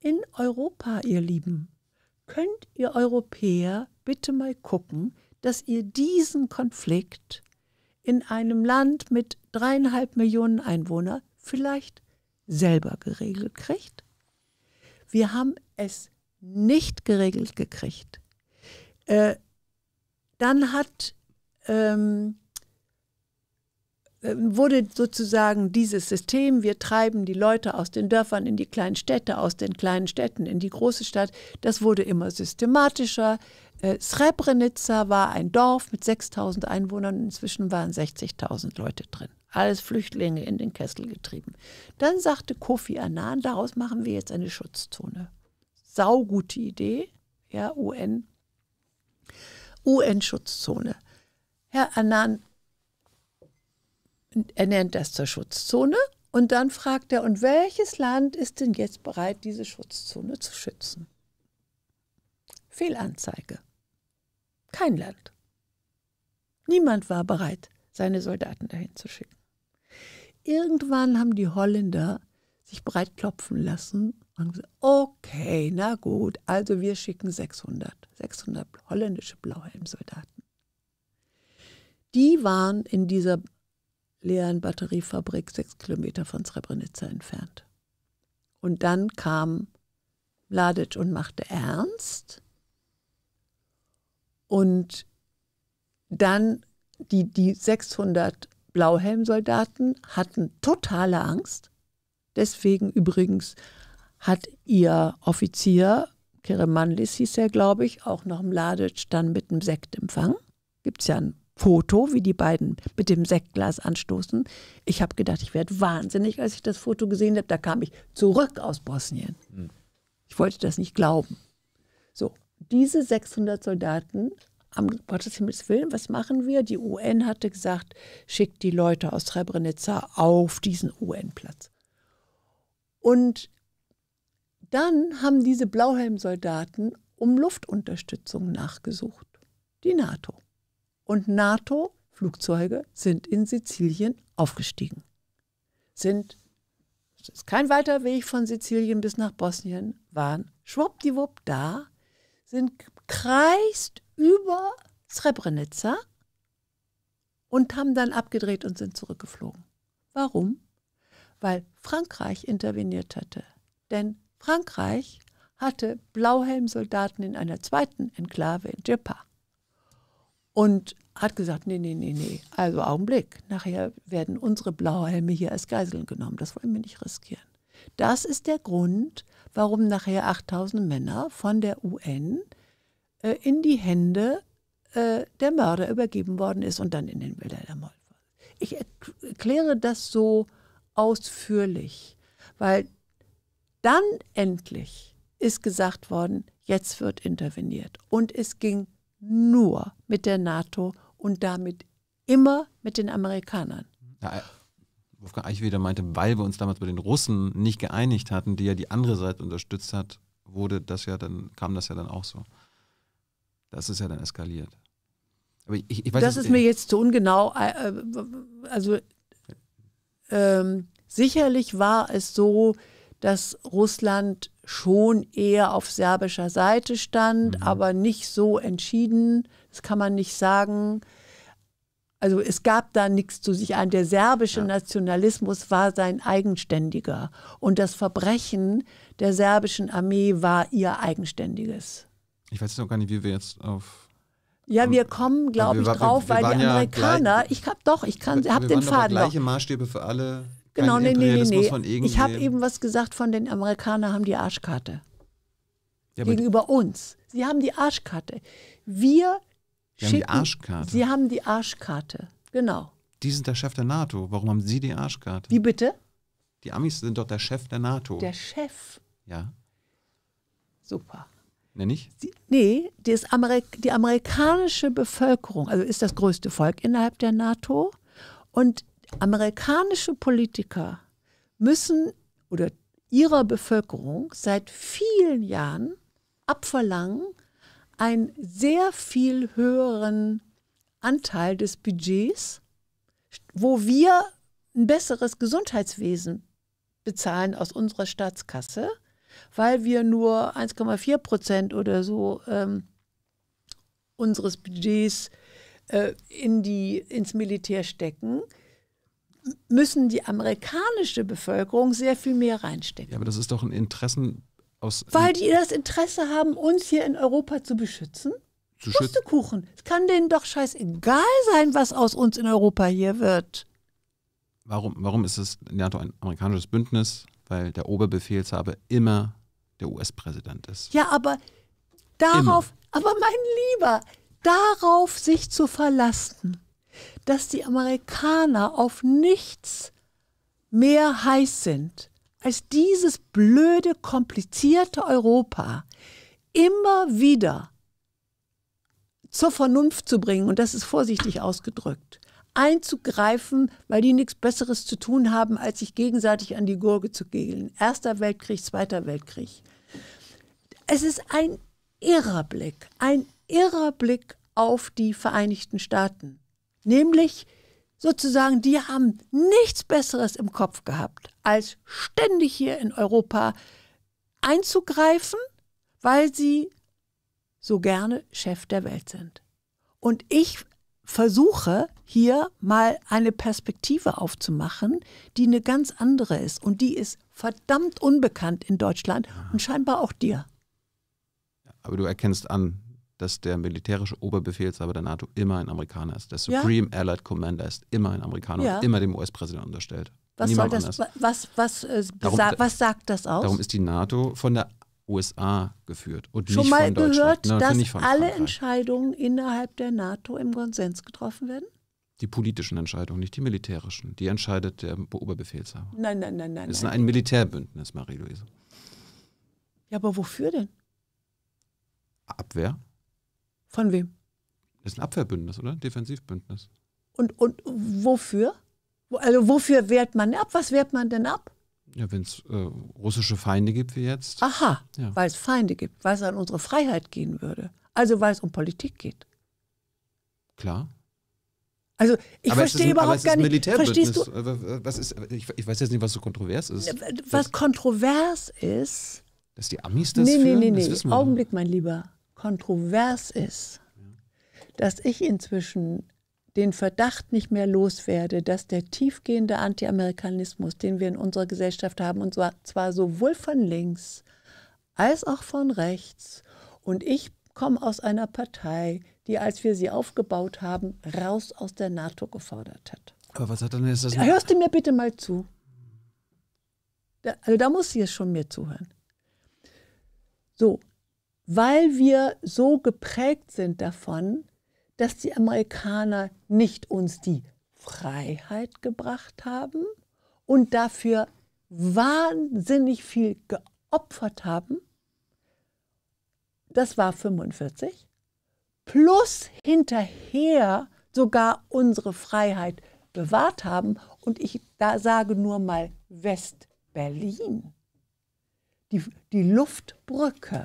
in Europa, ihr Lieben. Könnt ihr Europäer bitte mal gucken, dass ihr diesen Konflikt in einem Land mit dreieinhalb Millionen Einwohnern vielleicht selber geregelt kriegt? Wir haben es nicht geregelt gekriegt. Äh, dann hat, ähm, äh, wurde sozusagen dieses System, wir treiben die Leute aus den Dörfern in die kleinen Städte, aus den kleinen Städten in die große Stadt, das wurde immer systematischer. Äh, Srebrenica war ein Dorf mit 6000 Einwohnern, inzwischen waren 60.000 Leute drin. Alles Flüchtlinge in den Kessel getrieben. Dann sagte Kofi Annan, daraus machen wir jetzt eine Schutzzone saugute Idee, ja, UN, UN-Schutzzone. Herr Annan ernennt das zur Schutzzone und dann fragt er, und welches Land ist denn jetzt bereit, diese Schutzzone zu schützen? Fehlanzeige. Kein Land. Niemand war bereit, seine Soldaten dahin zu schicken. Irgendwann haben die Holländer sich breitklopfen lassen und gesagt, okay, na gut, also wir schicken 600, 600 holländische Blauhelmsoldaten. Die waren in dieser leeren Batteriefabrik sechs Kilometer von Srebrenica entfernt. Und dann kam Mladic und machte ernst. Und dann die, die 600 Blauhelmsoldaten hatten totale Angst. Deswegen übrigens hat ihr Offizier, Keremanlis hieß er, glaube ich, auch noch im Ladic dann mit einem Sektempfang. Gibt es ja ein Foto, wie die beiden mit dem Sektglas anstoßen. Ich habe gedacht, ich werde wahnsinnig, als ich das Foto gesehen habe. Da kam ich zurück aus Bosnien. Hm. Ich wollte das nicht glauben. So, diese 600 Soldaten am Gottes Himmels Willen, was machen wir? Die UN hatte gesagt, schickt die Leute aus Srebrenica auf diesen UN-Platz. Und dann haben diese Blauhelmsoldaten um Luftunterstützung nachgesucht, die NATO. Und NATO-Flugzeuge sind in Sizilien aufgestiegen. Sind, es ist kein weiter Weg von Sizilien bis nach Bosnien, waren schwuppdiwupp da, sind kreist über Srebrenica und haben dann abgedreht und sind zurückgeflogen. Warum? Weil Frankreich interveniert hatte. Denn Frankreich hatte Blauhelmsoldaten in einer zweiten Enklave in Djepa. und hat gesagt, nee, nee, nee, nee, also Augenblick, nachher werden unsere Blauhelme hier als Geiseln genommen, das wollen wir nicht riskieren. Das ist der Grund, warum nachher 8000 Männer von der UN äh, in die Hände äh, der Mörder übergeben worden ist und dann in den Bilder ermordet Mord. Ich erkläre das so ausführlich, weil dann endlich ist gesagt worden, jetzt wird interveniert. Und es ging nur mit der NATO und damit immer mit den Amerikanern. Ja, äh, Wolfgang Eichweder meinte, weil wir uns damals bei den Russen nicht geeinigt hatten, die ja die andere Seite unterstützt hat, wurde das ja dann, kam das ja dann auch so. Das ist ja dann eskaliert. Aber ich, ich weiß, das ist mir äh, jetzt zu ungenau. Äh, also ähm, sicherlich war es so, dass Russland schon eher auf serbischer Seite stand, mhm. aber nicht so entschieden. Das kann man nicht sagen. Also es gab da nichts zu sich an. Der serbische ja. Nationalismus war sein eigenständiger. Und das Verbrechen der serbischen Armee war ihr eigenständiges. Ich weiß jetzt auch gar nicht, wie wir jetzt auf ja, wir ähm, kommen, glaube ja, ich, drauf, wir, wir weil die Amerikaner, ja gleich, ich habe doch, ich kann, habe den Faden. Gleiche Maßstäbe für alle Genau, nee, nee, nee, nee. Ich habe eben was gesagt von den Amerikanern haben die Arschkarte. Ja, Gegenüber uns. Sie haben die Arschkarte. Wir Sie schicken. Haben die Arschkarte. Sie haben die Arschkarte. Genau. Die sind der Chef der NATO. Warum haben Sie die Arschkarte? Wie bitte? Die Amis sind doch der Chef der NATO. Der Chef? Ja. Super. Ne, ich? Sie, nee, das Amerik die amerikanische Bevölkerung, also ist das größte Volk innerhalb der NATO. Und Amerikanische Politiker müssen oder ihrer Bevölkerung seit vielen Jahren abverlangen, einen sehr viel höheren Anteil des Budgets, wo wir ein besseres Gesundheitswesen bezahlen aus unserer Staatskasse, weil wir nur 1,4 Prozent oder so ähm, unseres Budgets äh, in die, ins Militär stecken müssen die amerikanische Bevölkerung sehr viel mehr reinstecken. Ja, aber das ist doch ein Interessen aus. Weil die das Interesse haben, uns hier in Europa zu beschützen. Zu Pustekuchen. Es kann denen doch scheißegal sein, was aus uns in Europa hier wird. Warum, warum ist es NATO ein amerikanisches Bündnis? Weil der Oberbefehlshaber immer der US-Präsident ist. Ja, aber darauf, immer. aber mein Lieber, darauf sich zu verlassen dass die Amerikaner auf nichts mehr heiß sind als dieses blöde, komplizierte Europa immer wieder zur Vernunft zu bringen, und das ist vorsichtig ausgedrückt, einzugreifen, weil die nichts Besseres zu tun haben, als sich gegenseitig an die Gurke zu gehen. Erster Weltkrieg, Zweiter Weltkrieg. Es ist ein irrer Blick, ein irrer Blick auf die Vereinigten Staaten. Nämlich sozusagen, die haben nichts Besseres im Kopf gehabt, als ständig hier in Europa einzugreifen, weil sie so gerne Chef der Welt sind. Und ich versuche hier mal eine Perspektive aufzumachen, die eine ganz andere ist. Und die ist verdammt unbekannt in Deutschland und scheinbar auch dir. Aber du erkennst an, dass der militärische Oberbefehlshaber der NATO immer ein Amerikaner ist. Der Supreme ja. Allied Commander ist immer ein Amerikaner ja. und immer dem US-Präsidenten unterstellt. Was, soll das, was, was, äh, darum, was sagt das aus? Darum ist die NATO von der USA geführt und Schon nicht mal von gehört, Na, dass alle Frankreich. Entscheidungen innerhalb der NATO im Konsens getroffen werden? Die politischen Entscheidungen, nicht die militärischen. Die entscheidet der Oberbefehlshaber. Nein, nein, nein, nein. Es ist ein Militärbündnis, Marie-Louise. Ja, aber wofür denn? Abwehr. Von wem? Das ist ein Abwehrbündnis, oder? Defensivbündnis. Und, und wofür? Also wofür wehrt man ab? Was wehrt man denn ab? Ja, wenn es äh, russische Feinde gibt wie jetzt. Aha, ja. weil es Feinde gibt, weil es an unsere Freiheit gehen würde. Also weil es um Politik geht. Klar. Also ich aber verstehe ein, überhaupt gar nicht. Verstehst du? Äh, was ist, äh, ich, ich, weiß jetzt nicht, was so kontrovers ist. Was das, kontrovers ist. Dass die Amis das nee, führen? Nee, nee, nee. Augenblick, mein Lieber kontrovers ist, dass ich inzwischen den Verdacht nicht mehr loswerde, dass der tiefgehende Anti-Amerikanismus, den wir in unserer Gesellschaft haben, und zwar, zwar sowohl von links als auch von rechts, und ich komme aus einer Partei, die, als wir sie aufgebaut haben, raus aus der NATO gefordert hat. Aber was hat denn jetzt das? Hörst du mir bitte mal zu? Da, also da muss sie jetzt schon mir zuhören. So, weil wir so geprägt sind davon, dass die Amerikaner nicht uns die Freiheit gebracht haben und dafür wahnsinnig viel geopfert haben. Das war 45. Plus hinterher sogar unsere Freiheit bewahrt haben. Und ich da sage nur mal West-Berlin. Die, die Luftbrücke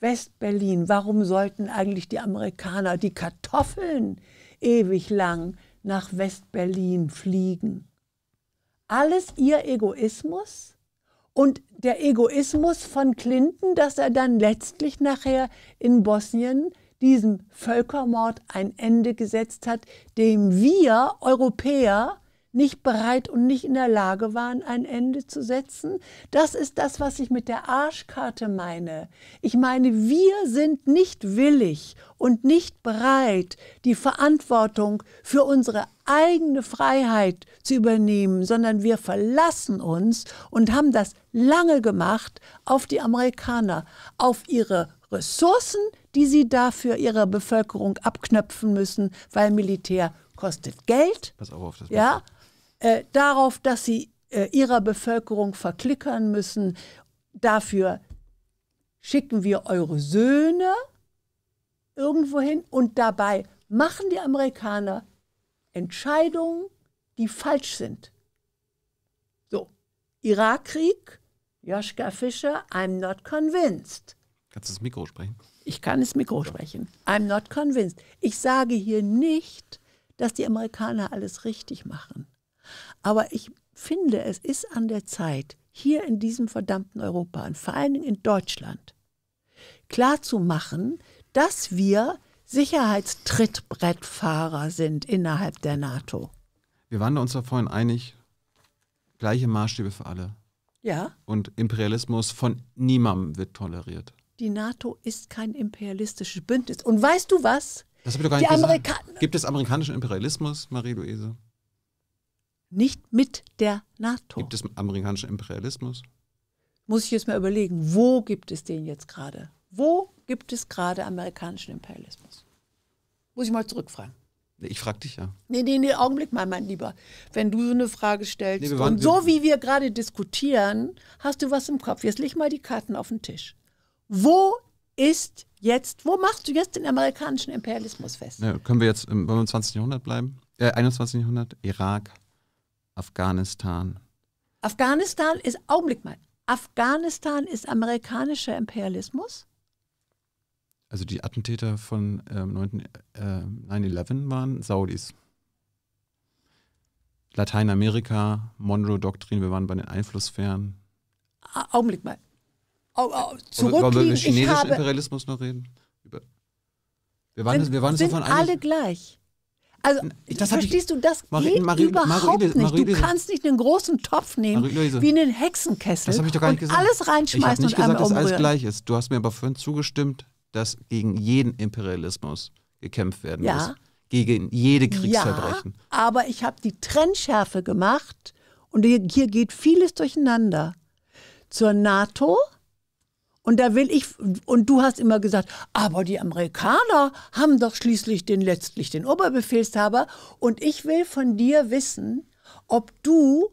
Westberlin, warum sollten eigentlich die Amerikaner die Kartoffeln ewig lang nach Westberlin fliegen? Alles ihr Egoismus und der Egoismus von Clinton, dass er dann letztlich nachher in Bosnien diesem Völkermord ein Ende gesetzt hat, dem wir Europäer nicht bereit und nicht in der Lage waren, ein Ende zu setzen. Das ist das, was ich mit der Arschkarte meine. Ich meine, wir sind nicht willig und nicht bereit, die Verantwortung für unsere eigene Freiheit zu übernehmen, sondern wir verlassen uns und haben das lange gemacht auf die Amerikaner, auf ihre Ressourcen, die sie dafür ihrer Bevölkerung abknöpfen müssen, weil Militär kostet Geld. Pass auf, auf das. Ja, Wasser äh, darauf, dass sie äh, ihrer Bevölkerung verklickern müssen. Dafür schicken wir eure Söhne irgendwohin und dabei machen die Amerikaner Entscheidungen, die falsch sind. So, Irakkrieg, Joschka Fischer, I'm not convinced. Kannst du das Mikro sprechen? Ich kann das Mikro sprechen. I'm not convinced. Ich sage hier nicht, dass die Amerikaner alles richtig machen. Aber ich finde, es ist an der Zeit, hier in diesem verdammten Europa und vor allen Dingen in Deutschland klarzumachen, dass wir Sicherheitstrittbrettfahrer sind innerhalb der NATO. Wir waren uns da vorhin einig, gleiche Maßstäbe für alle. Ja. Und Imperialismus von niemandem wird toleriert. Die NATO ist kein imperialistisches Bündnis. Und weißt du was? Das habe ich doch gar nicht gesagt. Gibt es amerikanischen Imperialismus, Marie-Louise? Nicht mit der NATO. Gibt es amerikanischen Imperialismus? Muss ich jetzt mal überlegen, wo gibt es den jetzt gerade? Wo gibt es gerade amerikanischen Imperialismus? Muss ich mal zurückfragen. Ich frage dich ja. Nee, nee, nee, Augenblick mal, mein Lieber. Wenn du so eine Frage stellst nee, waren, und so wie wir gerade diskutieren, hast du was im Kopf. Jetzt leg mal die Karten auf den Tisch. Wo ist jetzt, wo machst du jetzt den amerikanischen Imperialismus fest? Ja, können wir jetzt im 20. Jahrhundert bleiben? Äh, 21. Jahrhundert, Irak, Afghanistan. Afghanistan ist, Augenblick mal, Afghanistan ist amerikanischer Imperialismus? Also die Attentäter von ähm, 9-11 äh, waren Saudis. Lateinamerika, Monroe-Doktrin, wir waren bei den Einflusssphären. Augenblick mal. Au, au, zurück Wollen wir über chinesischen Imperialismus noch reden? Über wir waren, sind, wir waren sind so von alle gleich. Also, das verstehst du, das Marie, geht Marie, überhaupt Marie, nicht. Du kannst nicht einen großen Topf nehmen, wie einen Hexenkessel, das ich doch gar nicht gesagt. alles reinschmeißen ich nicht und gesagt, dass alles gleich ist. Du hast mir aber vorhin zugestimmt, dass gegen jeden Imperialismus gekämpft werden ja. muss. Gegen jede Kriegsverbrechen. Ja, aber ich habe die Trennschärfe gemacht und hier geht vieles durcheinander. Zur NATO und da will ich, und du hast immer gesagt, aber die Amerikaner haben doch schließlich den letztlich den Oberbefehlshaber. Und ich will von dir wissen, ob du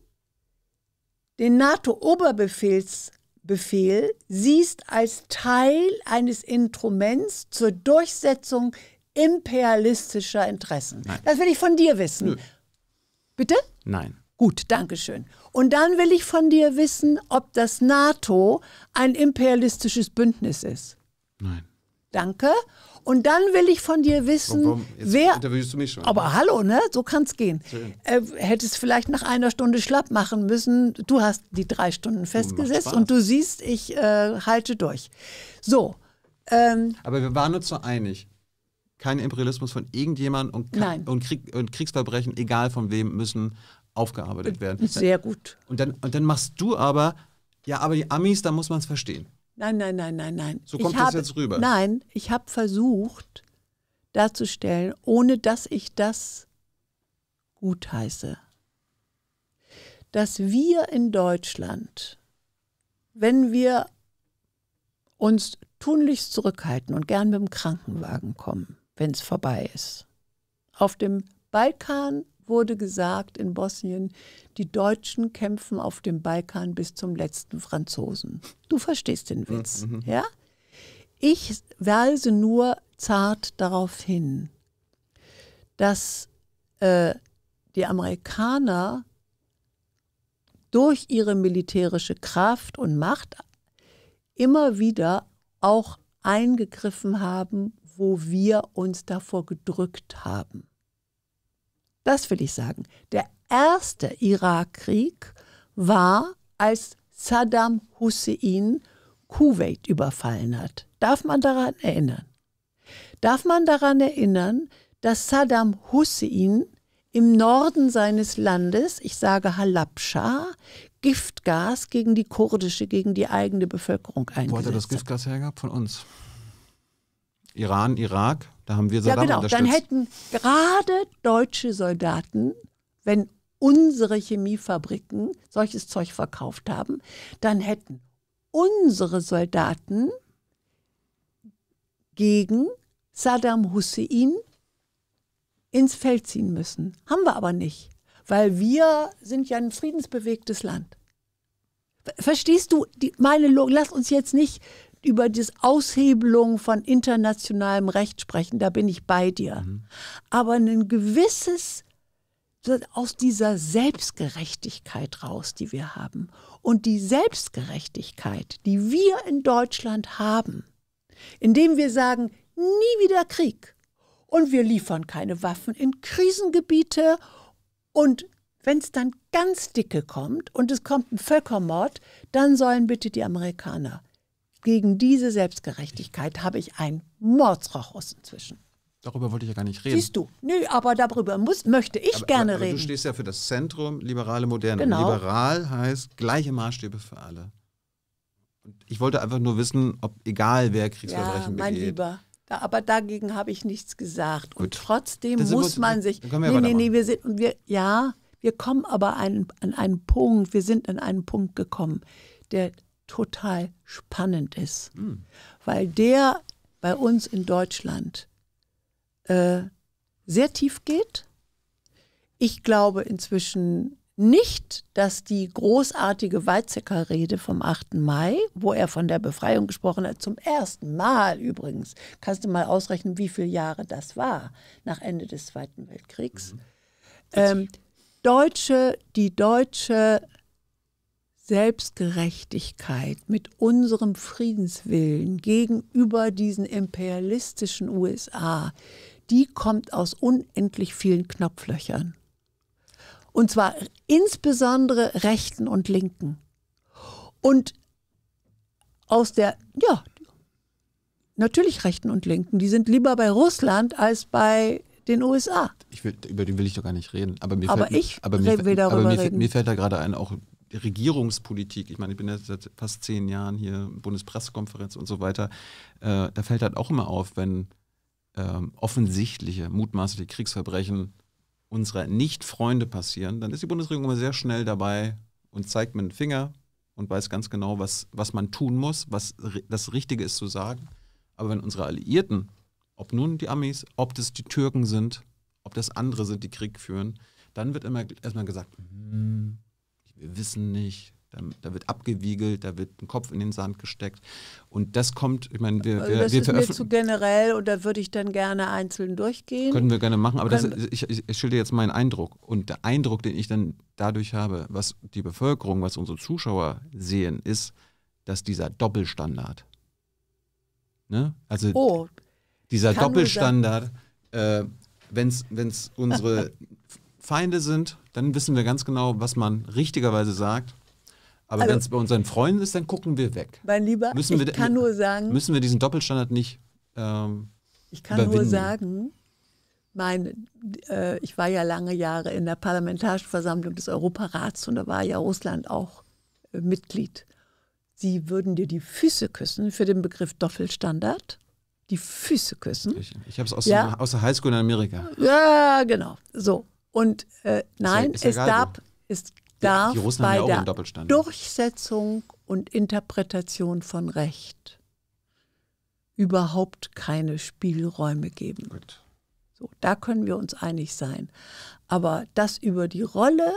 den NATO-Oberbefehlsbefehl siehst als Teil eines Instruments zur Durchsetzung imperialistischer Interessen. Nein. Das will ich von dir wissen. Nö. Bitte? Nein. Gut, danke schön. Und dann will ich von dir wissen, ob das NATO ein imperialistisches Bündnis ist. Nein. Danke. Und dann will ich von dir wissen, warum, warum? wer. du mich schon. Aber hallo, ne? So kann's gehen. Äh, hättest vielleicht nach einer Stunde schlapp machen müssen. Du hast die drei Stunden festgesetzt und du siehst, ich äh, halte durch. So. Ähm, aber wir waren uns so einig. Kein Imperialismus von irgendjemandem und, und, Krieg, und Kriegsverbrechen, egal von wem, müssen aufgearbeitet werden. Sehr gut. Und dann, und dann machst du aber, ja, aber die Amis, da muss man es verstehen. Nein, nein, nein, nein, nein. So kommt ich das habe, jetzt rüber. Nein, ich habe versucht darzustellen, ohne dass ich das gutheiße, dass wir in Deutschland, wenn wir uns tunlichst zurückhalten und gern mit dem Krankenwagen kommen, wenn es vorbei ist, auf dem Balkan wurde gesagt in Bosnien, die Deutschen kämpfen auf dem Balkan bis zum letzten Franzosen. Du verstehst den Witz, mhm, mhm. ja? Ich weise nur zart darauf hin, dass äh, die Amerikaner durch ihre militärische Kraft und Macht immer wieder auch eingegriffen haben, wo wir uns davor gedrückt haben. Das will ich sagen. Der erste Irakkrieg war, als Saddam Hussein Kuwait überfallen hat. Darf man daran erinnern? Darf man daran erinnern, dass Saddam Hussein im Norden seines Landes, ich sage Halabscha, Giftgas gegen die kurdische, gegen die eigene Bevölkerung eingesetzt hat. Wo hat er das Giftgas hergehabt? Von uns. Iran, Irak? Da haben wir Saddam ja, genau. Dann hätten gerade deutsche Soldaten, wenn unsere Chemiefabriken solches Zeug verkauft haben, dann hätten unsere Soldaten gegen Saddam Hussein ins Feld ziehen müssen. Haben wir aber nicht, weil wir sind ja ein friedensbewegtes Land. Verstehst du die, meine Logik? Lass uns jetzt nicht über die Aushebelung von internationalem Recht sprechen, da bin ich bei dir. Mhm. Aber ein gewisses aus dieser Selbstgerechtigkeit raus, die wir haben. Und die Selbstgerechtigkeit, die wir in Deutschland haben, indem wir sagen, nie wieder Krieg. Und wir liefern keine Waffen in Krisengebiete. Und wenn es dann ganz dicke kommt und es kommt ein Völkermord, dann sollen bitte die Amerikaner gegen diese Selbstgerechtigkeit habe ich einen Mordsrauchus inzwischen. Darüber wollte ich ja gar nicht reden. Siehst du, nö, aber darüber muss, möchte ich aber, gerne aber, aber reden. Du stehst ja für das Zentrum liberale Moderne. Genau. Liberal heißt gleiche Maßstäbe für alle. Und ich wollte einfach nur wissen, ob egal wer Kriegsverbrechen ja, mein begeht. Lieber. Da, aber dagegen habe ich nichts gesagt. Gut. Und trotzdem das muss man sich. Nee, nee, nee, wir sind wir, ja, wir kommen aber ein, an einen Punkt, wir sind an einen Punkt gekommen, der total spannend ist, mhm. weil der bei uns in Deutschland äh, sehr tief geht. Ich glaube inzwischen nicht, dass die großartige Weizsäcker-Rede vom 8. Mai, wo er von der Befreiung gesprochen hat, zum ersten Mal übrigens, kannst du mal ausrechnen, wie viele Jahre das war, nach Ende des Zweiten Weltkriegs, mhm. ähm, Deutsche, die deutsche Selbstgerechtigkeit, mit unserem Friedenswillen gegenüber diesen imperialistischen USA, die kommt aus unendlich vielen Knopflöchern. Und zwar insbesondere Rechten und Linken. Und aus der, ja, natürlich Rechten und Linken, die sind lieber bei Russland als bei den USA. Ich will, über die will ich doch gar nicht reden. Aber, mir ich aber mir, will darüber aber Mir fällt da gerade ein, auch Regierungspolitik, ich meine, ich bin jetzt seit fast zehn Jahren hier, Bundespressekonferenz und so weiter, äh, da fällt halt auch immer auf, wenn ähm, offensichtliche, mutmaßliche Kriegsverbrechen unserer Nicht-Freunde passieren, dann ist die Bundesregierung immer sehr schnell dabei und zeigt mit dem Finger und weiß ganz genau, was, was man tun muss, was das Richtige ist zu sagen. Aber wenn unsere Alliierten, ob nun die Amis, ob das die Türken sind, ob das andere sind, die Krieg führen, dann wird immer erstmal gesagt, mhm wir wissen nicht, da, wird abgewiegelt, da wird ein Kopf in den Sand gesteckt. Und das kommt, ich meine, wir, also wir, das wir ist mir zu generell und da würde ich dann gerne einzeln durchgehen. Können wir gerne machen, aber das, ich, ich, ich schilde jetzt meinen Eindruck. Und der Eindruck, den ich dann dadurch habe, was die Bevölkerung, was unsere Zuschauer sehen, ist, dass dieser Doppelstandard, ne? also oh, dieser Doppelstandard, äh, wenn es unsere <laughs> Feinde sind, dann wissen wir ganz genau, was man richtigerweise sagt. Aber also, wenn es bei unseren Freunden ist, dann gucken wir weg. Mein Lieber, müssen ich wir, kann nur sagen. Müssen wir diesen Doppelstandard nicht. Ähm, ich kann überwinden. nur sagen, mein, äh, ich war ja lange Jahre in der Parlamentarischen Versammlung des Europarats und da war ja Russland auch äh, Mitglied. Sie würden dir die Füße küssen für den Begriff Doppelstandard. Die Füße küssen. Ich, ich habe es aus, ja. aus der Highschool in Amerika. Ja, genau. So. Und äh, nein, ist ja, ist ja es gab, es darf die Russen bei der Durchsetzung und Interpretation von Recht überhaupt keine Spielräume geben. Gut. So, da können wir uns einig sein. Aber das über die Rolle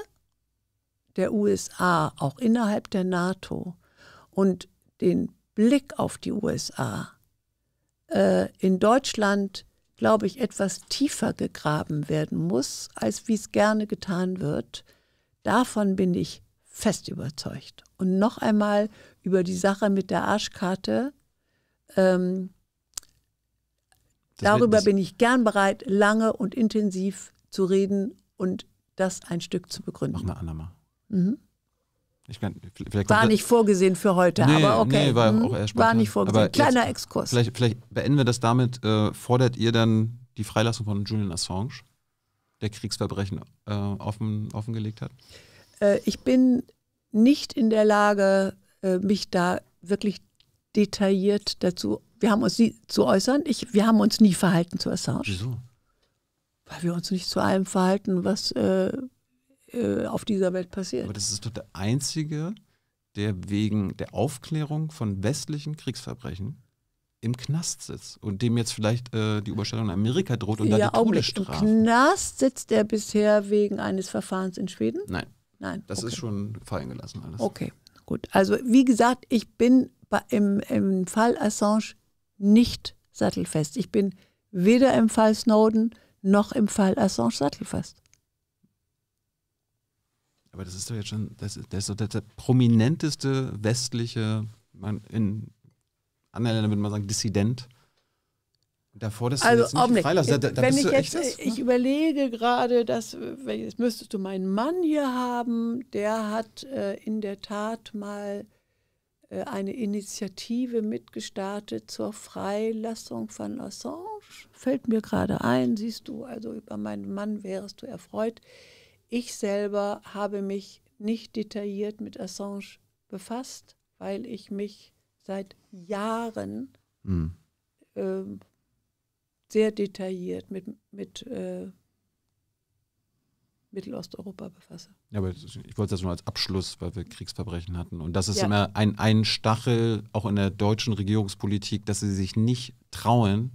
der USA auch innerhalb der NATO und den Blick auf die USA äh, in Deutschland glaube ich, etwas tiefer gegraben werden muss, als wie es gerne getan wird. Davon bin ich fest überzeugt. Und noch einmal über die Sache mit der Arschkarte. Ähm, darüber bin ich gern bereit, lange und intensiv zu reden und das ein Stück zu begründen. Mach mal, Anna mal. Mhm. Ich kann, vielleicht war nicht vorgesehen für heute, nee, aber okay. Nee, war, hm, auch erst war nicht vorgesehen. Aber Kleiner jetzt, Exkurs. Vielleicht, vielleicht, beenden wir das damit. Äh, fordert ihr dann die Freilassung von Julian Assange, der Kriegsverbrechen äh, offen, offengelegt hat? Äh, ich bin nicht in der Lage, äh, mich da wirklich detailliert dazu, wir haben uns nie zu äußern. Ich, wir haben uns nie verhalten zu Assange. Wieso? Weil wir uns nicht zu allem verhalten, was äh, äh, auf dieser Welt passiert. Aber das ist doch der einzige, der wegen der Aufklärung von westlichen Kriegsverbrechen im Knast sitzt und dem jetzt vielleicht äh, die Überstellung in Amerika droht und ja, dann die Todesstrafe. Im Knast sitzt der bisher wegen eines Verfahrens in Schweden? Nein. Nein. Das okay. ist schon fallen gelassen alles. Okay, gut. Also wie gesagt, ich bin bei, im, im Fall Assange nicht sattelfest. Ich bin weder im Fall Snowden noch im Fall Assange sattelfest. Aber das ist doch jetzt schon, das, das ist doch der, der prominenteste westliche, man in anderen Ländern würde man sagen, Dissident. Davor, dass also, du jetzt Freilass, da, da Wenn ich jetzt, das, ne? ich überlege gerade, dass, jetzt müsstest du meinen Mann hier haben, der hat äh, in der Tat mal äh, eine Initiative mitgestartet zur Freilassung von Assange. Fällt mir gerade ein, siehst du, also über meinen Mann wärst du erfreut. Ich selber habe mich nicht detailliert mit Assange befasst, weil ich mich seit Jahren mhm. äh, sehr detailliert mit, mit äh, Mittelosteuropa befasse. Ja, aber ich wollte das nur als Abschluss, weil wir Kriegsverbrechen hatten. Und das ist ja. immer ein, ein Stachel auch in der deutschen Regierungspolitik, dass sie sich nicht trauen,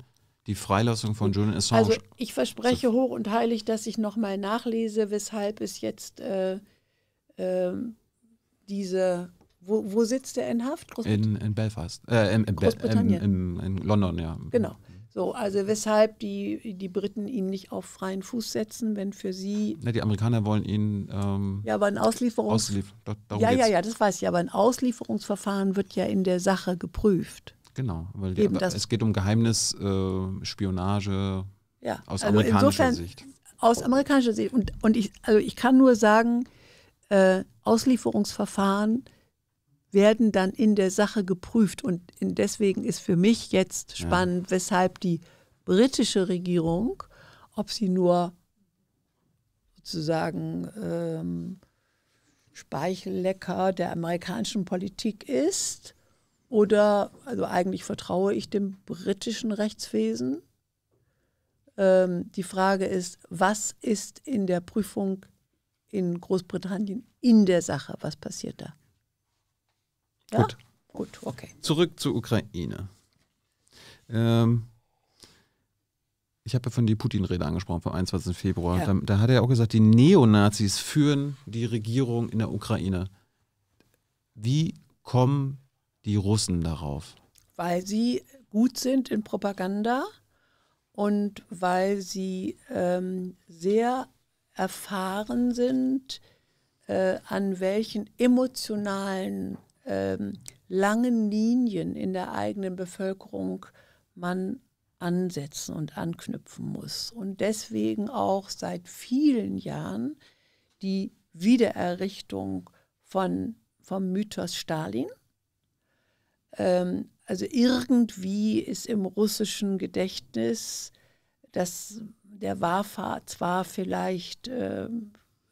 die Freilassung von Julian Assange. Also ich verspreche hoch und heilig, dass ich nochmal nachlese, weshalb es jetzt äh, äh, diese wo, wo, sitzt er in Haft? In, in, Belfast. Äh, in, in Großbritannien. In, in, London, ja. Genau. So, also weshalb die, die Briten ihn nicht auf freien Fuß setzen, wenn für sie. Na, die Amerikaner wollen ihn. Ähm, ja, aber ein Auslieferungsverfahren. Ausliefer ja, geht's. ja, ja, das weiß ich. Aber ein Auslieferungsverfahren wird ja in der Sache geprüft. Genau, weil die, es geht um Geheimnis, äh, Spionage ja, aus also amerikanischer insofern, Sicht. Aus amerikanischer Sicht. Und, und ich, also ich kann nur sagen, äh, Auslieferungsverfahren werden dann in der Sache geprüft. Und deswegen ist für mich jetzt spannend, ja. weshalb die britische Regierung, ob sie nur sozusagen ähm, Speichellecker der amerikanischen Politik ist oder, also eigentlich vertraue ich dem britischen Rechtswesen. Ähm, die Frage ist, was ist in der Prüfung in Großbritannien in der Sache? Was passiert da? Ja? Gut. Gut, okay. Zurück zur Ukraine. Ähm, ich habe ja von die Putin-Rede angesprochen vom 21. Februar. Ja. Da, da, hat er ja auch gesagt, die Neonazis führen die Regierung in der Ukraine. Wie kommen die Russen darauf? Weil sie gut sind in Propaganda und weil sie ähm, sehr erfahren sind, äh, an welchen emotionalen ähm, langen Linien in der eigenen Bevölkerung man ansetzen und anknüpfen muss. Und deswegen auch seit vielen Jahren die Wiedererrichtung von, vom Mythos Stalin ähm, also irgendwie ist im russischen Gedächtnis, dass der war zwar vielleicht äh,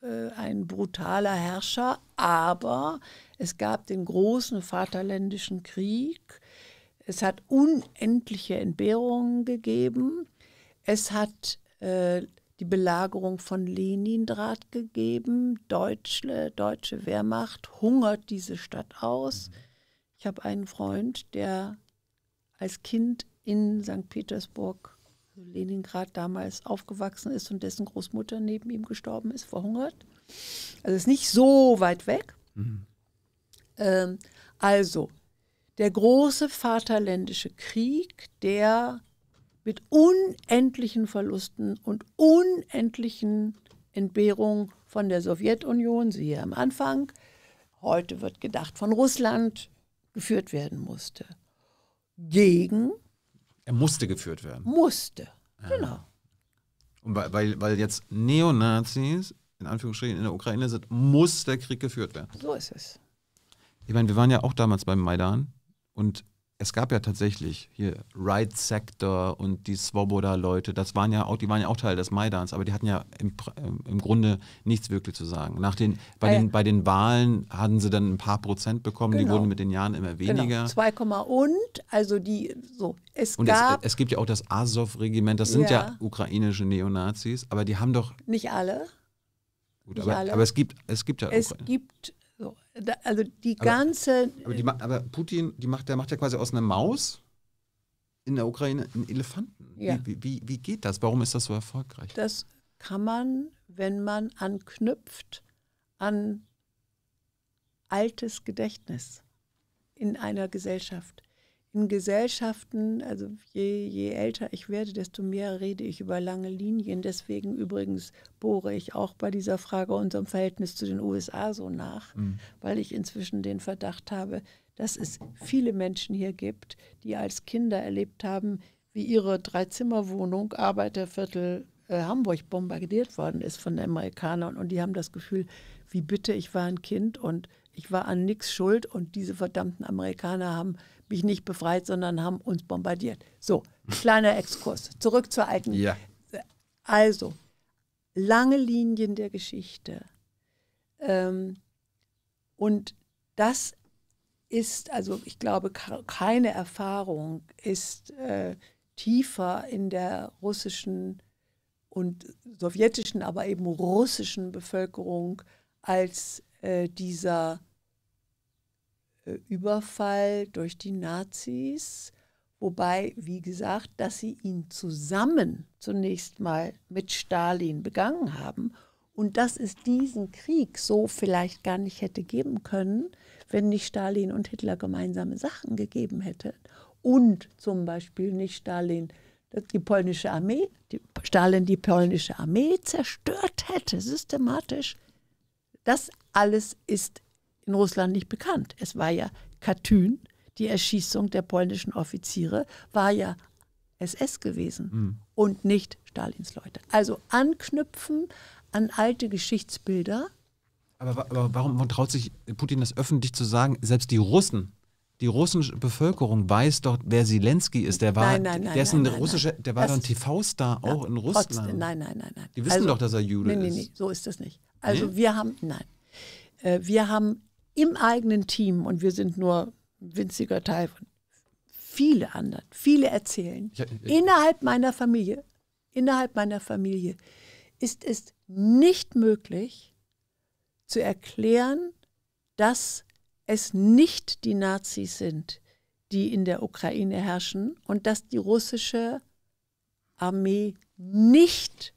äh, ein brutaler Herrscher, aber es gab den großen Vaterländischen Krieg. Es hat unendliche Entbehrungen gegeben. Es hat äh, die Belagerung von Leningrad gegeben. Deutsche, deutsche Wehrmacht hungert diese Stadt aus. Mhm. Ich habe einen Freund, der als Kind in St. Petersburg, also Leningrad damals, aufgewachsen ist und dessen Großmutter neben ihm gestorben ist, verhungert. Also ist nicht so weit weg. Mhm. Ähm, also, der große Vaterländische Krieg, der mit unendlichen Verlusten und unendlichen Entbehrungen von der Sowjetunion, siehe am Anfang, heute wird gedacht von Russland, geführt werden musste. Gegen. Er musste geführt werden. Musste, ja. genau. Und weil, weil jetzt Neonazis in Anführungsstrichen in der Ukraine sind, muss der Krieg geführt werden. So ist es. Ich meine, wir waren ja auch damals beim Maidan und es gab ja tatsächlich hier Right Sector und die Svoboda-Leute, das waren ja auch, die waren ja auch Teil des Maidans, aber die hatten ja im, äh, im Grunde nichts wirklich zu sagen. Nach den, bei, äh, den, bei den Wahlen hatten sie dann ein paar Prozent bekommen, genau. die wurden mit den Jahren immer genau. weniger. Genau. 2, und, also die so. Es und gab, es, es gibt ja auch das Azov-Regiment, das sind ja. ja ukrainische Neonazis, aber die haben doch. Nicht alle. Gut, aber, aber, es gibt, es gibt ja. Es Ukraine. gibt da, also die aber, ganze. Aber, die, aber, Putin, die macht, der macht ja quasi aus einer Maus in der Ukraine einen Elefanten. Ja. Wie, wie, wie geht das? Warum ist das so erfolgreich? Das kann man, wenn man anknüpft an altes Gedächtnis in einer Gesellschaft in Gesellschaften, also je, je älter ich werde, desto mehr rede ich über lange Linien. Deswegen übrigens bohre ich auch bei dieser Frage unserem Verhältnis zu den USA so nach, mhm. weil ich inzwischen den Verdacht habe, dass es viele Menschen hier gibt, die als Kinder erlebt haben, wie ihre Dreizimmerwohnung Arbeiterviertel äh, Hamburg bombardiert worden ist von den Amerikanern. Und die haben das Gefühl, wie bitte, ich war ein Kind und ich war an nichts schuld und diese verdammten Amerikaner haben mich nicht befreit, sondern haben uns bombardiert. So, kleiner Exkurs. Zurück zur alten. Ja. Also, lange Linien der Geschichte. Ähm, und das ist, also ich glaube, keine Erfahrung ist äh, tiefer in der russischen und sowjetischen, aber eben russischen Bevölkerung als äh, dieser äh, Überfall durch die Nazis. Wobei, wie gesagt, dass sie ihn zusammen zunächst mal mit Stalin begangen haben und dass es diesen Krieg so vielleicht gar nicht hätte geben können, wenn nicht Stalin und Hitler gemeinsame Sachen gegeben hätten. Und zum Beispiel nicht Stalin äh, die polnische Armee, die, Stalin die polnische Armee zerstört hätte, systematisch. Das alles ist in Russland nicht bekannt. Es war ja Katyn, die Erschießung der polnischen Offiziere, war ja SS gewesen mhm. und nicht Stalins Leute. Also anknüpfen an alte Geschichtsbilder. Aber, aber warum traut sich Putin das öffentlich zu sagen, selbst die Russen die russische Bevölkerung weiß doch, wer Zelensky ist. Der war, nein, nein, nein, der ist ein russischer, der war doch ein TV-Star auch in Russland. Trotzdem, nein, nein, nein, nein. Die wissen also, doch, dass er Jude nee, ist. Nein, nein, nein, so ist das nicht. Also wir haben, nein, äh, wir haben im eigenen Team, und wir sind nur ein winziger Teil von viele anderen, viele erzählen, ja, ich, innerhalb meiner Familie, innerhalb meiner Familie ist es nicht möglich zu erklären, dass es nicht die Nazis sind, die in der Ukraine herrschen und dass die russische Armee nicht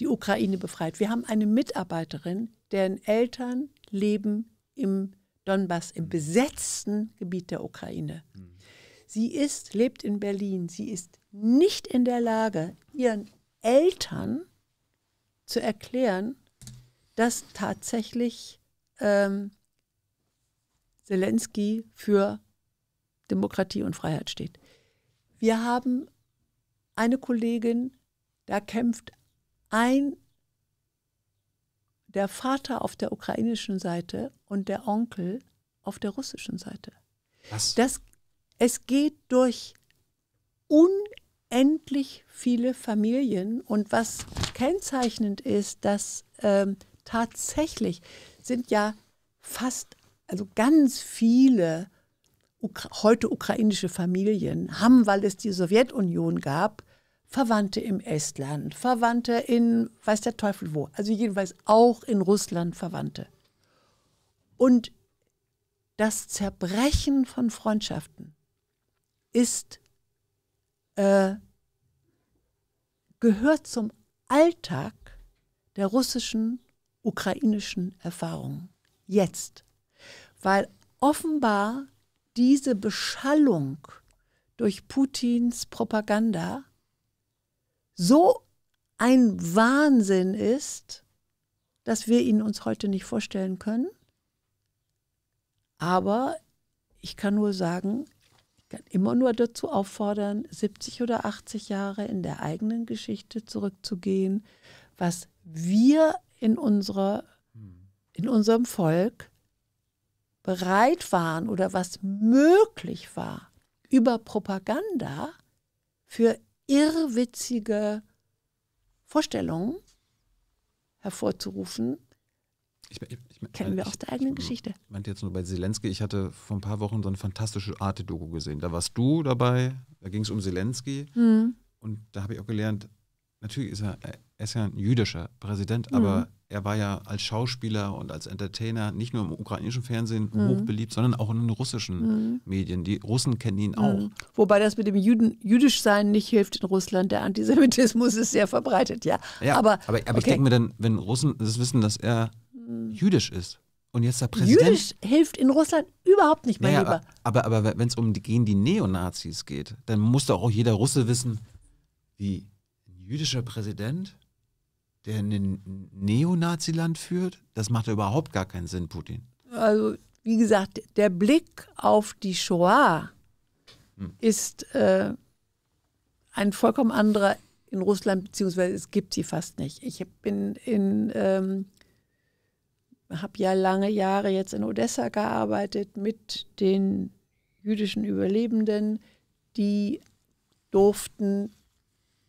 die Ukraine befreit. Wir haben eine Mitarbeiterin, deren Eltern leben im Donbass, im mhm. besetzten Gebiet der Ukraine. Mhm. Sie ist, lebt in Berlin, sie ist nicht in der Lage, ihren Eltern zu erklären, dass tatsächlich ähm, Zelensky für Demokratie und Freiheit steht. Wir haben eine Kollegin, da kämpft ein der Vater auf der ukrainischen Seite und der Onkel auf der russischen Seite. Was? Das, es geht durch unendlich viele Familien und was kennzeichnend ist, dass ähm, tatsächlich sind ja fast, also ganz viele Ukra heute ukrainische Familien haben, weil es die Sowjetunion gab, Verwandte im Estland, Verwandte in weiß der Teufel wo, also jedenfalls auch in Russland Verwandte. Und das Zerbrechen von Freundschaften ist, äh, gehört zum Alltag der russischen, ukrainischen Erfahrung. Jetzt. Weil offenbar diese Beschallung durch Putins Propaganda so ein Wahnsinn ist, dass wir ihn uns heute nicht vorstellen können. Aber ich kann nur sagen, ich kann immer nur dazu auffordern, 70 oder 80 Jahre in der eigenen Geschichte zurückzugehen, was wir in, unserer, in unserem Volk bereit waren oder was möglich war, über Propaganda für irrwitzige Vorstellungen hervorzurufen. Ich, ich, ich, Kennen wir aus der eigenen Geschichte. Ich meinte jetzt nur bei Zelensky, ich hatte vor ein paar Wochen so eine fantastische Arte-Doku gesehen. Da warst du dabei, da ging es um Zelensky. Hm. Und da habe ich auch gelernt, natürlich ist er, er ist ja ein jüdischer Präsident, mhm. aber er war ja als Schauspieler und als Entertainer nicht nur im ukrainischen Fernsehen mhm. hochbeliebt, sondern auch in den russischen mhm. Medien. Die Russen kennen ihn mhm. auch. Wobei das mit dem Jüden, Jüdischsein nicht hilft in Russland. Der Antisemitismus ist sehr verbreitet, ja. ja aber, aber, aber okay. ich denke mir dann, wenn Russen das wissen, dass er mhm. jüdisch ist, und jetzt der Präsident. Jüdisch hilft in Russland überhaupt nicht, mehr. naja, Lieber. Aber, aber, aber wenn es um die, gegen die Neonazis geht, dann muss doch auch jeder Russe wissen, wie jüdischer Präsident, der ein Neonaziland führt? Das macht ja überhaupt gar keinen Sinn, Putin. Also, wie gesagt, der Blick auf die Shoah hm. ist äh, ein vollkommen anderer in Russland, beziehungsweise es gibt sie fast nicht. Ich bin in. Ähm, habe ja lange Jahre jetzt in Odessa gearbeitet mit den jüdischen Überlebenden, die durften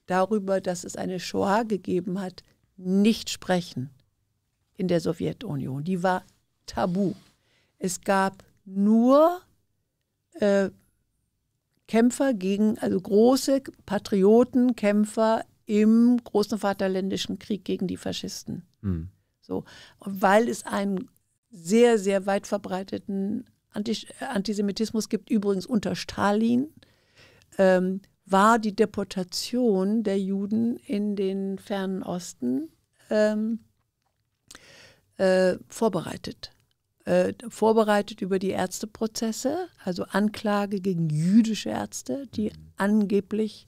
darüber, dass es eine Shoah gegeben hat, nicht sprechen in der Sowjetunion. Die war tabu. Es gab nur äh, Kämpfer gegen, also große Patriotenkämpfer im Großen Vaterländischen Krieg gegen die Faschisten. Mhm. So, weil es einen sehr, sehr weit verbreiteten äh, Antisemitismus gibt, übrigens unter Stalin, ähm, war die Deportation der Juden in den fernen Osten ähm, äh, vorbereitet. Äh, vorbereitet über die Ärzteprozesse, also Anklage gegen jüdische Ärzte, die angeblich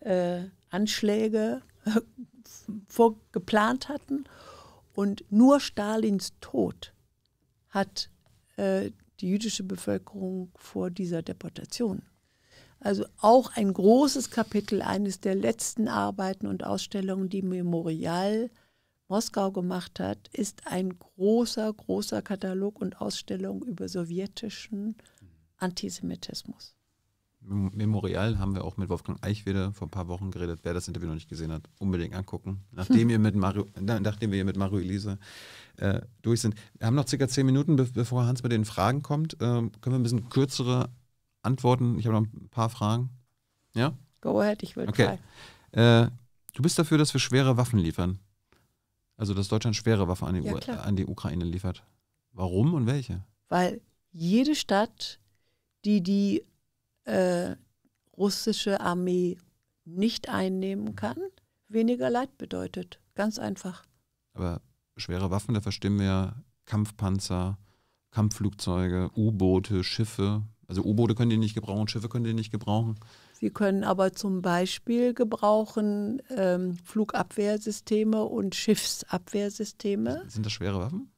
äh, Anschläge äh, geplant hatten. Und nur Stalins Tod hat äh, die jüdische Bevölkerung vor dieser Deportation also auch ein großes Kapitel, eines der letzten Arbeiten und Ausstellungen, die Memorial Moskau gemacht hat, ist ein großer, großer Katalog und Ausstellung über sowjetischen Antisemitismus. Memorial haben wir auch mit Wolfgang Eichwede vor ein paar Wochen geredet. Wer das Interview noch nicht gesehen hat, unbedingt angucken. <laughs> Nachdem, hm. ihr mit Mario, nachdem wir hier mit Mario Elise äh, durch sind. Wir haben noch circa zehn Minuten, bevor Hans mit den Fragen kommt. Ähm, können wir ein bisschen kürzere antworten? Ich habe noch ein paar Fragen. Ja? Go ahead, ich will okay. Äh, du bist dafür, dass wir schwere Waffen liefern. Also, dass Deutschland schwere Waffen an die, ja, an die Ukraine liefert. Warum und welche? Weil jede Stadt, die die äh, russische Armee nicht einnehmen kann, weniger Leid bedeutet. Ganz einfach. Aber schwere Waffen, da verstehen wir Kampfpanzer, Kampfflugzeuge, U-Boote, Schiffe. Also U-Boote können die nicht gebrauchen, Schiffe können die nicht gebrauchen. Sie können aber zum Beispiel gebrauchen ähm, Flugabwehrsysteme und Schiffsabwehrsysteme. Sind das schwere Waffen?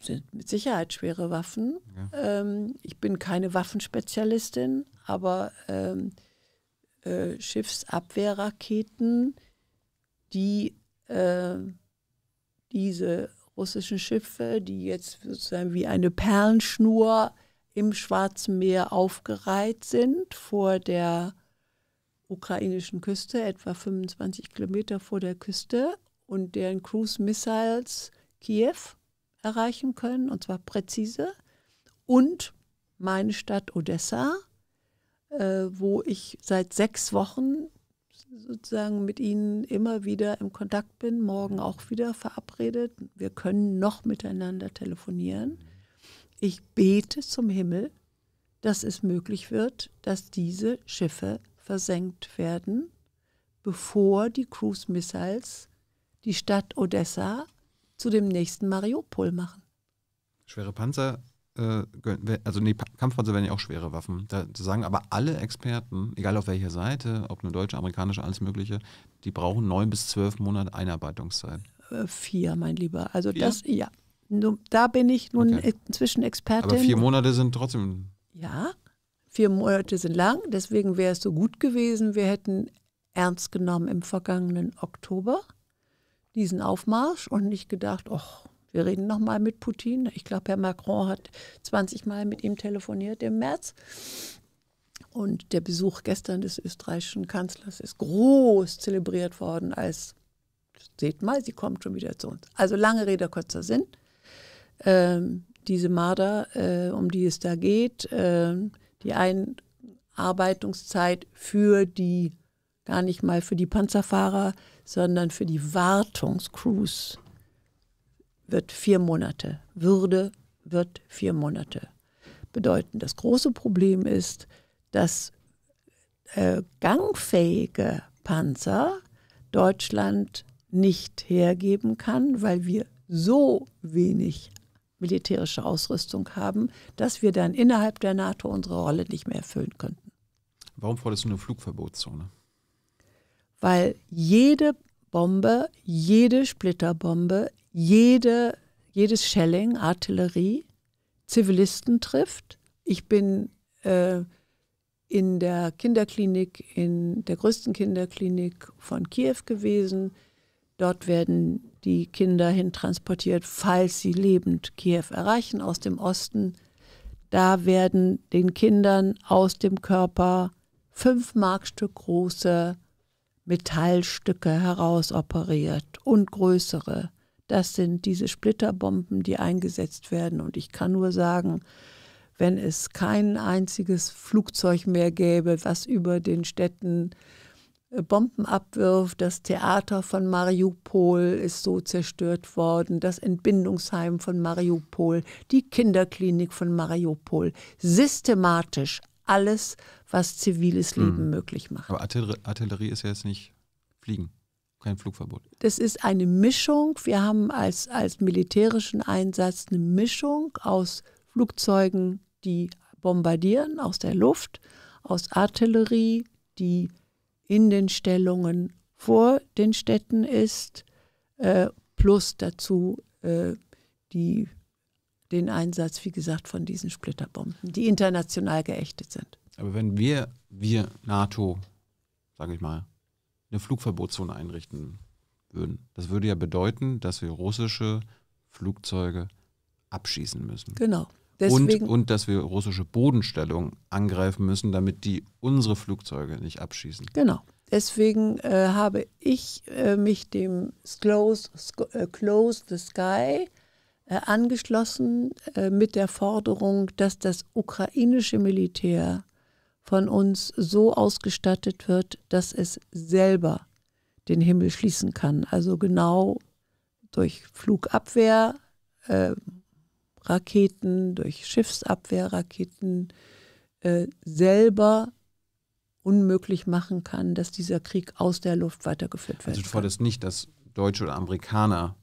Sind mit Sicherheit schwere Waffen. Ja. Ähm, ich bin keine Waffenspezialistin, aber ähm, äh, Schiffsabwehrraketen, die äh, diese russischen Schiffe, die jetzt sozusagen wie eine Perlenschnur äh, im Schwarzen Meer aufgereiht sind vor der ukrainischen Küste, etwa 25 Kilometer vor der Küste, und deren Cruise Missiles Kiew erreichen können, und zwar präzise, und meine Stadt Odessa, äh, wo ich seit sechs Wochen sozusagen mit ihnen immer wieder im Kontakt bin, morgen auch wieder verabredet. Wir können noch miteinander telefonieren. Ich bete zum Himmel, dass es möglich wird, dass diese Schiffe versenkt werden, bevor die Cruise Missiles die Stadt Odessa zu dem nächsten Mariupol machen. Schwere Panzer, äh, also nee, Kampfpanzer werden ja auch schwere Waffen. Da sagen aber alle Experten, egal auf welcher Seite, ob nur deutsche, amerikanische, alles Mögliche, die brauchen neun bis zwölf Monate Einarbeitungszeit. Äh, vier, mein Lieber. Also vier? das, ja. Da bin ich nun okay. inzwischen Expertin. Aber vier Monate sind trotzdem. Ja, vier Monate sind lang. Deswegen wäre es so gut gewesen, wir hätten ernst genommen im vergangenen Oktober diesen Aufmarsch und nicht gedacht, oh, wir reden nochmal mit Putin. Ich glaube, Herr Macron hat 20 Mal mit ihm telefoniert im März. Und der Besuch gestern des österreichischen Kanzlers ist groß zelebriert worden als, seht mal, sie kommt schon wieder zu uns. Also lange Rede, kurzer Sinn. Ähm, diese Marder, äh, um die es da geht, ähm, die Einarbeitungszeit für die, gar nicht mal für die Panzerfahrer, sondern für die Wartungscrews wird vier Monate. Würde wird vier Monate bedeuten. Das große Problem ist, dass äh, gangfähige Panzer Deutschland nicht hergeben kann, weil wir so wenig militärische Ausrüstung haben, dass wir dann innerhalb der NATO unsere Rolle nicht mehr erfüllen könnten. Warum forderst du eine Flugverbotszone? Weil jede Bombe, jede Splitterbombe, jede, jedes Shelling, Artillerie Zivilisten trifft. Ich bin äh, in der Kinderklinik, in der größten Kinderklinik von Kiew gewesen. Dort werden die Kinder hintransportiert, falls sie lebend Kiew erreichen aus dem Osten. Da werden den Kindern aus dem Körper fünf Markstück große Metallstücke herausoperiert und größere. Das sind diese Splitterbomben, die eingesetzt werden. Und ich kann nur sagen, wenn es kein einziges Flugzeug mehr gäbe, was über den Städten äh, Bombenabwurf, das Theater von Mariupol ist so zerstört worden, das Entbindungsheim von Mariupol, die Kinderklinik von Mariupol. Systematisch alles, was ziviles hm. Leben hm. möglich macht. Aber Artillerie, Artillerie ist ja jetzt nicht Fliegen, kein Flugverbot. Das ist eine Mischung. Wir haben als, als militärischen Einsatz eine Mischung aus Flugzeugen, die bombardieren aus der Luft, aus Artillerie, die in den Stellungen vor den Städten ist, äh, plus dazu äh, die, den Einsatz, wie gesagt, von diesen Splitterbomben, die international geächtet sind. Aber wenn wir, wir NATO, sage ich mal, eine Flugverbotszone einrichten würden, das würde ja bedeuten, dass wir russische Flugzeuge abschießen müssen. Genau und, und dass wir russische Bodenstellung angreifen müssen, damit die unsere Flugzeuge nicht abschießen. Genau. Deswegen äh, habe ich äh, mich dem Close, äh, Close the Sky äh, angeschlossen äh, mit der Forderung, dass das ukrainische Militär von uns so ausgestattet wird, dass es selber den Himmel schließen kann. Also genau durch Flugabwehr, äh, Raketen, durch Schiffsabwehrraketen äh, selber unmöglich machen kann, dass dieser Krieg aus der Luft weitergeführt wird. Also du forderst nicht, dass Deutsche oder Amerikaner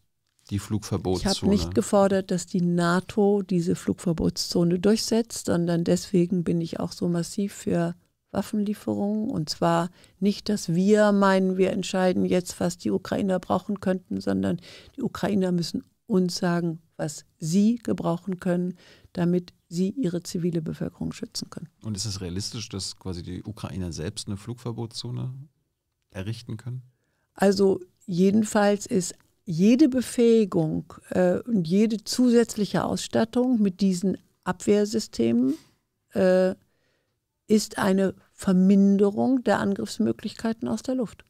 die Flugverbotszone. Ich habe nicht gefordert, dass die NATO diese Flugverbotszone durchsetzt, sondern deswegen bin ich auch so massiv für Waffenlieferungen. Und zwar nicht, dass wir meinen, wir entscheiden jetzt, was die Ukrainer brauchen könnten, sondern die Ukrainer müssen uns sagen, was sie gebrauchen können, damit sie ihre zivile Bevölkerung schützen können. Und ist es realistisch, dass quasi die Ukrainer selbst eine Flugverbotszone errichten können? Also jedenfalls ist jede Befähigung äh, und jede zusätzliche Ausstattung mit diesen Abwehrsystemen äh, ist eine Verminderung der Angriffsmöglichkeiten aus der Luft.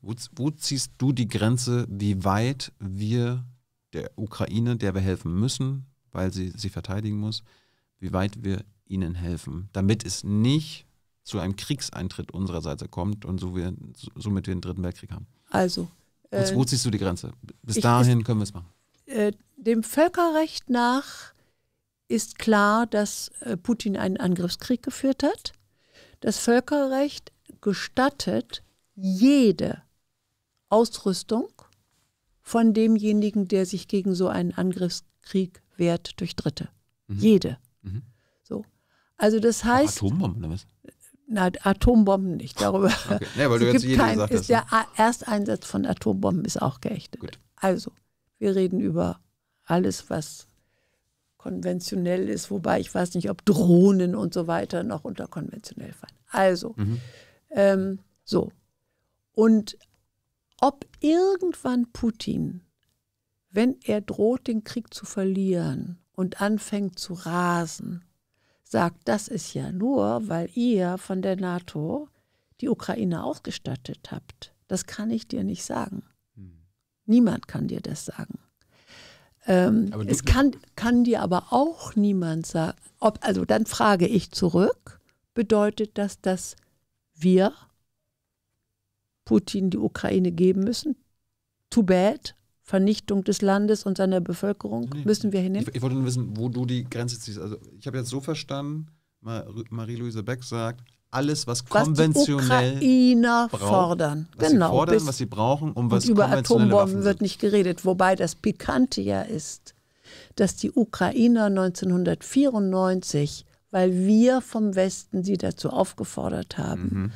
Wo, wo, ziehst du die Grenze, wie weit wir der Ukraine, der wir helfen müssen, weil sie sich verteidigen muss, wie weit wir ihnen helfen, damit es nicht zu einem Kriegseintritt unsererseits kommt und so wir, somit wir den dritten Weltkrieg haben. Also. Jetzt äh, wo ziehst du die Grenze? Bis ich, dahin können wir es machen. Äh, dem Völkerrecht nach ist klar, dass äh, Putin einen Angriffskrieg geführt hat. Das Völkerrecht gestattet jede Ausrüstung von demjenigen, der sich gegen so einen Angriffskrieg wehrt durch Dritte. Mhm. Jede. Mhm. So. Also das heißt. Atombomben oder was? Na, Atombomben nicht. Darüber. <laughs> Okay. Nee, weil du jetzt jede kein, gesagt hast. Der ne? Ersteinsatz von Atombomben ist auch geächtet. Gut. Also, wir reden über alles, was konventionell ist, wobei ich weiß nicht, ob Drohnen und so weiter noch unter konventionell fallen. Also, mhm. ähm, so. Und ob irgendwann Putin, wenn er droht, den Krieg zu verlieren und anfängt zu rasen, sagt, das ist ja nur, weil ihr von der NATO die Ukraine ausgestattet habt. Das kann ich dir nicht sagen. Hm. Niemand kann dir das sagen. Ähm, es kann, kann dir aber auch niemand sagen, ob, also dann frage ich zurück, bedeutet das, dass wir Putin die Ukraine geben müssen. Too bad. Vernichtung des Landes und seiner Bevölkerung nee. müssen wir hinnehmen. Ich, ich, wollte nur wissen, wo du die Grenze ziehst. Also ich habe jetzt so verstanden, Marie-Louise Beck sagt, alles, was konventionell was die Ukrainer braucht, fordern. Was genau. Sie fordern, was sie brauchen, um was über Atombomben wird nicht geredet. Wobei das Pikante ja ist, dass die Ukrainer 1994, weil wir vom Westen sie dazu aufgefordert haben, mhm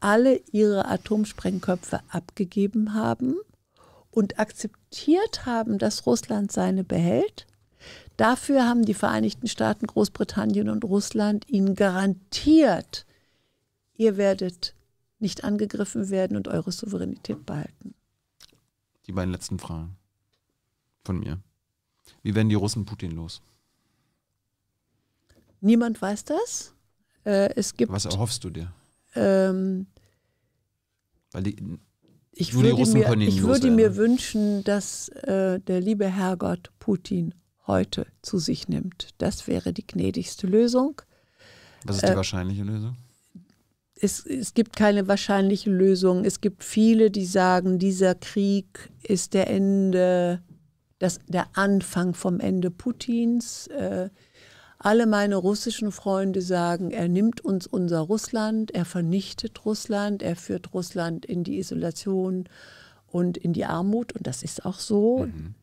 alle ihre Atomsprengköpfe abgegeben haben und akzeptiert haben, dass Russland seine behält. Dafür haben die Vereinigten Staaten, Großbritannien und Russland ihnen garantiert, ihr werdet nicht angegriffen werden und eure Souveränität behalten. Die beiden letzten Fragen von mir. Wie werden die Russen Putin los? Niemand weiß das. Äh, es gibt Was erhoffst du dir? Ähm, Weil die, ich würde, die Russen mir, können ihn ich würde mir wünschen, dass äh, der liebe Herrgott Putin heute zu sich nimmt. Das wäre die gnädigste Lösung. Was ist die äh, wahrscheinliche Lösung? Es, es, gibt keine wahrscheinliche Lösung. Es gibt viele, die sagen, dieser Krieg ist der Ende, das, der Anfang vom Ende Putins. Äh, alle meine russischen Freunde sagen, er nimmt uns unser Russland, er vernichtet Russland, er führt Russland in die Isolation und in die Armut. Und das ist auch so. Mhm.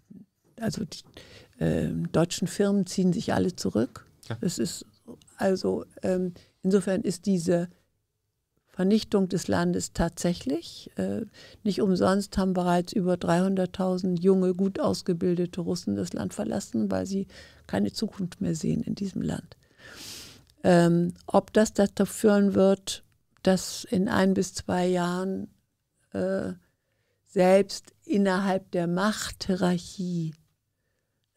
Also die äh, deutschen Firmen ziehen sich alle zurück. Ja. Das ist also ähm, insofern ist diese Vernichtung des Landes tatsächlich. Äh, nicht umsonst haben bereits über 300.000 junge, gut ausgebildete Russen das Land verlassen, weil sie keine Zukunft mehr sehen in diesem Land. Ähm, ob das dazu führen wird, dass in ein bis zwei Jahren äh, selbst innerhalb der Machthierarchie,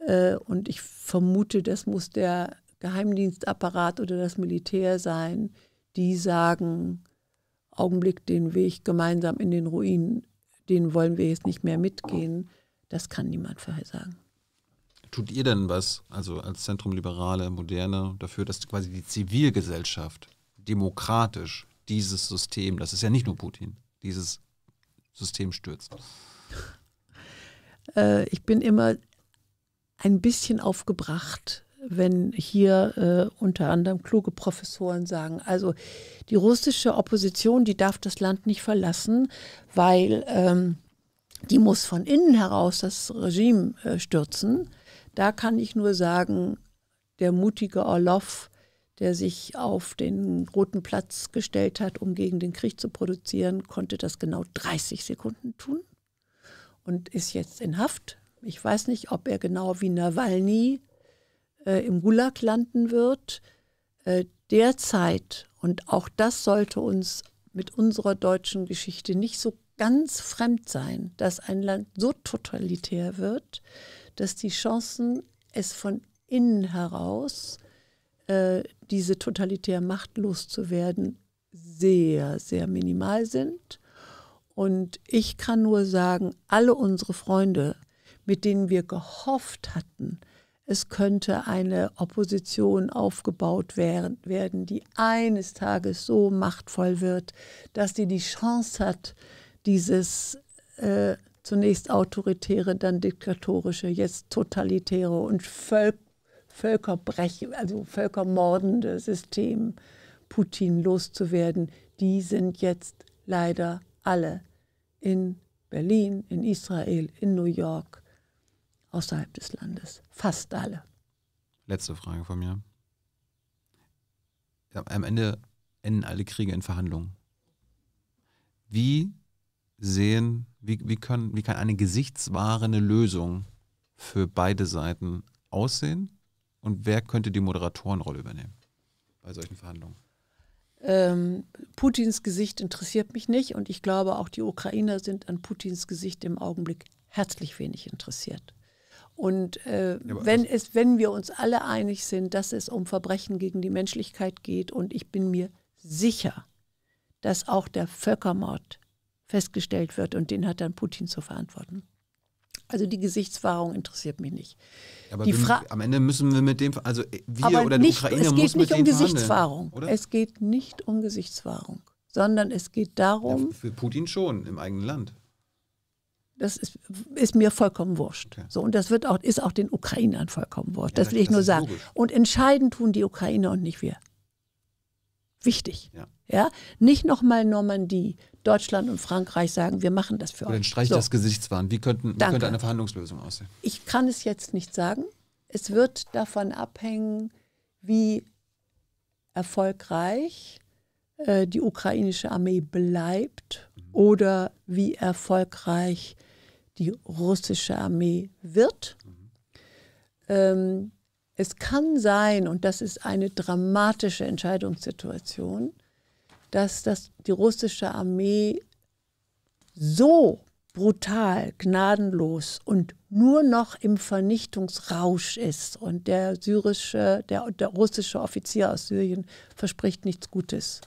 äh, und ich vermute, das muss der Geheimdienstapparat oder das Militär sein, die sagen, Augenblick den Weg gemeinsam in den Ruinen, den wollen wir jetzt nicht mehr mitgehen, das kann niemand vorhersagen. Tut ihr denn was, also als Zentrum Liberale, Moderne, dafür, dass quasi die Zivilgesellschaft demokratisch dieses System, das ist ja nicht nur Putin, dieses System stürzt? Äh, ich bin immer ein bisschen aufgebracht, wenn hier äh, unter anderem kluge Professoren sagen, also die russische Opposition, die darf das Land nicht verlassen, weil ähm, die muss von innen heraus das Regime äh, stürzen. Da kann ich nur sagen, der mutige Orlov, der sich auf den Roten Platz gestellt hat, um gegen den Krieg zu produzieren, konnte das genau 30 Sekunden tun und ist jetzt in Haft. Ich weiß nicht, ob er genau wie Nawalny äh, im Gulag landen wird, äh, derzeit, und auch das sollte uns mit unserer deutschen Geschichte nicht so ganz fremd sein, dass ein Land so totalitär wird, dass die Chancen, es von innen heraus, äh, diese machtlos zu werden, sehr, sehr minimal sind. Und ich kann nur sagen, alle unsere Freunde, mit denen wir gehofft hatten, es könnte eine Opposition aufgebaut werden, die eines Tages so machtvoll wird, dass sie die Chance hat, dieses äh, zunächst autoritäre, dann diktatorische, jetzt totalitäre und völ völkerbrech also völkermordende System Putin loszuwerden. Die sind jetzt leider alle in Berlin, in Israel, in New York außerhalb des Landes. Fast alle. Letzte Frage von mir. Ja, am Ende enden alle Kriege in Verhandlungen. Wie sehen, wie, wie, können, wie kann eine gesichtswahrende Lösung für beide Seiten aussehen? Und wer könnte die Moderatorenrolle übernehmen bei solchen Verhandlungen? Ähm, Putins Gesicht interessiert mich nicht und ich glaube auch die Ukrainer sind an Putins Gesicht im Augenblick herzlich wenig interessiert. Und äh, wenn, also es, wenn wir uns alle einig sind, dass es um Verbrechen gegen die Menschlichkeit geht, und ich bin mir sicher, dass auch der Völkermord festgestellt wird und den hat dann Putin zu verantworten. Also die Gesichtswahrung interessiert mich nicht. Aber wir, am Ende müssen wir mit dem, also äh, wir oder nicht, die Ukraine muss mit dem Es geht nicht um Gesichtswahrung. Es geht nicht um Gesichtswahrung, sondern es geht darum. Ja, für Putin schon im eigenen Land. Das ist, ist, mir vollkommen wurscht. Okay. So, und das wird auch, ist auch den Ukrainern vollkommen wurscht. Ja, das will ich das nur sagen. Logisch. Und entscheiden tun die Ukrainer und nicht wir. Wichtig. Ja. ja? Nicht nochmal Normandie, Deutschland und Frankreich sagen, wir machen das für Oder euch. Dann streicht so. das Gesichtswahn. Wie, könnten, wie könnte eine Verhandlungslösung aussehen? Ich kann es jetzt nicht sagen. Es wird davon abhängen, wie erfolgreich äh, die ukrainische Armee bleibt mhm. oder wie erfolgreich die russische Armee wird. Ähm, es kann sein, und das ist eine dramatische Entscheidungssituation, dass das, die russische Armee so brutal, gnadenlos und nur noch im Vernichtungsrausch ist. Und der syrische, der, der russische Offizier aus Syrien verspricht nichts Gutes.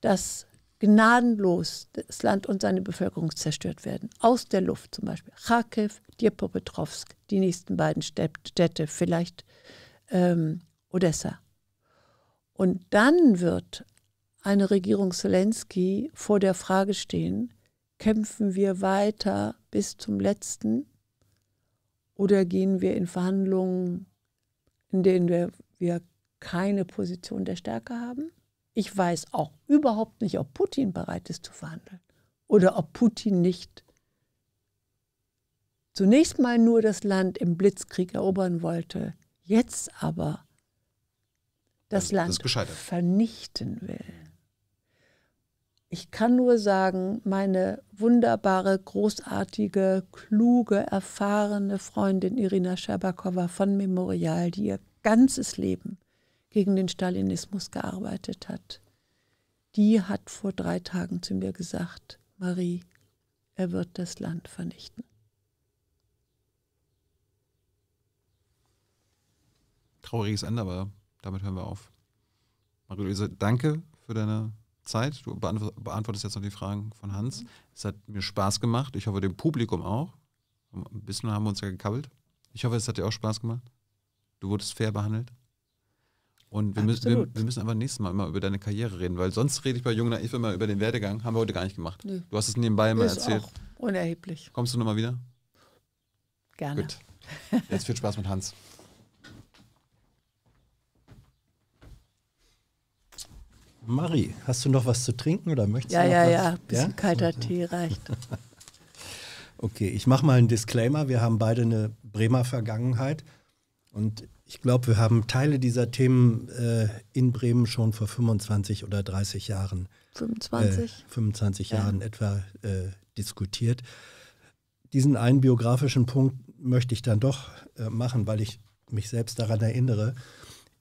Dass gnadenlos das Land und seine Bevölkerung zerstört werden. Aus der Luft zum Beispiel. Kharkiv, Dnipropetrovsk, die nächsten beiden Städte, vielleicht ähm, Odessa. Und dann wird eine Regierung Zelensky vor der Frage stehen, kämpfen wir weiter bis zum letzten oder gehen wir in Verhandlungen, in denen wir, wir keine Position der Stärke haben? Ich weiß auch überhaupt nicht, ob Putin bereit ist zu verhandeln oder ob Putin nicht zunächst mal nur das Land im Blitzkrieg erobern wollte, jetzt aber das, das Land das vernichten will. Ich kann nur sagen, meine wunderbare, großartige, kluge, erfahrene Freundin Irina Scherbakowa von Memorial, die ihr ganzes Leben gegen den Stalinismus gearbeitet hat, die hat vor drei Tagen zu mir gesagt, Marie, er wird das Land vernichten. Trauriges Ende, aber damit hören wir auf. Marie-Louise, danke für deine Zeit. Du beantwortest jetzt noch die Fragen von Hans. Es hat mir Spaß gemacht. Ich hoffe, dem Publikum auch. Ein bisschen haben wir uns ja gekabbelt. Ich hoffe, es hat dir auch Spaß gemacht. Du wurdest fair behandelt. Und wir müssen, wir, wir, müssen aber nächstes Mal immer über deine Karriere reden, weil sonst rede ich bei Jung Naiv immer über den Werdegang. Haben wir heute gar nicht gemacht. Nee. Du hast es nebenbei immer erzählt. Auch unerheblich. Kommst du nochmal wieder? Gerne. Gut. Jetzt viel Spaß mit Hans. <laughs> Marie, hast du noch was zu trinken oder möchtest ja, du noch ja, was? Ja, ja, ja. ein bisschen ja? kalter Tee reicht. <laughs> okay, ich mache mal einen Disclaimer. Wir haben beide eine Bremer Vergangenheit und ich glaube, wir haben Teile dieser Themen äh, in Bremen schon vor 25 oder 30 Jahren. 25? Äh, 25 ja. Jahren etwa äh, diskutiert. Diesen einen biografischen Punkt möchte ich dann doch äh, machen, weil ich mich selbst daran erinnere.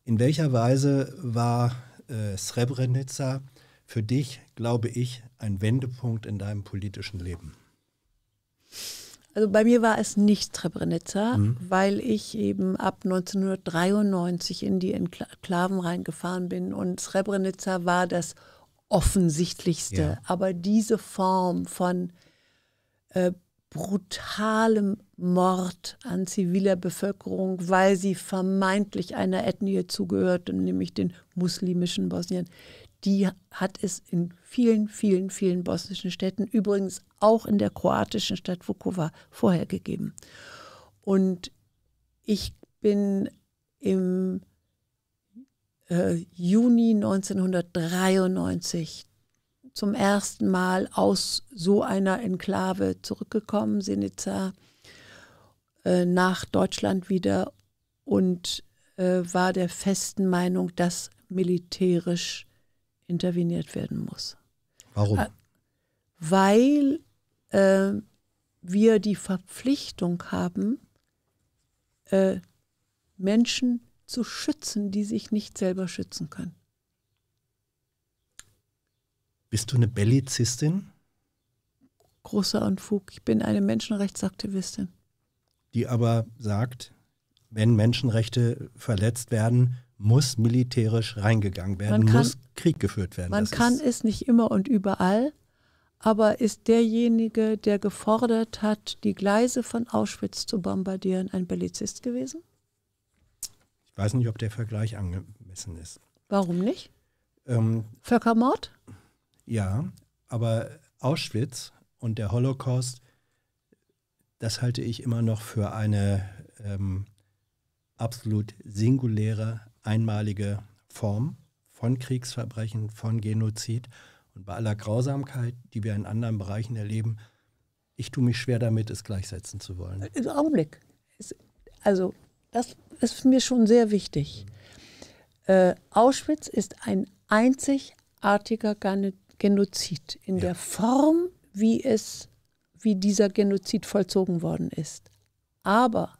In welcher Weise war äh, Srebrenica für dich, glaube ich, ein Wendepunkt in deinem politischen Leben? Also bei mir war es nicht Srebrenica, mhm. weil ich eben ab 1993 in die Enklaven reingefahren bin und Srebrenica war das offensichtlichste. Ja. Aber diese Form von äh, brutalem Mord an ziviler Bevölkerung, weil sie vermeintlich einer Ethnie zugehörte, nämlich den muslimischen Bosnien, die hat es in vielen, vielen, vielen bosnischen Städten, übrigens auch in der kroatischen Stadt Vukovar vorher gegeben. Und ich bin im äh, Juni 1993 zum ersten Mal aus so einer Enklave zurückgekommen, Senica, äh, nach Deutschland wieder und äh, war der festen Meinung, dass militärisch interveniert werden muss. Warum? Äh, weil äh, wir die Verpflichtung haben, äh, Menschen zu schützen, die sich nicht selber schützen können. Bist du eine Bellizistin? Großer Unfug. Ich bin eine Menschenrechtsaktivistin. Die aber sagt, wenn Menschenrechte verletzt werden, muss militärisch reingegangen werden, kann, muss Krieg geführt werden. Man das kann es nicht immer und überall, aber ist derjenige, der gefordert hat, die Gleise von Auschwitz zu bombardieren, ein Bellizist gewesen? Ich weiß nicht, ob der Vergleich angemessen ist. Warum nicht? Ähm, Völkermord? Ja, aber Auschwitz und der Holocaust, das halte ich immer noch für eine ähm, absolut singuläre einmalige Form von Kriegsverbrechen, von Genozid und bei aller Grausamkeit, die wir in anderen Bereichen erleben, ich tue mich schwer damit, es gleichsetzen zu wollen. Im Augenblick. Also das ist mir schon sehr wichtig. Äh, Auschwitz ist ein einzigartiger Genozid in ja. der Form, wie es, wie dieser Genozid vollzogen worden ist. Aber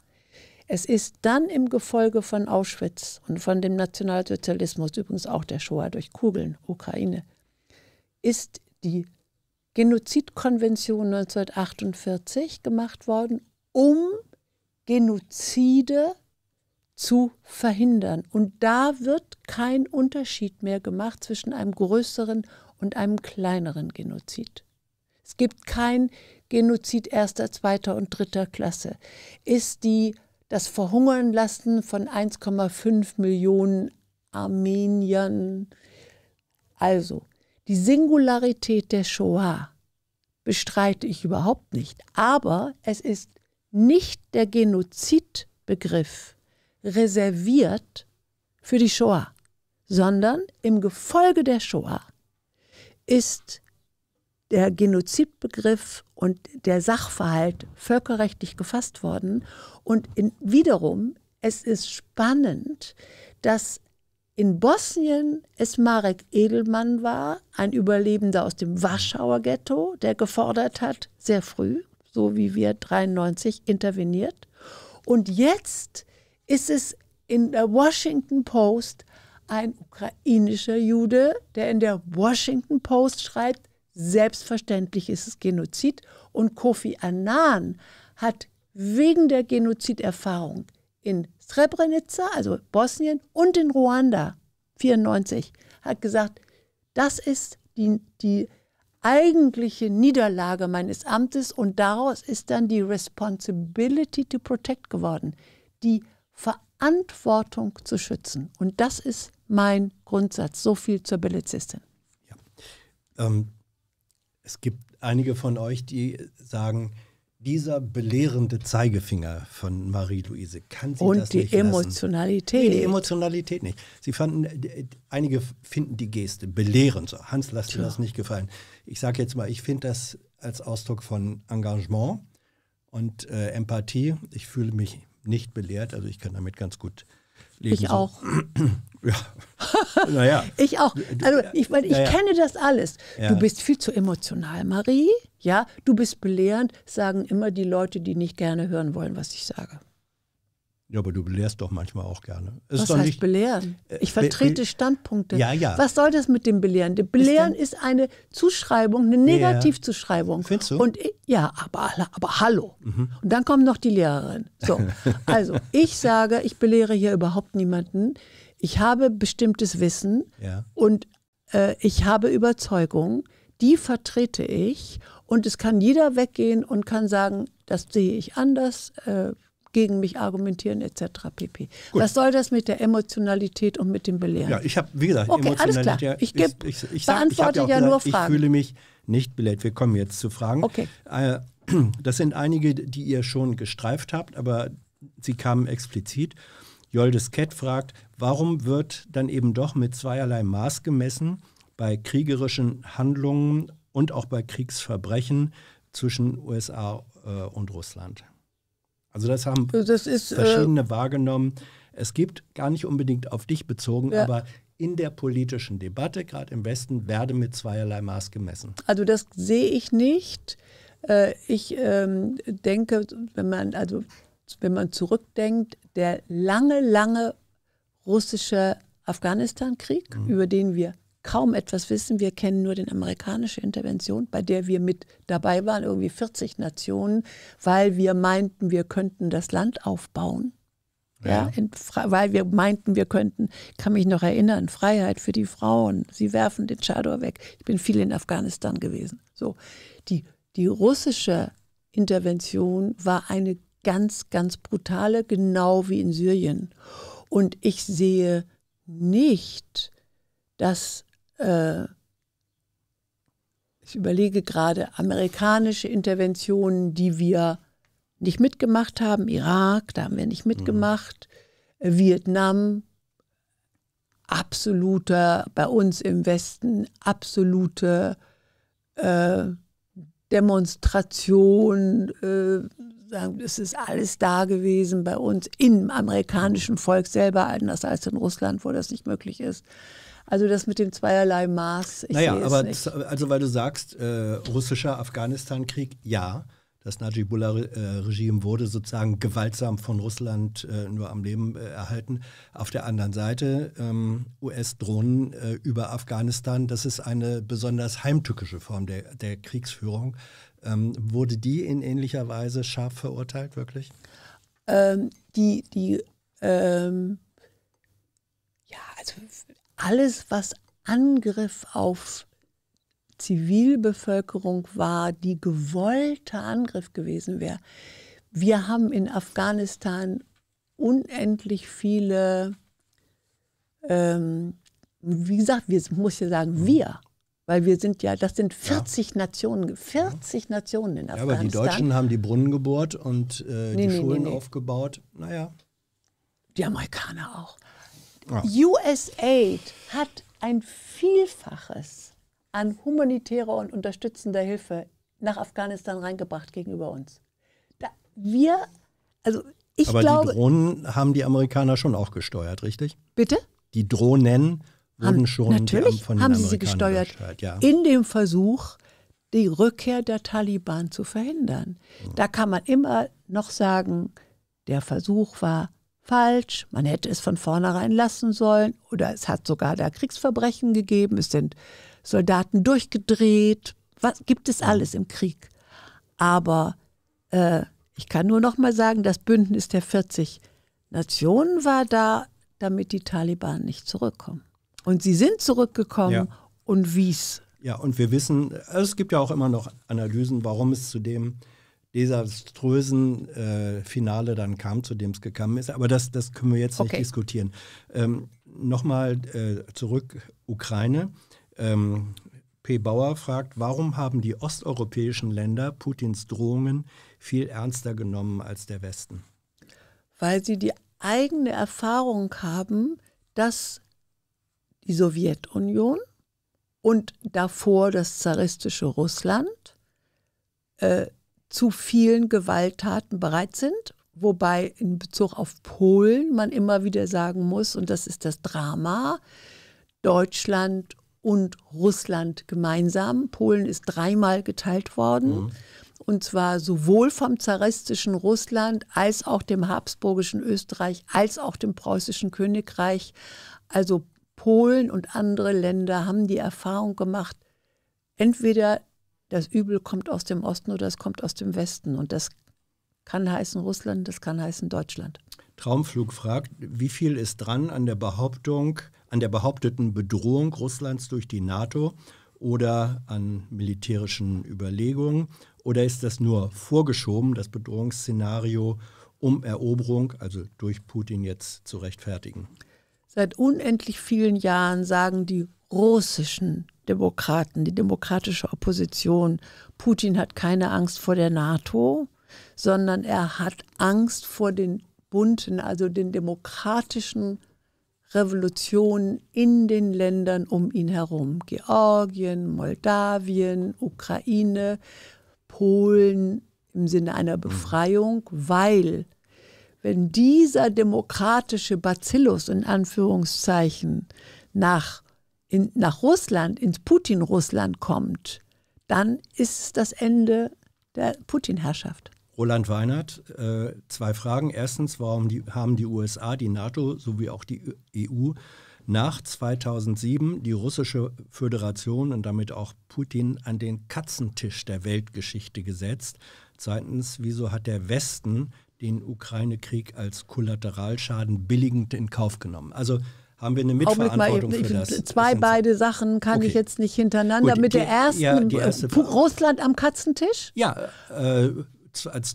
es ist dann im Gefolge von Auschwitz und von dem Nationalsozialismus, übrigens auch der Shoah durch Kugeln, Ukraine, ist die Genozidkonvention 1948 gemacht worden, um Genozide zu verhindern. Und da wird kein Unterschied mehr gemacht zwischen einem größeren und einem kleineren Genozid. Es gibt kein Genozid erster, zweiter und dritter Klasse. Ist die das Verhungern lassen von 1,5 Millionen Armeniern. Also, die Singularität der Shoah bestreite ich überhaupt nicht. Aber es ist nicht der Genozidbegriff reserviert für die Shoah, sondern im Gefolge der Shoah ist der Genozidbegriff und der Sachverhalt völkerrechtlich gefasst worden. Und in, wiederum, es ist spannend, dass in Bosnien es Marek Edelmann war, ein Überlebender aus dem Warschauer Ghetto, der gefordert hat, sehr früh, so wie wir 93 interveniert. Und jetzt ist es in der Washington Post ein ukrainischer Jude, der in der Washington Post schreibt, Selbstverständlich ist es Genozid. Und Kofi Annan hat wegen der Genoziderfahrung in Srebrenica, also Bosnien, und in Ruanda 94 hat gesagt, das ist die, die eigentliche Niederlage meines Amtes und daraus ist dann die Responsibility to Protect geworden, die Verantwortung zu schützen. Und das ist mein Grundsatz. So viel zur Belizistin. Ja. Ähm, es gibt einige von euch, die sagen, dieser belehrende Zeigefinger von Marie-Louise kann sie Und das nicht Und die Emotionalität. Lassen. Nee, die Emotionalität nicht. Sie fanden, äh, äh, einige finden die Geste belehrend. So, Hans, lass dir das nicht gefallen. Ich sage jetzt mal, ich finde das als Ausdruck von Engagement und äh, Empathie. Ich fühle mich nicht belehrt, also ich kann damit ganz gut leben. Ich so. auch. <clears throat> Ja. <laughs> Naja. ich auch. Also ich meine, ich naja. kenne das alles. Ja. Du bist viel zu emotional, Marie. Ja, du bist belehrend, sagen immer die Leute, die nicht gerne hören wollen, was ich sage. Ja, aber du belehrst doch manchmal auch gerne. Ist was heißt nicht, belehren? Äh, ich vertrete be Standpunkte. Ja, ja. Was soll das mit dem Belehren? Belehren ist, ist, eine Zuschreibung, eine Negativzuschreibung. Ja. Findest du? Und ich, ja, aber, aber hallo. Mhm. Und dann kommt noch die Lehrerin. So. <laughs> also, ich sage, ich belehre hier überhaupt niemanden. Ich habe bestimmtes Wissen ja. und äh, ich habe Überzeugung, die vertrete ich und es kann jeder weggehen und kann sagen, das sehe ich anders, äh, gegen mich argumentieren etc. pp. Gut. Was soll das mit der Emotionalität und mit dem Belehren? Ja, ich habe, wie gesagt, okay, Emotionalität. Alles klar. Ich, geb, ich, ich, ich sag, beantworte ich ja, ja gesagt, nur Fragen. Ich fühle mich nicht belehrt. Wir kommen jetzt zu Fragen. Okay. Äh, <clears throat> das sind einige, die ihr schon gestreift habt, aber sie kamen explizit. Joldes Kett fragt, warum wird dann eben doch mit zweierlei Maß gemessen bei kriegerischen Handlungen und auch bei Kriegsverbrechen zwischen USA äh, und Russland? Also das haben also das ist, äh, verschiedene äh, wahrgenommen. Es gibt gar nicht unbedingt auf dich bezogen, ja. aber in der politischen Debatte, gerade im Westen, werde mit zweierlei Maß gemessen. Also das sehe ich nicht. Äh, ich ähm, denke, wenn man, also wenn man zurückdenkt, der lange, lange russische Afghanistan-Krieg, mhm. über den wir kaum etwas wissen. Wir kennen nur die amerikanische Intervention, bei der wir mit dabei waren, irgendwie 40 Nationen, weil wir meinten, wir könnten das Land aufbauen. Ja. ja weil wir meinten, wir könnten, kann mich noch erinnern, Freiheit für die Frauen. Sie werfen den Chador weg. Ich bin viel in Afghanistan gewesen. So, die, die russische Intervention war eine ganz, ganz brutale, genau wie in Syrien. Und ich sehe nicht, dass, äh, ich überlege gerade, amerikanische Interventionen, die wir nicht mitgemacht haben, Irak, da haben wir nicht mhm. mitgemacht, mhm. Vietnam, absoluter, bei uns im Westen, absolute äh, Demonstration, äh, sagen, es ist alles da gewesen bei uns im amerikanischen Volk selber, anders als in Russland, wo das nicht möglich ist. Also das mit dem zweierlei Maß. Ich naja, aber das, also weil du sagst, äh, russischer Afghanistan-Krieg, ja. Das Najibullah-Regime wurde sozusagen gewaltsam von Russland äh, nur am Leben äh, erhalten. Auf der anderen Seite ähm, US-Drohnen äh, über Afghanistan, das ist eine besonders heimtückische Form der, der Kriegsführung. Ähm, wurde die in ähnlicher Weise scharf verurteilt, wirklich? Ähm, die, die, ähm, ja, also alles, was Angriff auf Zivilbevölkerung war, die gewollte Angriff gewesen wäre. Wir haben in Afghanistan unendlich viele, ähm, wie gesagt, wir muss ja sagen, wir, weil wir sind ja, das sind 40 ja. Nationen, 40 ja. Nationen in Afghanistan. Ja, aber die Deutschen haben die Brunnen gebohrt und äh, nee, die nee, Schulen nee, aufgebaut. Naja. Die Amerikaner auch. Ja. USAID hat ein Vielfaches an humanitärer und unterstützender Hilfe nach Afghanistan reingebracht gegenüber uns. Da wir, also ich aber glaube. Aber die Drohnen haben die Amerikaner schon auch gesteuert, richtig? Bitte? Die Drohnen haben, schon natürlich von haben sie sie gesteuert, gesteuert ja. in dem Versuch, die Rückkehr der Taliban zu verhindern. Mhm. Da kann man immer noch sagen, der Versuch war falsch, man hätte es von vornherein lassen sollen oder es hat sogar da Kriegsverbrechen gegeben, es sind Soldaten durchgedreht, was gibt es mhm. alles im Krieg. Aber äh, ich kann nur noch mal sagen, das Bündnis der 40 Nationen war da, damit die Taliban nicht zurückkommen. Und sie sind zurückgekommen ja. und wie's. Ja, und wir wissen, also es gibt ja auch immer noch Analysen, warum es zu dem desaströsen äh, Finale dann kam, zu dem es gekommen ist. Aber das, das können wir jetzt okay. nicht diskutieren. Ähm, Nochmal äh, zurück, Ukraine. Ähm, P. Bauer fragt, warum haben die osteuropäischen Länder Putins Drohungen viel ernster genommen als der Westen? Weil sie die eigene Erfahrung haben, dass die Sowjetunion und davor das zaristische Russland äh, zu vielen Gewalttaten bereit sind, wobei in Bezug auf Polen man immer wieder sagen muss, und das ist das Drama, Deutschland und Russland gemeinsam. Polen ist dreimal geteilt worden. Mhm. Und zwar sowohl vom zaristischen Russland als auch dem habsburgischen Österreich als auch dem preußischen Königreich. Also Polen und andere Länder haben die Erfahrung gemacht, entweder das Übel kommt aus dem Osten oder es kommt aus dem Westen. Und das kann heißen Russland, das kann heißen Deutschland. Traumflug fragt, wie viel ist dran an der Behauptung, an der behaupteten Bedrohung Russlands durch die NATO oder an militärischen Überlegungen? Oder ist das nur vorgeschoben, das Bedrohungsszenario, um Eroberung, also durch Putin jetzt zu rechtfertigen? Seit unendlich vielen Jahren sagen die russischen Demokraten, die demokratische Opposition, Putin hat keine Angst vor der NATO, sondern er hat Angst vor den bunten, also den demokratischen Revolutionen in den Ländern um ihn herum. Georgien, Moldawien, Ukraine, Polen im Sinne einer Befreiung, weil wenn dieser demokratische Bacillus in Anführungszeichen nach, in, nach Russland, ins Putin-Russland kommt, dann ist es das Ende der Putin-Herrschaft. Roland Weinert, äh, zwei Fragen. Erstens, warum die, haben die USA, die NATO sowie auch die EU nach 2007 die russische Föderation und damit auch Putin an den Katzentisch der Weltgeschichte gesetzt? Zweitens, wieso hat der Westen den Ukraine-Krieg als Kollateralschaden billigend in Kauf genommen. Also haben wir eine Mitverantwortung mal, ich, für das. Zwei das beide so. Sachen kann okay. ich jetzt nicht hintereinander. Gut, Mit die, der ersten, ja, erste äh, Russland am Katzentisch? Ja, äh,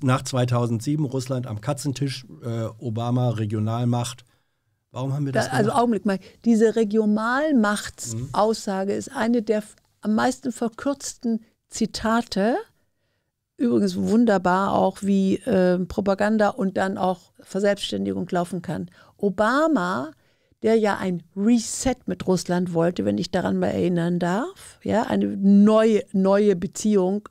nach 2007 Russland am Katzentisch, äh, Obama Regionalmacht. Warum haben wir das? Da, also Augenblick mal, diese Regionalmachtsaussage mhm. ist eine der am meisten verkürzten Zitate übrigens wunderbar auch, wie äh, Propaganda und dann auch Verselbstständigung laufen kann. Obama, der ja ein Reset mit Russland wollte, wenn ich daran mal erinnern darf, ja, eine neue, neue Beziehung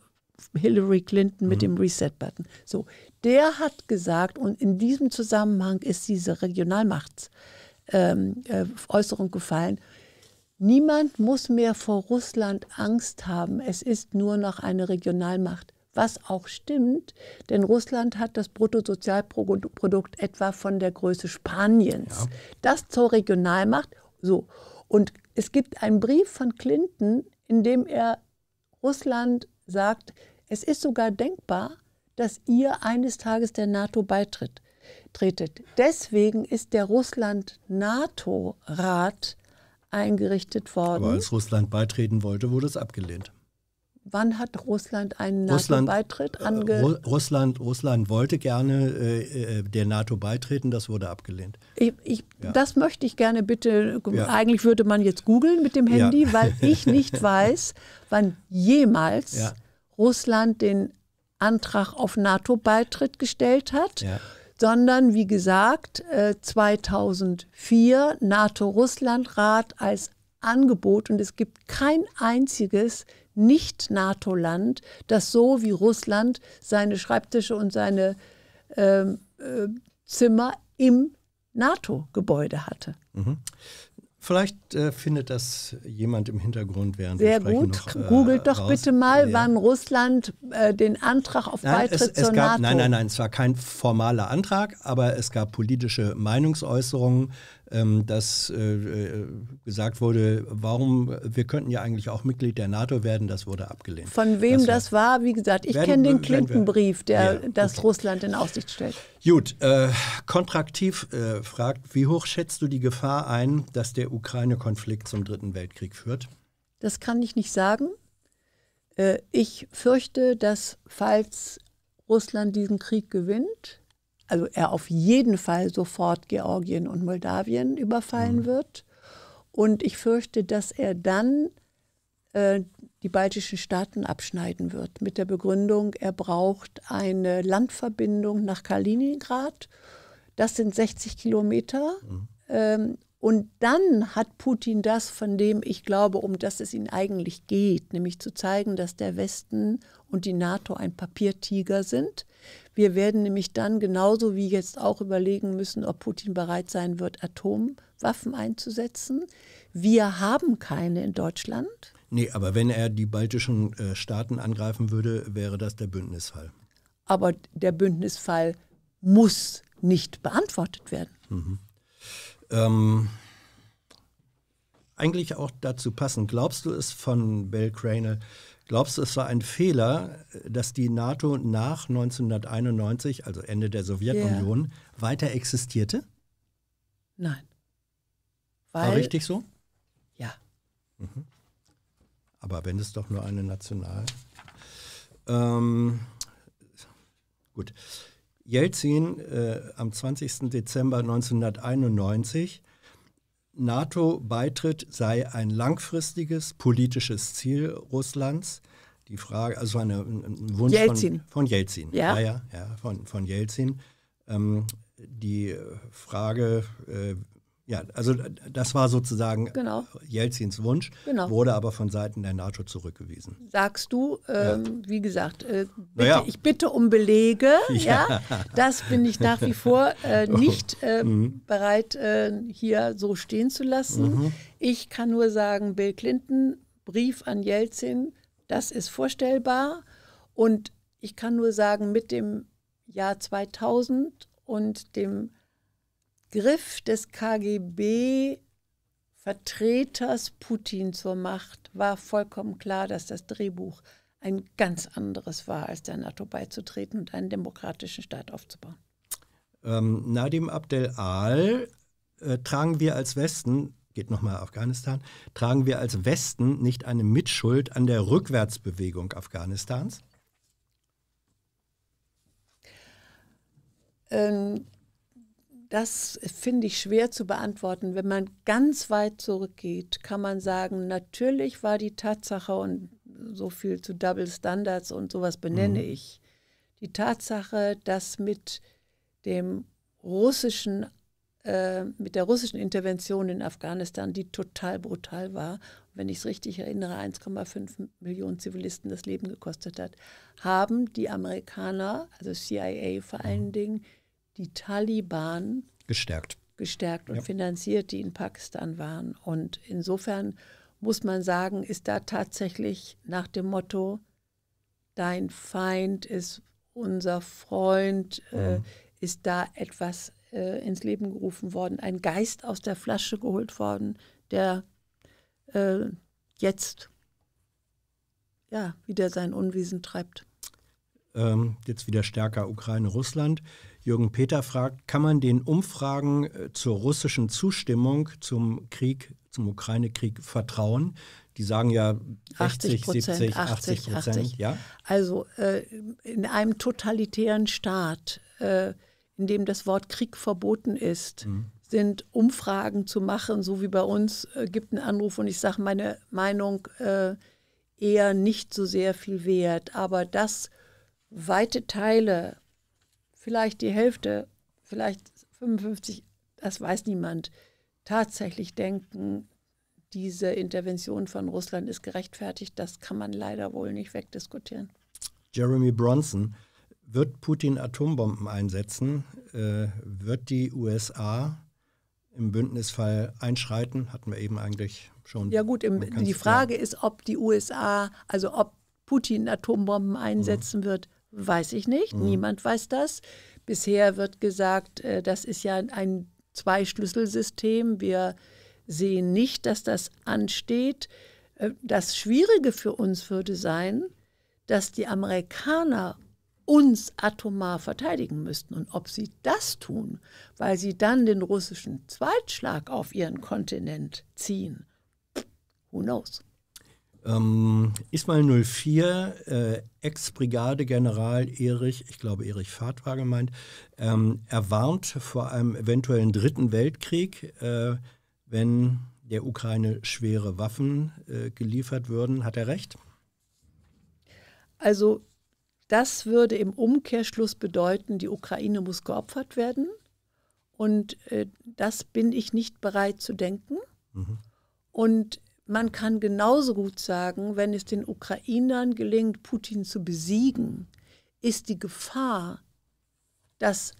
Hillary Clinton mit mhm. dem Reset-Button. So, der hat gesagt, und in diesem Zusammenhang ist diese Regionalmachtsäußerung ähm, äh, gefallen, niemand muss mehr vor Russland Angst haben, es ist nur noch eine Regionalmacht was auch stimmt, denn Russland hat das Bruttosozialprodukt etwa von der Größe Spaniens. Ja. Das zur Regionalmacht. So. Und es gibt einen Brief von Clinton, in dem er Russland sagt, es ist sogar denkbar, dass ihr eines Tages der NATO beitritt. Tretet. Deswegen ist der Russland-NATO-Rat eingerichtet worden. Aber als Russland beitreten wollte, wurde es abgelehnt. Wann hat Russland einen NATO-Beitritt ange... Russland, Russland wollte gerne äh, äh, der NATO beitreten, das wurde abgelehnt. Ich, ich, ja. Das möchte ich gerne bitte, ja. eigentlich würde man jetzt googeln mit dem Handy, ja. weil <laughs> ich nicht weiß, wann jemals Russland den Antrag auf NATO-Beitritt gestellt hat, sondern wie gesagt, 2004 äh, NATO-Russland-Rat als Angebot und es gibt kein einziges nicht-NATO-Land, das so wie Russland seine Schreibtische und seine äh, äh, Zimmer im NATO-Gebäude hatte. Mhm. Vielleicht äh, findet das jemand im Hintergrund während Sehr wir sprechen. Sehr gut. Noch, äh, Googelt doch raus. bitte mal, ja. wann Russland äh, den Antrag auf nein, Beitritt es, es zur gab, NATO. Nein, nein, nein, es war kein formaler Antrag, aber es gab politische Meinungsäußerungen ähm, dass äh, äh, gesagt wurde, warum, wir könnten ja eigentlich auch Mitglied der NATO werden, das wurde abgelehnt. Von wem das, das war, wie gesagt, ich kenne den Clinton-Brief, der ja, okay. das Russland in Aussicht stellt. Gut, äh, kontraktiv äh, fragt, wie hoch schätzt du die Gefahr ein, dass der Ukraine-Konflikt zum Dritten Weltkrieg führt? Das kann ich nicht sagen. Äh, ich fürchte, dass falls Russland diesen Krieg gewinnt, also er auf jeden Fall sofort Georgien und Moldawien überfallen mhm. wird. Und ich fürchte, dass er dann äh, die baltischen Staaten abschneiden wird, mit der Begründung, er braucht eine Landverbindung nach Kaliningrad. Das sind 60 Kilometer. Mhm. Ähm, und dann hat Putin das, von dem ich glaube, um das es ihn eigentlich geht, nämlich zu zeigen, dass der Westen und die NATO ein Papiertiger sind. Wir werden nämlich dann genauso wie jetzt auch überlegen müssen, ob Putin bereit sein wird, Atomwaffen einzusetzen. Wir haben keine in Deutschland. Nee, aber wenn er die baltischen äh, Staaten angreifen würde, wäre das der Bündnisfall. Aber der Bündnisfall muss nicht beantwortet werden. Mhm. Ähm, eigentlich auch dazu passen. Glaubst du es von Bill Cranel? Glaubst du, es war ein Fehler, dass die NATO nach 1991, also Ende der Sowjetunion, yeah. weiter existierte? Nein. Weil, war richtig so? Ja. Mhm. Aber wenn es doch nur eine national. Ähm, gut. Jelzin äh, am 20. Dezember 1991, NATO-Beitritt sei ein langfristiges politisches Ziel Russlands. Die Frage, also eine, ein Wunsch Jelzin. Von, Jelzin. Ja, ja, ja, ja von, von Jelzin. Ähm, die Frage, äh, ja, also das war sozusagen genau. Äh, Jelzins Wunsch, genau. wurde aber von Seiten der NATO zurückgewiesen. Sagst du, ähm, ja. wie gesagt, äh, bitte, ja. ich bitte um Belege. <laughs> Ja. ja. das bin ich nach wie vor äh, <laughs> oh. nicht äh, mhm. bereit, äh, hier so stehen zu lassen. Mhm. Ich kann nur sagen, Bill Clinton, Brief an Jelzin, das ist vorstellbar. Und ich kann nur sagen, mit dem Jahr 2000 und dem Griff des KGB-Vertreters Putin zur Macht war vollkommen klar, dass das Drehbuch ein ganz anderes war, als der NATO beizutreten und einen demokratischen Staat aufzubauen. Ähm, Nadim Abdel Al äh, tragen wir als Westen, geht nochmal Afghanistan, tragen wir als Westen nicht eine Mitschuld an der Rückwärtsbewegung Afghanistans? Ähm, das finde ich schwer zu beantworten. Wenn man ganz weit zurückgeht, kann man sagen, natürlich war die Tatsache, und so viel zu Double Standards und sowas benenne mhm. ich, die Tatsache, dass mit dem russischen äh, mit der russischen Intervention in Afghanistan, die total brutal war, wenn ich es richtig erinnere, 1,5 Millionen Zivilisten das Leben gekostet hat, haben die Amerikaner, also CIA vor allen mhm. Dingen, die Taliban gestärkt, gestärkt und ja. finanziert, die in Pakistan waren. Und insofern muss man sagen, ist da tatsächlich nach dem Motto, dein Feind ist unser Freund, äh, mhm. äh, ist da etwas äh, ins Leben gerufen worden, ein Geist aus der Flasche geholt worden, der äh, jetzt ja wieder sein Unwesen treibt. Ähm, jetzt wieder stärker Ukraine-Russland. Jürgen Peter fragt, kann man den Umfragen äh, zur russischen Zustimmung zum Krieg, zum Ukraine-Krieg vertrauen? Die sagen ja 60, 80 70, 80 Prozent. Ja? Also äh, in einem totalitären Staat, äh, in dem das Wort Krieg verboten ist, mhm. sind Umfragen zu machen, so wie bei uns, äh, gibt einen Anruf und ich sage meine Meinung äh, eher nicht so sehr viel wert. Aber dass weite Teile vielleicht die Hälfte, vielleicht 55, das weiß niemand, tatsächlich denken, diese Intervention von Russland ist gerechtfertigt, das kann man leider wohl nicht wegdiskutieren. Jeremy Bronson, wird Putin Atombomben einsetzen? Äh, wird die USA im Bündnisfall einschreiten? Hatten wir eben eigentlich schon. Ja gut, im, die Frage ist, ob die USA, also ob Putin Atombomben einsetzen mhm. wird, Weiß ich nicht. Mhm. Niemand weiß das. Bisher wird gesagt, äh, das ist ja ein Zwei-Schlüsselsystem. Wir sehen nicht, dass das ansteht. Äh, das Schwierige für uns würde sein, dass die Amerikaner uns atomar verteidigen müssten und ob sie das tun, weil sie dann den russischen Zweitschlag auf ihren Kontinent ziehen. Who knows? Ähm, Ismail 04, äh, Ex-Brigadegeneral Erich, ich glaube Erich Fahrt war gemeint, ähm, er warnt vor einem eventuellen dritten Weltkrieg, äh, wenn der Ukraine schwere Waffen äh, geliefert würden. Hat er recht? Also das würde im Umkehrschluss bedeuten, die Ukraine muss geopfert werden. Und äh, das bin ich nicht bereit zu denken. Mhm. Und man kann genauso gut sagen, wenn es den Ukrainern gelingt, Putin zu besiegen, ist die Gefahr, dass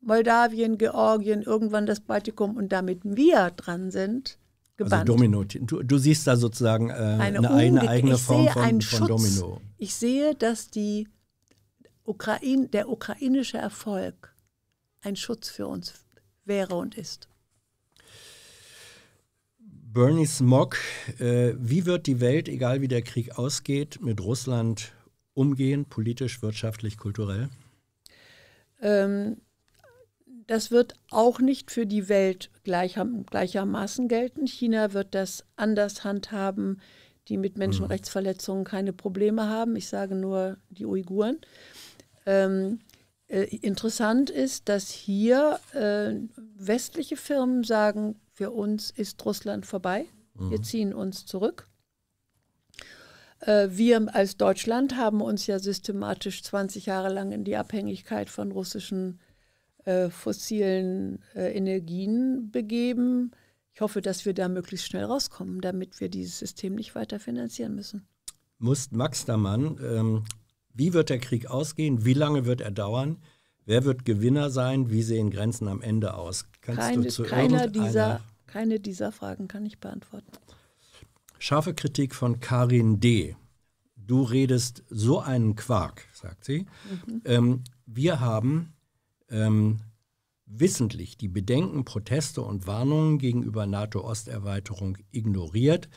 Moldawien, Georgien, irgendwann das Baltikum und damit wir dran sind, also gebannt. Also Domino. Du, du siehst da sozusagen äh, eine, eine, eine, eigene Form von, von Domino. Ich sehe, dass die Ukraine, der ukrainische Erfolg ein Schutz für uns wäre und ist. Bernie Smog, äh, wie wird die Welt, egal wie der Krieg ausgeht, mit Russland umgehen, politisch, wirtschaftlich, kulturell? Ähm, das wird auch nicht für die Welt gleicher, gleichermaßen gelten. China wird das anders handhaben, die mit Menschenrechtsverletzungen keine Probleme haben. Ich sage nur die Uiguren. Ähm, äh, interessant ist, dass hier äh, westliche Firmen sagen, für uns ist Russland vorbei. Mhm. Wir ziehen uns zurück. Äh, wir als Deutschland haben uns ja systematisch 20 Jahre lang in die Abhängigkeit von russischen äh, fossilen äh, Energien begeben. Ich hoffe, dass wir da möglichst schnell rauskommen, damit wir dieses System nicht weiter finanzieren müssen. Muss Max Damann, ähm, wie wird der Krieg ausgehen? Wie lange wird er dauern? Wer wird Gewinner sein? Wie sehen Grenzen am Ende aus? Kannst keine, du zu keiner dieser, keine dieser Fragen kann ich beantworten. Scharfe Kritik von Karin D. Du redest so einen Quark, sagt sie. Mhm. Ähm, wir haben ähm, wissentlich die Bedenken, Proteste und Warnungen gegenüber NATO-Osterweiterung ignoriert.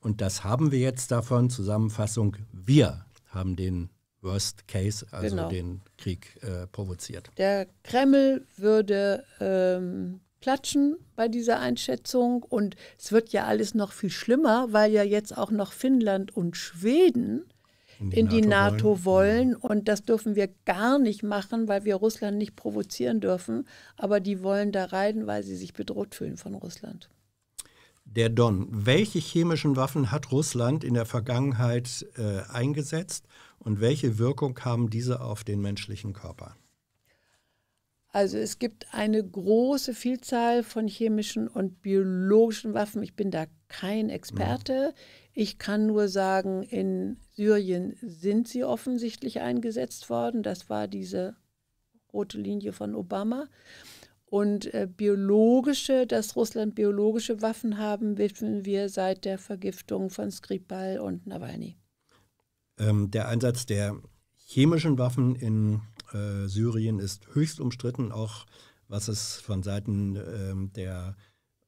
Und das haben wir jetzt davon. Zusammenfassung, wir haben den Worst Case, also genau. den Krieg äh, provoziert. Der Kreml würde ähm, klatschen bei dieser Einschätzung und es wird ja alles noch viel schlimmer, weil ja jetzt auch noch Finnland und Schweden in die, in die NATO, NATO, wollen. Genau. Und das dürfen wir gar nicht machen, weil wir Russland nicht provozieren dürfen. Aber die wollen da reiten, weil sie sich bedroht fühlen von Russland. Der Don. Welche chemischen Waffen hat Russland in der Vergangenheit äh, eingesetzt und welche Wirkung haben diese auf den menschlichen Körper? Also es gibt eine große Vielzahl von chemischen und biologischen Waffen. Ich bin da kein Experte. Ich kann nur sagen, in Syrien sind sie offensichtlich eingesetzt worden. Das war diese rote Linie von Obama. Und äh, biologische, dass Russland biologische Waffen haben, wissen wir seit der Vergiftung von Skripal und Nawalny. Ähm, der Einsatz der chemischen Waffen in äh, Syrien ist höchst umstritten, auch was es von Seiten ähm, der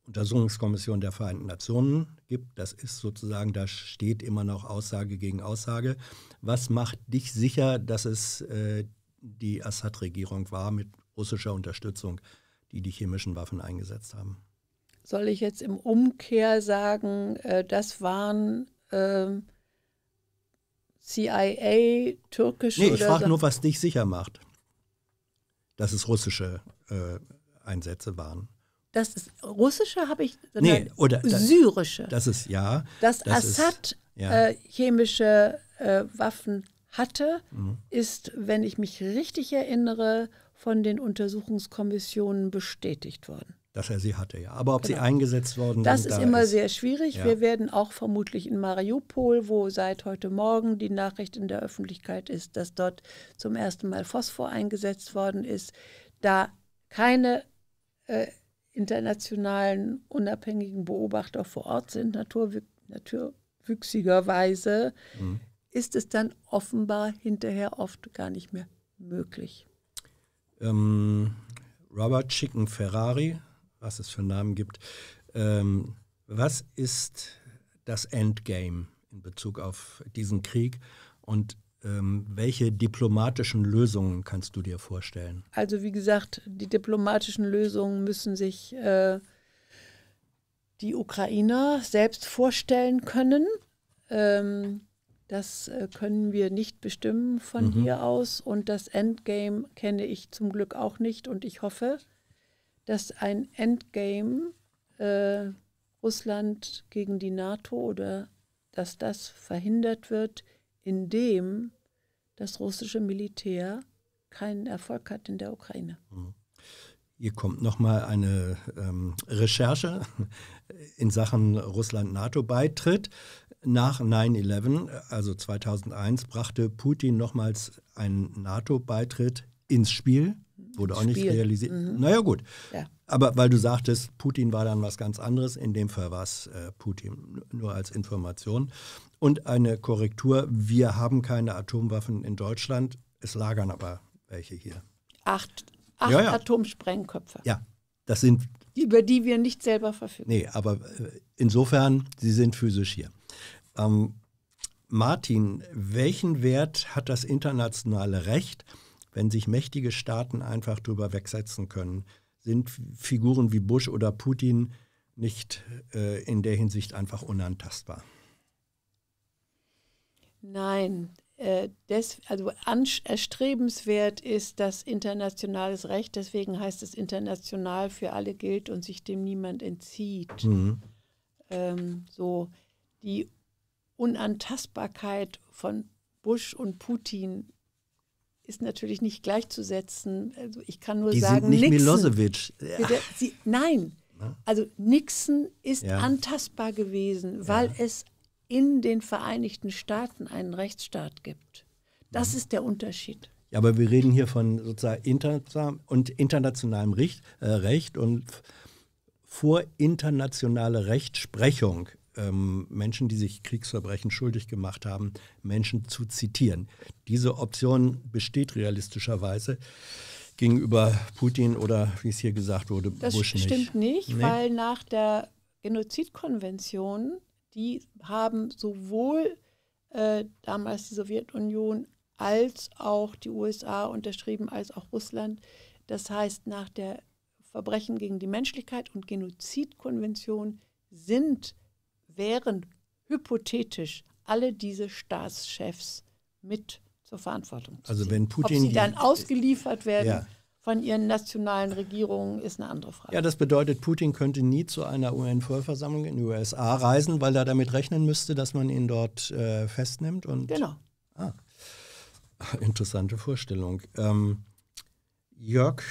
Untersuchungskommission der Vereinten Nationen gibt. Das ist sozusagen, da steht immer noch Aussage gegen Aussage. Was macht dich sicher, dass es äh, die Assad-Regierung war mit russischer Unterstützung, die die chemischen Waffen eingesetzt haben? Soll ich jetzt im Umkehr sagen, äh, das waren... Ähm CIA, türkische. Nee, ich frage nur, was dich sicher macht, dass es russische äh, Einsätze waren. Das ist russische habe ich. Nee, oder syrische. Das, das ist ja. Dass das Assad ist, ja. Äh, chemische äh, Waffen hatte, mhm. ist, wenn ich mich richtig erinnere, von den Untersuchungskommissionen bestätigt worden dass er sie hatte, ja. Aber ob genau. sie eingesetzt worden das sind. Das ist immer sehr schwierig. Ja. Wir werden auch vermutlich in Mariupol, wo seit heute Morgen die Nachricht in der Öffentlichkeit ist, dass dort zum ersten Mal Phosphor eingesetzt worden ist, da keine äh, internationalen unabhängigen Beobachter vor Ort sind, naturw naturwüchsigerweise, mhm. ist es dann offenbar hinterher oft gar nicht mehr möglich. Ähm, Robert Chicken Ferrari was es für Namen gibt. Ähm, was ist das Endgame in Bezug auf diesen Krieg und ähm, welche diplomatischen Lösungen kannst du dir vorstellen? Also wie gesagt, die diplomatischen Lösungen müssen sich äh, die Ukrainer selbst vorstellen können. Ähm, das äh, können wir nicht bestimmen von mhm. hier aus und das Endgame kenne ich zum Glück auch nicht und ich hoffe, dass ein Endgame äh, Russland gegen die NATO oder dass das verhindert wird, indem das russische Militär keinen Erfolg hat in der Ukraine. Mhm. Hier kommt nochmal eine ähm, Recherche in Sachen Russland-NATO-Beitritt. Nach 9-11, also 2001, brachte Putin nochmals einen NATO-Beitritt ins Spiel wurde auch Spiel. nicht realisiert. Mhm. Naja, gut. Ja. Aber weil du sagtest, Putin war dann was ganz anderes, in dem Fall war es äh, Putin, nur als Information. Und eine Korrektur, wir haben keine Atomwaffen in Deutschland, es lagern aber welche hier. Acht, acht ja, ja. Atomsprengköpfe. Ja, das sind... Über die wir nicht selber verfügen. Nee, aber äh, insofern, sie sind physisch hier. Ähm, Martin, welchen Wert hat das internationale Recht? wenn sich mächtige Staaten einfach drüber wegsetzen können, sind Figuren wie Bush oder Putin nicht äh, in der Hinsicht einfach unantastbar. Nein, äh, des, also erstrebenswert ist das internationales Recht, deswegen heißt es international für alle gilt und sich dem niemand entzieht. Mhm. Ähm, so die Unantastbarkeit von Bush und Putin ist natürlich nicht gleichzusetzen. Also ich kann nur Die sagen, sind nicht Nixon, Milosevic. Ja. Sie, nein, also Nixon ist ja. antastbar gewesen, weil ja. es in den Vereinigten Staaten einen Rechtsstaat gibt. Das mhm. ist der Unterschied. Ja, aber wir reden hier von sozusagen internationalem und internationalem Recht, äh, Recht und vor internationale Rechtsprechung ähm, Menschen, die sich Kriegsverbrechen schuldig gemacht haben, Menschen zu zitieren. Diese Option besteht realistischerweise gegenüber Putin oder, wie es hier gesagt wurde, das Bush nicht. Das stimmt nicht, nee. weil nach der Genozidkonvention, die haben sowohl äh, damals die Sowjetunion als auch die USA unterschrieben, als auch Russland. Das heißt, nach der Verbrechen gegen die Menschlichkeit und Genozidkonvention sind wären hypothetisch alle diese Staatschefs mit zur Verantwortung zu Also wenn Putin Ob sie dann ausgeliefert werden ja. von ihren nationalen Regierungen, ist eine andere Frage. Ja, das bedeutet, Putin könnte nie zu einer UN-Vollversammlung in den USA reisen, weil er damit rechnen müsste, dass man ihn dort äh, festnimmt. Und genau. Ah, interessante Vorstellung. Ähm, Jörg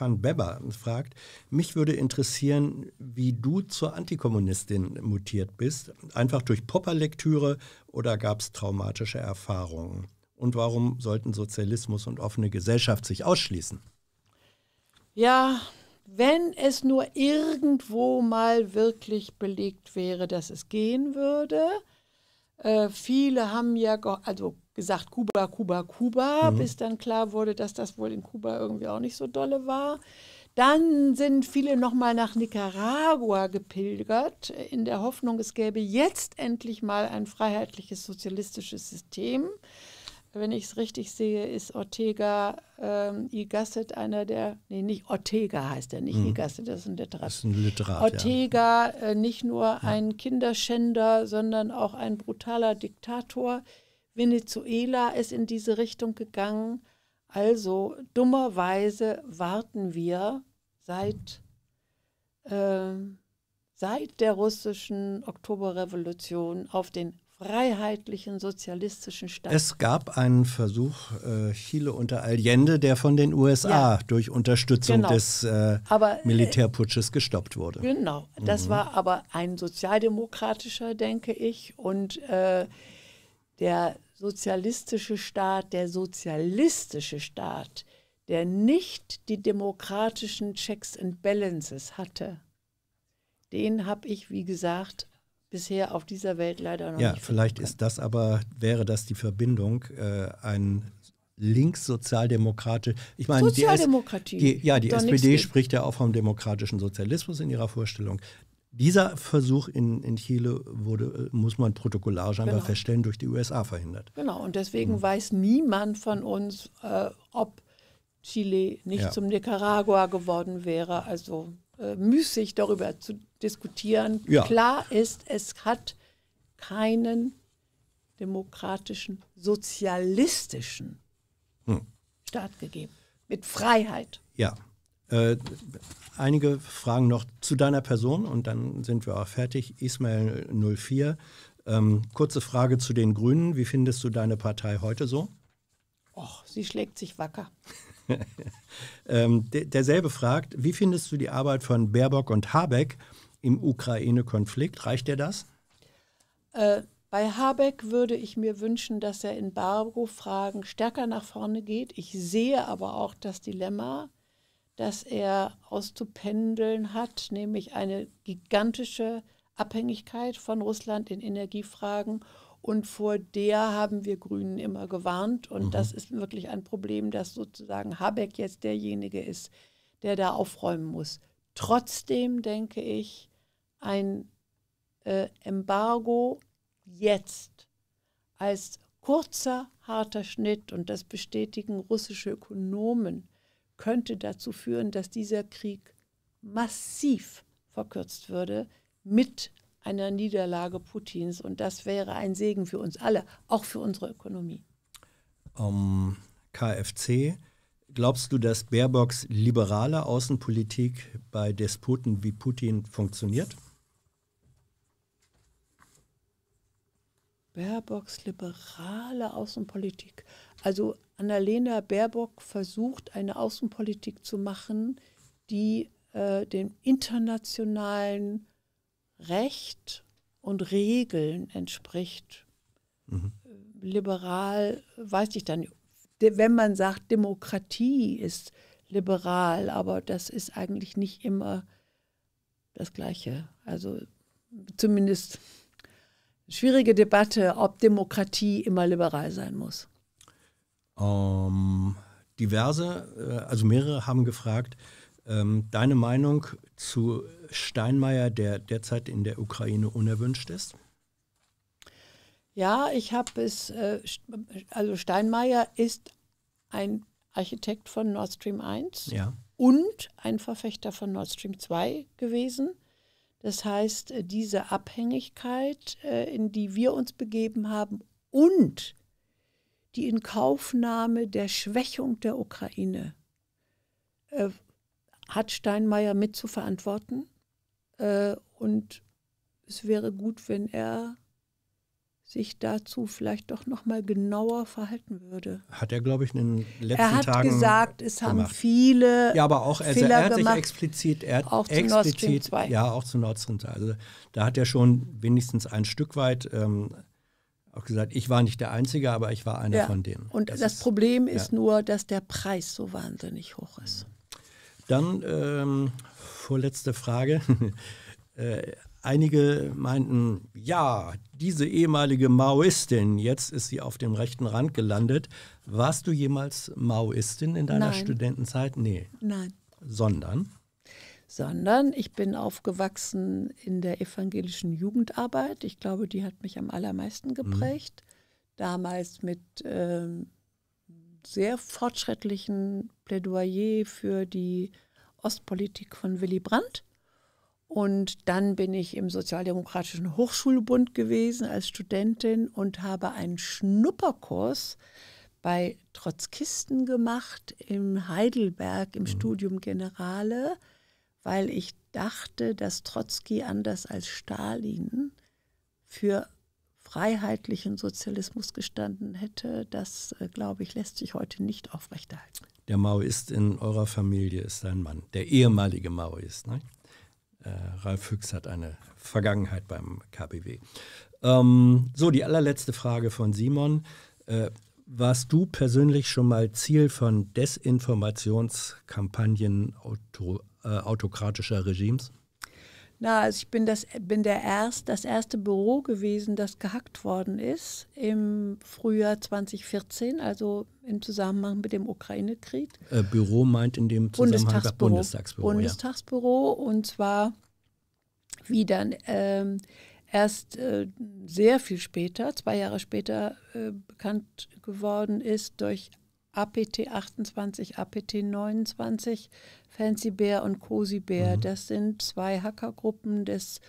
van Beber fragt, mich würde interessieren, wie du zur Antikommunistin mutiert bist. Einfach durch Popperlektüre oder gab es traumatische Erfahrungen? Und warum sollten Sozialismus und offene Gesellschaft sich ausschließen? Ja, wenn es nur irgendwo mal wirklich belegt wäre, dass es gehen würde. Äh, viele haben ja, also gesagt, Kuba, Kuba, Kuba, mhm. bis dann klar wurde, dass das wohl in Kuba irgendwie auch nicht so dolle war. Dann sind viele nochmal nach Nicaragua gepilgert, in der Hoffnung, es gäbe jetzt endlich mal ein freiheitliches sozialistisches System. Wenn ich es richtig sehe, ist Ortega ähm, Igasset einer der, nee, nicht Ortega heißt er, nicht mhm. Igasset, das ist ein Literat. Das ist ein Literat Ortega ja. äh, nicht nur ja. ein Kinderschänder, sondern auch ein brutaler Diktator Venezuela ist in diese Richtung gegangen. Also dummerweise warten wir seit, äh, seit der russischen Oktoberrevolution auf den freiheitlichen sozialistischen Staat. Es gab einen Versuch, äh, Chile unter Allende, der von den USA ja. durch Unterstützung genau. des äh, aber, äh, Militärputsches gestoppt wurde. Genau, das mhm. war aber ein sozialdemokratischer, denke ich, und äh, der sozialistische Staat, der sozialistische Staat, der nicht die demokratischen Checks and Balances hatte, den habe ich, wie gesagt, bisher auf dieser Welt leider noch ja, nicht. Ja, vielleicht ist das aber, wäre das die Verbindung, äh, ein linkssozialdemokratische, ich meine, Sozialdemokratie. Die, ja, die SPD spricht ja auch vom demokratischen Sozialismus in ihrer Vorstellung. Dieser Versuch in, in Chile wurde, äh, muss man protokollarisch einfach genau. feststellen, durch die USA verhindert. Genau, und deswegen mhm. weiß niemand von uns, äh, ob Chile nicht ja. zum Nicaragua geworden wäre. Also äh, müßig darüber zu diskutieren. Ja. Klar ist, es hat keinen demokratischen, sozialistischen hm. Staat gegeben. Mit Freiheit. Ja, äh, einige Fragen noch zu deiner Person und dann sind wir auch fertig. Ismail 04. Ähm, kurze Frage zu den Grünen. Wie findest du deine Partei heute so? Och, sie schlägt sich wacker. <laughs> ähm, derselbe fragt, wie findest du die Arbeit von Baerbock und Habeck im Ukraine-Konflikt? Reicht dir das? Äh, bei Habeck würde ich mir wünschen, dass er in Barbo-Fragen stärker nach vorne geht. Ich sehe aber auch das Dilemma, dass er auszupendeln hat, nämlich eine gigantische Abhängigkeit von Russland in Energiefragen. Und vor der haben wir Grünen immer gewarnt. Und mhm. das ist wirklich ein Problem, dass sozusagen Habeck jetzt derjenige ist, der da aufräumen muss. Trotzdem denke ich, ein äh, Embargo jetzt als kurzer, harter Schnitt, und das bestätigen russische Ökonomen, könnte dazu führen, dass dieser Krieg massiv verkürzt würde mit einer Niederlage Putins. Und das wäre ein Segen für uns alle, auch für unsere Ökonomie. Um, KFC, glaubst du, dass Baerbocks liberale Außenpolitik bei Despoten wie Putin funktioniert? Baerbocks liberale Außenpolitik. Also Annalena Baerbock versucht, eine Außenpolitik zu machen, die äh, dem internationalen Recht und Regeln entspricht. Mhm. Äh, liberal, weiß ich dann, wenn man sagt, Demokratie ist liberal, aber das ist eigentlich nicht immer das Gleiche. Also zumindest schwierige Debatte, ob Demokratie immer liberal sein muss. Ähm, diverse, äh, also mehrere haben gefragt, ähm, deine Meinung zu Steinmeier, der derzeit in der Ukraine unerwünscht ist? Ja, ich habe es, äh, also Steinmeier ist ein Architekt von Nord Stream 1 ja. und ein Verfechter von Nord Stream 2 gewesen. Das heißt, äh, diese Abhängigkeit, äh, in die wir uns begeben haben und die Inkaufnahme der Schwächung der Ukraine. Äh, hat Steinmeier mit zu verantworten. Äh, und es wäre gut, wenn er sich dazu vielleicht doch noch mal genauer verhalten würde. Hat er, glaube ich, in den letzten Tagen Er hat Tagen gesagt, es haben gemacht. viele Ja, aber auch, also er hat gemacht, sich explizit, er hat auch explizit, zu Nord Stream 2. ja, auch zu Nord Stream 2. Also da hat er schon wenigstens ein Stück weit ähm, auch gesagt, ich war nicht der Einzige, aber ich war einer ja. von denen. Und das, das ist, Problem ist ja. nur, dass der Preis so wahnsinnig hoch ist. Dann ähm, vorletzte Frage. <laughs> äh, einige meinten, ja, diese ehemalige Maoistin, jetzt ist sie auf dem rechten Rand gelandet. Warst du jemals Maoistin in deiner Nein. Studentenzeit? Nee. Nein. Sondern? sondern ich bin aufgewachsen in der evangelischen Jugendarbeit. Ich glaube, die hat mich am allermeisten mhm. geprägt. Mhm. Damals mit ähm, sehr fortschrittlichen Plädoyer für die Ostpolitik von Willy Brandt. Und dann bin ich im Sozialdemokratischen Hochschulbund gewesen als Studentin und habe einen Schnupperkurs bei Trotzkisten gemacht im Heidelberg im mhm. Studium Generale weil ich dachte, dass Trotzki anders als Stalin für freiheitlichen Sozialismus gestanden hätte. Das, äh, glaube ich, lässt sich heute nicht aufrechterhalten. Der Maoist in eurer Familie ist ein Mann, der ehemalige Maoist. Ne? Äh, Ralf Hüchs hat eine Vergangenheit beim KBW. Ähm, so, die allerletzte Frage von Simon. Äh, warst du persönlich schon mal Ziel von Desinformationskampagnen, äh, autokratischer Regimes? Na, also ich bin, das, bin der erst, das erste Büro gewesen, das gehackt worden ist im Frühjahr 2014, also im Zusammenhang mit dem Ukraine-Krieg. Äh, Büro meint in dem Zusammenhang das Bundestagsbüro. Bundestagsbüro, ja. und zwar wie dann ähm, erst äh, sehr viel später, zwei Jahre später, äh, bekannt geworden ist durch APT 28, APT 29, Fancy Bear und Cozy Bear. Mhm. Das sind zwei Hackergruppen des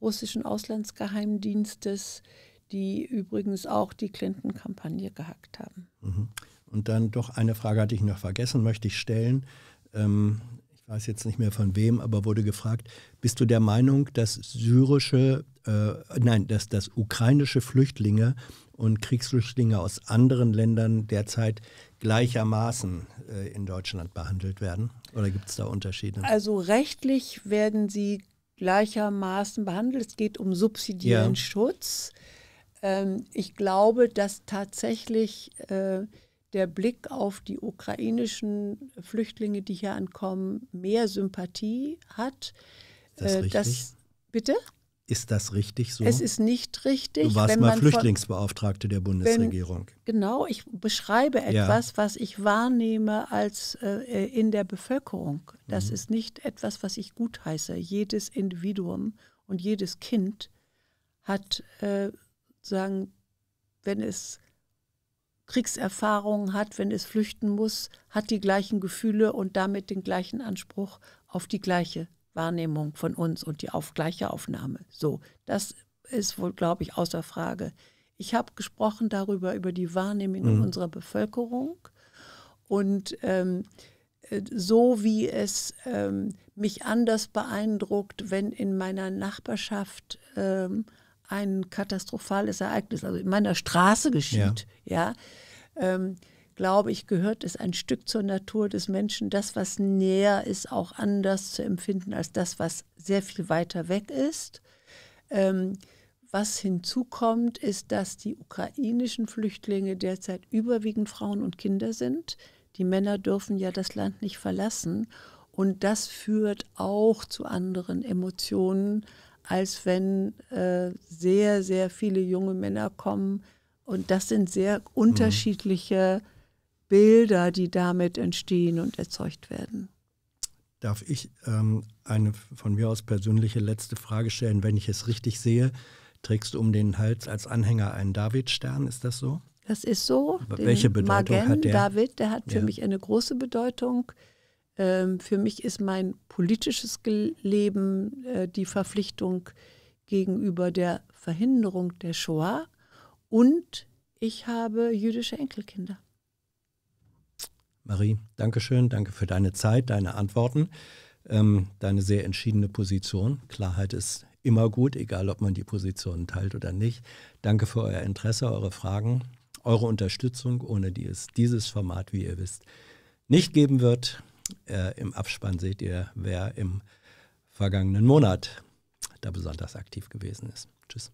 russischen Auslandsgeheimdienstes, die übrigens auch die Clinton-Kampagne gehackt haben. Mhm. Und dann doch eine Frage hatte ich noch vergessen, möchte ich stellen. Ähm, ich weiß jetzt nicht mehr von wem, aber wurde gefragt, bist du der Meinung, dass syrische, äh, nein, dass, dass ukrainische Flüchtlinge und Kriegsflüchtlinge aus anderen Ländern derzeit gleichermaßen äh, in Deutschland behandelt werden? Oder gibt es da Unterschiede? Also rechtlich werden sie gleichermaßen behandelt. Es geht um subsidiären ja. Schutz. Ähm, ich glaube, dass tatsächlich äh, der Blick auf die ukrainischen Flüchtlinge, die hier ankommen, mehr Sympathie hat. Das äh, dass, bitte? Ist das richtig so? Es ist nicht richtig. Du warst mal Flüchtlingsbeauftragte der Bundesregierung. Wenn, genau, ich beschreibe etwas, ja. was ich wahrnehme als äh, äh, in der Bevölkerung. Das mhm. ist nicht etwas, was ich gutheiße. Jedes Individuum und jedes Kind hat, äh, sagen, wenn es Kriegserfahrungen hat, wenn es flüchten muss, hat die gleichen Gefühle und damit den gleichen Anspruch auf die gleiche Wahrnehmung von uns und die auf gleiche Aufnahme. So, das ist wohl, glaube ich, außer Frage. Ich habe gesprochen darüber, über die Wahrnehmung mhm. unserer Bevölkerung und ähm, äh, so wie es ähm, mich anders beeindruckt, wenn in meiner Nachbarschaft ähm, ein katastrophales Ereignis, also in meiner Straße geschieht, ja, ja ähm, glaube ich, gehört es ein Stück zur Natur des Menschen, das, was näher ist, auch anders zu empfinden als das, was sehr viel weiter weg ist. Ähm, was hinzukommt, ist, dass die ukrainischen Flüchtlinge derzeit überwiegend Frauen und Kinder sind. Die Männer dürfen ja das Land nicht verlassen. Und das führt auch zu anderen Emotionen, als wenn äh, sehr, sehr viele junge Männer kommen. Und das sind sehr mhm. unterschiedliche mhm. Bilder, die damit entstehen und erzeugt werden. Darf ich ähm, eine von mir aus persönliche letzte Frage stellen? Wenn ich es richtig sehe, trägst du um den Hals als Anhänger einen Davidstern, ist das so? Das ist so. Welche Bedeutung Magen, hat der? David, der hat für ja. mich eine große Bedeutung. Ähm, für mich ist mein politisches Leben äh, die Verpflichtung gegenüber der Verhinderung der Shoah und ich habe jüdische Enkelkinder. Marie, Dankeschön, danke für deine Zeit, deine Antworten, ähm, deine sehr entschiedene Position. Klarheit ist immer gut, egal ob man die Positionen teilt oder nicht. Danke für euer Interesse, eure Fragen, eure Unterstützung, ohne die es dieses Format, wie ihr wisst, nicht geben wird. Äh, Im Abspann seht ihr, wer im vergangenen Monat da besonders aktiv gewesen ist. Tschüss.